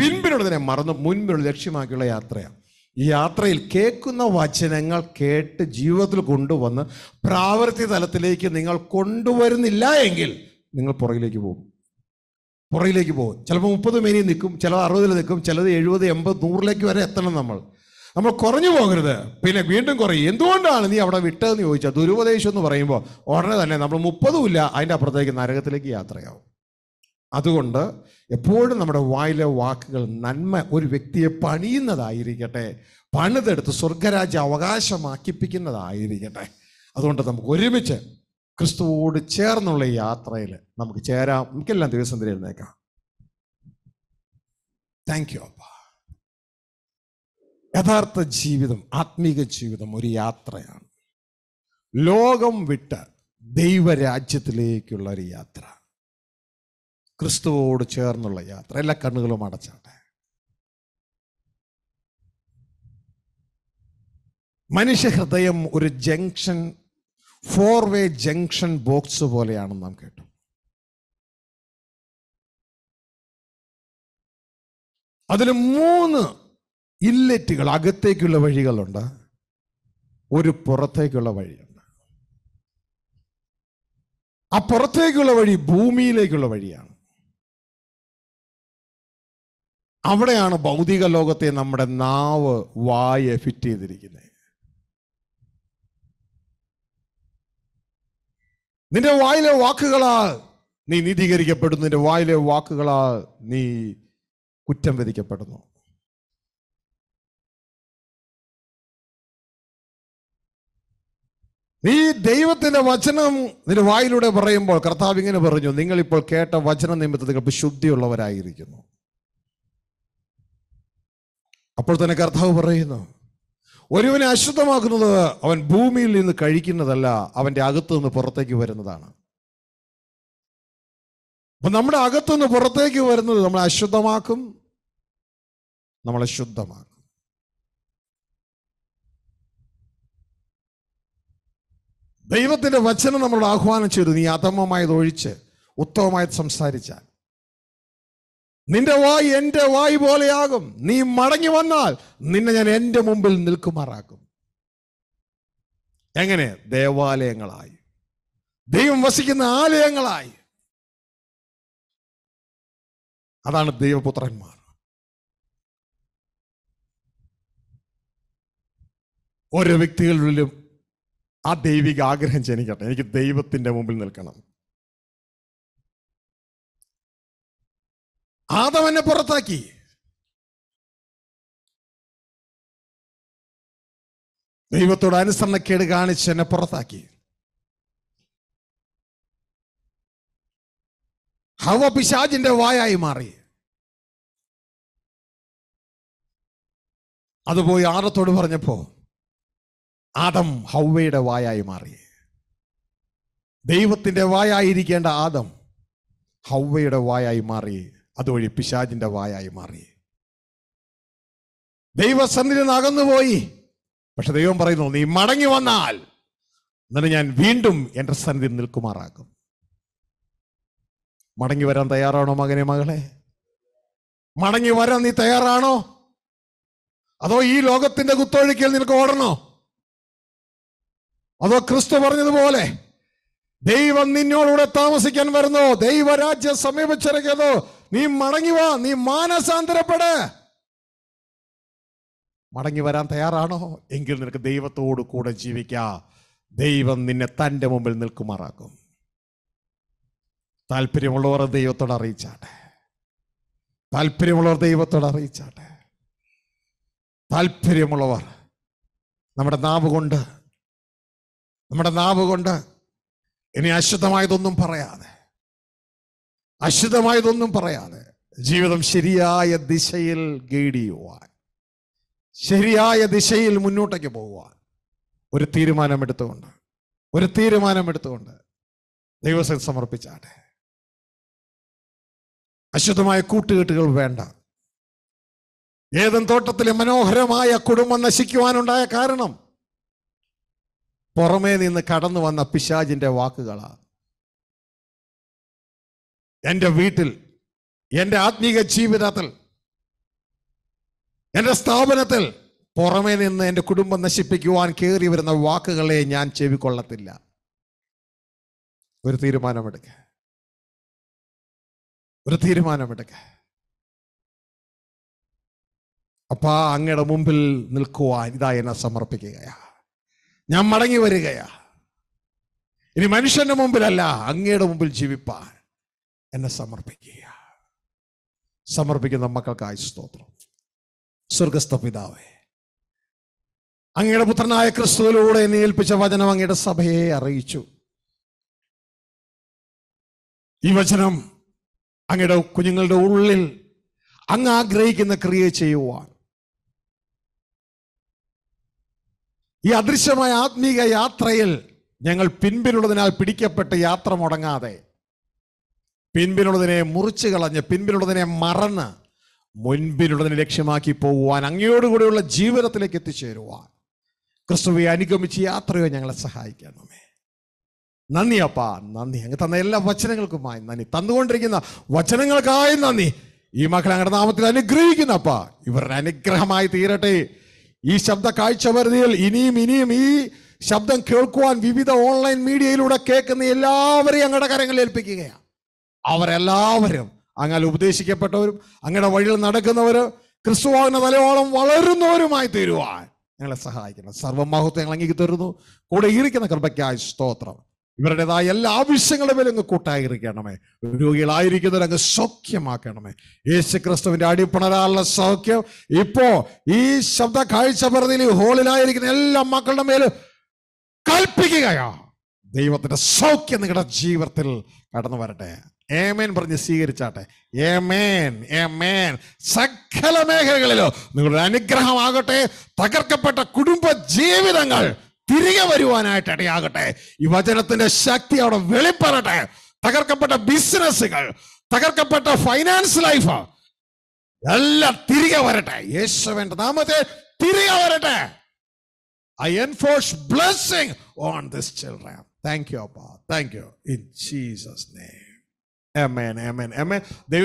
പിൻപിനുള്ള മറന്ന് മുൻപിനുള്ള ലക്ഷ്യമാക്കിയുള്ള യാത്രയാണ് ഈ യാത്രയിൽ കേൾക്കുന്ന വചനങ്ങൾ കേട്ട് ജീവിതത്തിൽ കൊണ്ടുവന്ന് പ്രാവർത്തി തലത്തിലേക്ക് നിങ്ങൾ കൊണ്ടുവരുന്നില്ല എങ്കിൽ നിങ്ങൾ പുറകിലേക്ക് പോകും പുറകിലേക്ക് പോകും ചിലപ്പോൾ മുപ്പത് മിനി നിൽക്കും ചിലത് അറുപതിൽ നിൽക്കും ചിലത് എഴുപത് എൺപത് നൂറിലേക്ക് വരെ എത്തണം നമ്മൾ നമ്മൾ കുറഞ്ഞു പോകരുത് പിന്നെ വീണ്ടും കുറയും എന്തുകൊണ്ടാണ് നീ അവിടെ വിട്ടതെന്ന് ചോദിച്ചാൽ ദുരുപദേശം എന്ന് പറയുമ്പോൾ ഉടനെ തന്നെ നമ്മൾ ഇല്ല അതിൻ്റെ അപ്പുറത്തേക്ക് നരകത്തിലേക്ക് യാത്രയാവും അതുകൊണ്ട് എപ്പോഴും നമ്മുടെ വായിലെ വാക്കുകൾ നന്മ ഒരു വ്യക്തിയെ പണിയുന്നതായിരിക്കട്ടെ പണിതെടുത്ത് സ്വർഗരാജ്യ അവകാശമാക്കിപ്പിക്കുന്നതായിരിക്കട്ടെ അതുകൊണ്ട് നമുക്ക് ഒരുമിച്ച് ക്രിസ്തുവോട് ചേർന്നുള്ള യാത്രയിൽ നമുക്ക് ചേരാം നമുക്കെല്ലാം ദിവസം തിരുന്നേക്കാം താങ്ക് യു അപ്പ യഥാർത്ഥ ജീവിതം ആത്മീക ജീവിതം ഒരു യാത്രയാണ് ലോകം വിട്ട് ദൈവരാജ്യത്തിലേക്കുള്ള ഒരു യാത്ര ക്രിസ്തുവോട് ചേർന്നുള്ള യാത്ര എല്ലാ കണ്ണുകളും അടച്ചാട്ടെ മനുഷ്യഹൃദയം ഒരു junction four way junction box പോലെയാണെന്ന് നാം കേട്ടു അതിൽ മൂന്ന് ഇല്ലറ്റുകൾ അകത്തേക്കുള്ള വഴികളുണ്ട് ഒരു പുറത്തേക്കുള്ള വഴിയുണ്ട് ആ പുറത്തേക്കുള്ള വഴി ഭൂമിയിലേക്കുള്ള വഴിയാണ് അവിടെയാണ് ഭൗതിക ലോകത്തെ നമ്മുടെ നാവ് വായ ഫിറ്റ് ചെയ്തിരിക്കുന്നത് നിന്റെ വായിലെ വാക്കുകളാൽ നീ നീതീകരിക്കപ്പെടുന്നു നിന്റെ വായിലെ വാക്കുകളാൽ നീ കുറ്റം വിധിക്കപ്പെടുന്നു നീ ദൈവത്തിന്റെ വചനം നിന്റെ വായിലൂടെ പറയുമ്പോൾ കർത്താവ് ഇങ്ങനെ പറഞ്ഞു നിങ്ങളിപ്പോൾ കേട്ട വചന നിമിത്തത്തിൽ ശുദ്ധിയുള്ളവരായിരിക്കുന്നു അപ്പോൾ തന്നെ കർത്താവ് പറയുന്നു ഒരുവനെ അശുദ്ധമാക്കുന്നത് അവൻ ഭൂമിയിൽ നിന്ന് കഴിക്കുന്നതല്ല അവൻ്റെ അകത്തു നിന്ന് പുറത്തേക്ക് വരുന്നതാണ് അപ്പം നമ്മുടെ അകത്തു നിന്ന് പുറത്തേക്ക് വരുന്നത് നമ്മളെ അശുദ്ധമാക്കും നമ്മളെ ശുദ്ധമാക്കും ദൈവത്തിൻ്റെ വചനം നമ്മളോട് ആഹ്വാനം ചെയ്തു നീ അധമമായത് ഒഴിച്ച് ഉത്തമമായത് സംസാരിച്ചാൽ നിന്റെ വായ് എൻ്റെ വായ് പോലെയാകും നീ മടങ്ങി വന്നാൽ നിന്നെ ഞാൻ എൻ്റെ മുമ്പിൽ നിൽക്കുമാറാക്കും എങ്ങനെ ദേവാലയങ്ങളായി ദൈവം വസിക്കുന്ന ആലയങ്ങളായി അതാണ് ദൈവപുത്രന്മാർ ഓരോ വ്യക്തികളിലും ആ ദൈവിക ആഗ്രഹം ജനിക്കട്ടെ എനിക്ക് ദൈവത്തിൻ്റെ മുമ്പിൽ നിൽക്കണം ആദവനെ പുറത്താക്കി ദൈവത്തോട് അനുസരണക്കേട് കാണിച്ച് എന്നെ പുറത്താക്കി ഹവ പിശാജിന്റെ വായായി മാറി അത് പോയി ആദത്തോട് പറഞ്ഞപ്പോ ആദം ഹൗവയുടെ വായായി മാറി ദൈവത്തിന്റെ വായായിരിക്കേണ്ട ആദം ഹൗവയുടെ വായായി മാറി അതുവഴി പിശാജിന്റെ വായായി മാറി ദൈവസന്നിധി അകന്നുപോയി പക്ഷെ ദൈവം പറയുന്നു നീ മടങ്ങി വന്നാൽ എന്നിട്ട് ഞാൻ വീണ്ടും എന്റെ സന്നിധി നിൽക്കുമാറാക്കും മടങ്ങി വരാൻ തയ്യാറാണോ മകനെ മകളെ മടങ്ങി വരാൻ നീ തയ്യാറാണോ അതോ ഈ ലോകത്തിന്റെ കുത്തൊഴുക്കിൽ നിനക്ക് ഓടണോ അതോ ക്രിസ്തു പറഞ്ഞതുപോലെ ദൈവം നിന്നോടുകൂടെ താമസിക്കാൻ വരുന്നു ദൈവരാജ്യം സമീപിച്ചിരിക്കുന്നു നീ മടങ്ങി വാ നീ മാനസാന്തരപ്പെട് മടങ്ങി വരാൻ തയ്യാറാണോ എങ്കിൽ നിനക്ക് ദൈവത്തോടു കൂടെ ജീവിക്കാം ദൈവം നിന്നെ തൻ്റെ മുമ്പിൽ നിൽക്കുമാറാക്കും താല്പര്യമുള്ളവർ ദൈവത്തോട് അറിയിച്ചാട്ടെ താല്പര്യമുള്ളവർ ദൈവത്തോട് അറിയിച്ചാട്ടെ താല്പര്യമുള്ളവർ നമ്മുടെ നാവ് കൊണ്ട് നമ്മുടെ നാവ് കൊണ്ട് ഇനി അശുദ്ധമായതൊന്നും പറയാതെ അശുദ്ധമായതൊന്നും പറയാതെ ജീവിതം ശരിയായ ദിശയിൽ ഗൈഡ് ചെയ്യുവാൻ ശരിയായ ദിശയിൽ മുന്നോട്ടേക്ക് പോകുവാൻ ഒരു തീരുമാനമെടുത്തുകൊണ്ട് ഒരു തീരുമാനമെടുത്തുകൊണ്ട് ദൈവസ്ഥ സമർപ്പിച്ചാട്ടെ അശുദ്ധമായ കൂട്ടുകെട്ടുകൾ വേണ്ട ഏതൻ തോട്ടത്തിലെ മനോഹരമായ കുടുംബം നശിക്കുവാനുണ്ടായ കാരണം പുറമേ നിന്ന് കടന്നു വന്ന പിശാജിന്റെ വാക്കുകളാണ് എൻ്റെ വീട്ടിൽ എൻ്റെ ആത്മീക ജീവിതത്തിൽ എൻ്റെ സ്ഥാപനത്തിൽ പുറമേ നിന്ന് എൻ്റെ കുടുംബം നശിപ്പിക്കുവാൻ കയറി വരുന്ന വാക്കുകളെ ഞാൻ ചെവിക്കൊള്ളത്തില്ല ഒരു തീരുമാനമെടുക്ക ഒരു തീരുമാനമെടുക്ക അപ്പാ അങ്ങയുടെ മുമ്പിൽ നിൽക്കുവാൻ ഇതാ എന്നെ സമർപ്പിക്കുകയാ ഞാൻ മടങ്ങി വരികയാ ഇനി മനുഷ്യന്റെ മുമ്പിലല്ല അങ്ങയുടെ മുമ്പിൽ ജീവിപ്പാൻ എന്നെ സമർപ്പിക്കുക സമർപ്പിക്കുന്ന മക്കൾക്കായി സ്തോത്രം സ്വർഗസ്ഥ പിതാവേ അങ്ങയുടെ പുത്രനായ ക്രിസ്തുവിലൂടെ എന്നെ ഏൽപ്പിച്ച വചനം അങ്ങയുടെ സഭയെ അറിയിച്ചു ഈ വചനം അങ്ങയുടെ കുഞ്ഞുങ്ങളുടെ ഉള്ളിൽ അങ്ങ് ആഗ്രഹിക്കുന്ന ക്രിയ ചെയ്യുവാൻ ഈ അദൃശ്യമായ ആത്മീക യാത്രയിൽ ഞങ്ങൾ പിൻപിലുള്ളതിനാൽ പിടിക്കപ്പെട്ട് യാത്ര മുടങ്ങാതെ പിൻപിലുള്ളതിനെ മുറിച്ച് കളഞ്ഞ് പിൻപിലുള്ളതിനെ മറന്ന് മുൻപിലുള്ളതിനെ ലക്ഷ്യമാക്കി പോകുവാൻ അങ്ങയോടുകൂടിയുള്ള ജീവിതത്തിലേക്ക് എത്തിച്ചേരുവാൻ ക്രിസ്തുവെ അനുഗമിച്ച് യാത്രയോ ഞങ്ങളെ സഹായിക്കണമേ നന്ദി അപ്പാ നന്ദി അങ്ങ് തന്ന എല്ലാ വചനങ്ങൾക്കുമായി നന്ദി തന്നുകൊണ്ടിരിക്കുന്ന വചനങ്ങൾക്കായി നന്ദി ഈ മക്കളെ അങ്ങയുടെ നാമത്തിൽ അനുഗ്രഹിക്കുന്ന അപ്പാ ഇവരുടെ അനുഗ്രഹമായി തീരട്ടെ ഈ ശബ്ദ പരിധിയിൽ ഇനിയും ഇനിയും ഈ ശബ്ദം കേൾക്കുവാൻ വിവിധ ഓൺലൈൻ മീഡിയയിലൂടെ കേൾക്കുന്ന എല്ലാവരെയും അങ്ങടെ കരങ്ങളിൽ ഏൽപ്പിക്കുകയാണ് അവരെല്ലാവരും അങ്ങനെ ഉപദേശിക്കപ്പെട്ടവരും അങ്ങയുടെ വഴിയിൽ നടക്കുന്നവർ ക്രിസ്തുവാകുന്ന തലയോളം വളരുന്നവരുമായി തീരുവാൻ ഞങ്ങളെ സഹായിക്കണം സർവമഹത്വം ഞങ്ങൾ അംഗീകരി തരുന്നു കൂടെ ഇരിക്കുന്ന കൃപയ്ക്കായി സ്തോത്രം ഇവരുടേതായ എല്ലാ ആവശ്യങ്ങളുടെ മേലും കൂട്ടായിരിക്കണമേ രോഗികളായിരിക്കുന്നവരെ അങ്ങ് സൗഖ്യമാക്കണമേ യേശു ക്രിസ്തുവിന്റെ അടിപ്പണരാനുള്ള സൗഖ്യം ഇപ്പോ ഈ ശബ്ദ കാഴ്ച പറഞ്ഞതിൽ ഹോളിലായിരിക്കുന്ന എല്ലാ മക്കളുടെ മേലും കൽപ്പിക്കുകയാണ് ദൈവത്തിൻ്റെ സൗഖ്യം നിങ്ങളുടെ ജീവിതത്തിൽ കടന്നു വരട്ടെ ഏമേൻ പറഞ്ഞ് സ്വീകരിച്ചാട്ടെ ഏമേൻ ഏമേൻ സകല മേഖലകളിലോ നിങ്ങളുടെ അനുഗ്രഹമാകട്ടെ തകർക്കപ്പെട്ട കുടുംബ ജീവിതങ്ങൾ തിരികെ വരുവാനായിട്ട് ഇടയാകട്ടെ ഈ വചനത്തിന്റെ ശക്തി അവിടെ വെളിപ്പെടട്ടെ തകർക്കപ്പെട്ട ബിസിനസ്സുകൾ തകർക്കപ്പെട്ട ഫൈനാൻസ് ലൈഫ് എല്ലാം തിരികെ വരട്ടെ യേശുവിന്റെ നാമത്തെ തിരികെ വരട്ടെ I enforce blessing on this children thank you അപ്പാ താങ്ക് യു ഇൻ ജീസസ് ദൈവം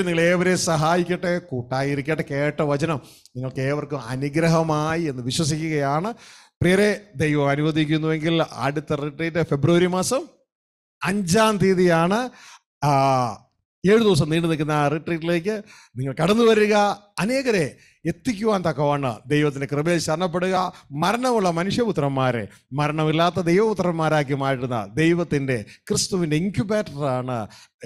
നിങ്ങൾ ഏവരെയും സഹായിക്കട്ടെ കൂട്ടായിരിക്കട്ടെ കേട്ട വചനം നിങ്ങൾക്ക് ഏവർക്കും അനുഗ്രഹമായി എന്ന് വിശ്വസിക്കുകയാണ് പ്രിയരെ ദൈവം അനുവദിക്കുന്നുവെങ്കിൽ അടുത്ത റിട്രീറ്റ് ഫെബ്രുവരി മാസം അഞ്ചാം തീയതിയാണ് ഏഴു ദിവസം നീണ്ടു നിൽക്കുന്ന ആ റിട്രീറ്റിലേക്ക് നിങ്ങൾ കടന്നു വരിക അനേകരെ എത്തിക്കുവാൻ തക്കവണ്ണ് ദൈവത്തിൻ്റെ കൃപയിൽ ശരണപ്പെടുക മരണമുള്ള മനുഷ്യപുത്രന്മാരെ മരണമില്ലാത്ത ദൈവപുത്രന്മാരാക്കി മാറ്റുന്ന ദൈവത്തിൻ്റെ ക്രിസ്തുവിൻ്റെ ഇൻക്യുബേറ്ററാണ്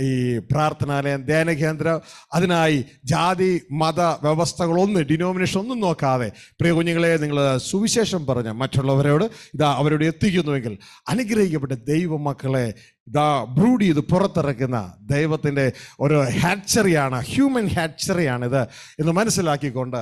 ഈ പ്രാർത്ഥനാലയം ധ്യാന കേന്ദ്രം അതിനായി ജാതി മത വ്യവസ്ഥകളൊന്നും ഡിനോമിനേഷൻ ഒന്നും നോക്കാതെ പ്രിയ കുഞ്ഞുങ്ങളെ നിങ്ങൾ സുവിശേഷം പറഞ്ഞ മറ്റുള്ളവരോട് ഇതാ അവരോട് എത്തിക്കുന്നുവെങ്കിൽ അനുഗ്രഹിക്കപ്പെട്ട ദൈവമക്കളെ ഇതാ ബ്രൂഡ് ചെയ്ത് പുറത്തിറക്കുന്ന ദൈവത്തിൻ്റെ ഒരു ഹാച്ചറിയാണ് ഹ്യൂമൻ ഹാച്ചറിയാണിത് എന്ന് മനസ്സിലാക്കിക്കൊണ്ട്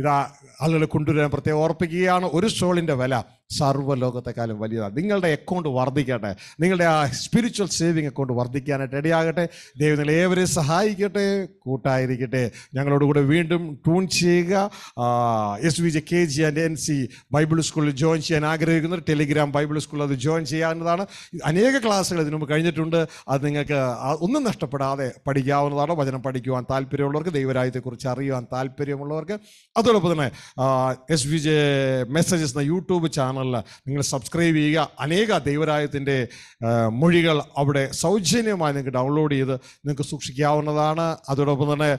ഇതാ ആളുകളെ കൊണ്ടുവരാൻ പ്രത്യേകം ഓർപ്പിക്കുകയാണ് ഒരു സോളിൻ്റെ വില സർവ്വലോകത്തെക്കാളും വലിയതാണ് നിങ്ങളുടെ അക്കൗണ്ട് വർദ്ധിക്കട്ടെ നിങ്ങളുടെ ആ സ്പിരിച്വൽ സേവിങ് അക്കൗണ്ട് വർദ്ധിക്കാനായിട്ട് ഇടയാകട്ടെ ദൈവം നിങ്ങൾ ഏവരെയും സഹായിക്കട്ടെ കൂട്ടായിരിക്കട്ടെ ഞങ്ങളോടുകൂടെ വീണ്ടും ട്യൂൺ ചെയ്യുക S V J K G and N C bible സ്കൂളിൽ ജോയിൻ ചെയ്യാൻ ആഗ്രഹിക്കുന്നവർ ടെലിഗ്രാം ബൈബിൾ സ്കൂളിൽ അത് ജോയിൻ ചെയ്യാവുന്നതാണ് അനേക ക്ലാസ്സുകൾ ഇതിനു മുമ്പ് കഴിഞ്ഞിട്ടുണ്ട് അത് നിങ്ങൾക്ക് ഒന്നും നഷ്ടപ്പെടാതെ പഠിക്കാവുന്നതാണ് വചനം പഠിക്കുവാൻ താല്പര്യമുള്ളവർക്ക് ദൈവരാജ്യത്തെക്കുറിച്ച് അറിയുവാൻ താല്പര്യമുള്ളവർക്ക് അതോടൊപ്പം തന്നെ എസ് വി ജെ മെസ്സേജസ് എന്ന യൂട്യൂബ് ചാനലിൽ നിങ്ങൾ സബ്സ്ക്രൈബ് ചെയ്യുക അനേക ദൈവരായത്തിൻ്റെ മൊഴികൾ അവിടെ സൗജന്യമായി നിങ്ങൾക്ക് ഡൗൺലോഡ് ചെയ്ത് നിങ്ങൾക്ക് സൂക്ഷിക്കാവുന്നതാണ് അതോടൊപ്പം തന്നെ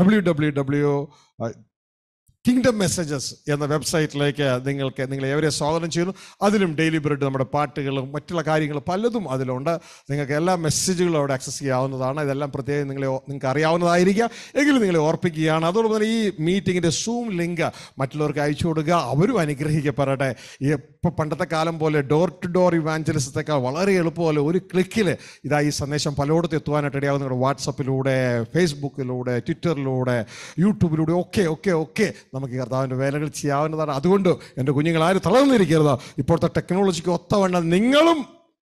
W W W kingdom messages എന്ന വെബ്സൈറ്റിലേക്ക് നിങ്ങൾക്ക് നിങ്ങളെ എവരെ സ്വാഗതം ചെയ്യുന്നു അതിലും ഡെയിലി ബ്രെഡ് നമ്മുടെ പാട്ടുകളും മറ്റുള്ള കാര്യങ്ങളും പലതും അതിലുണ്ട് നിങ്ങൾക്ക് എല്ലാ മെസ്സേജുകളും അവിടെ ആക്സസ് ചെയ്യാവുന്നതാണ് ഇതെല്ലാം പ്രത്യേകം നിങ്ങളെ നിങ്ങൾക്ക് അറിയാവുന്നതായിരിക്കുക എങ്കിലും നിങ്ങളെ ഓർപ്പിക്കുകയാണ് അതോടൊപ്പം തന്നെ ഈ മീറ്റിങ്ങിൻ്റെ സൂം ലിങ്ക് മറ്റുള്ളവർക്ക് അയച്ചു കൊടുക്കുക അവരും അനുഗ്രഹിക്കപ്പെടട്ടെ ഇപ്പോൾ പണ്ടത്തെ കാലം പോലെ ഡോർ ടു ഡോർ ഇവാഞ്ചലിസത്തേക്കാൾ വളരെ എളുപ്പമല്ല ഒരു ക്ലിക്കിൽ ഇതാ ഈ സന്ദേശം പലയിടത്തും എത്തുവാനായിട്ട് ഇടയാവും നിങ്ങളുടെ വാട്സപ്പിലൂടെ ഫേസ്ബുക്കിലൂടെ ട്വിറ്ററിലൂടെ യൂട്യൂബിലൂടെ ഒക്കെ ഒക്കെ ഒക്കെ നമുക്ക് കർത്താവിൻ്റെ വേലകൾ ചെയ്യാവുന്നതാണ് അതുകൊണ്ട് എൻ്റെ കുഞ്ഞുങ്ങൾ ആരും തളർന്നിരിക്കരുത് ഇപ്പോഴത്തെ ടെക്നോളജിക്ക് ഒത്തവണ്ണം നിങ്ങളും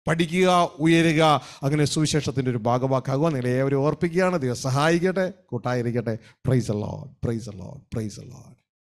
പഠിക്കുക ഉയരുക അങ്ങനെ സുവിശേഷത്തിൻ്റെ ഒരു ഭാഗമാക്കാകുക നിങ്ങളെ ഏവരും ഓർപ്പിക്കുകയാണ് ദൈവം സഹായിക്കട്ടെ കൂട്ടായിരിക്കട്ടെ പ്രൈസ് അല്ലോ പ്രൈസ് അല്ലോ പ്രൈസ് അല്ലോ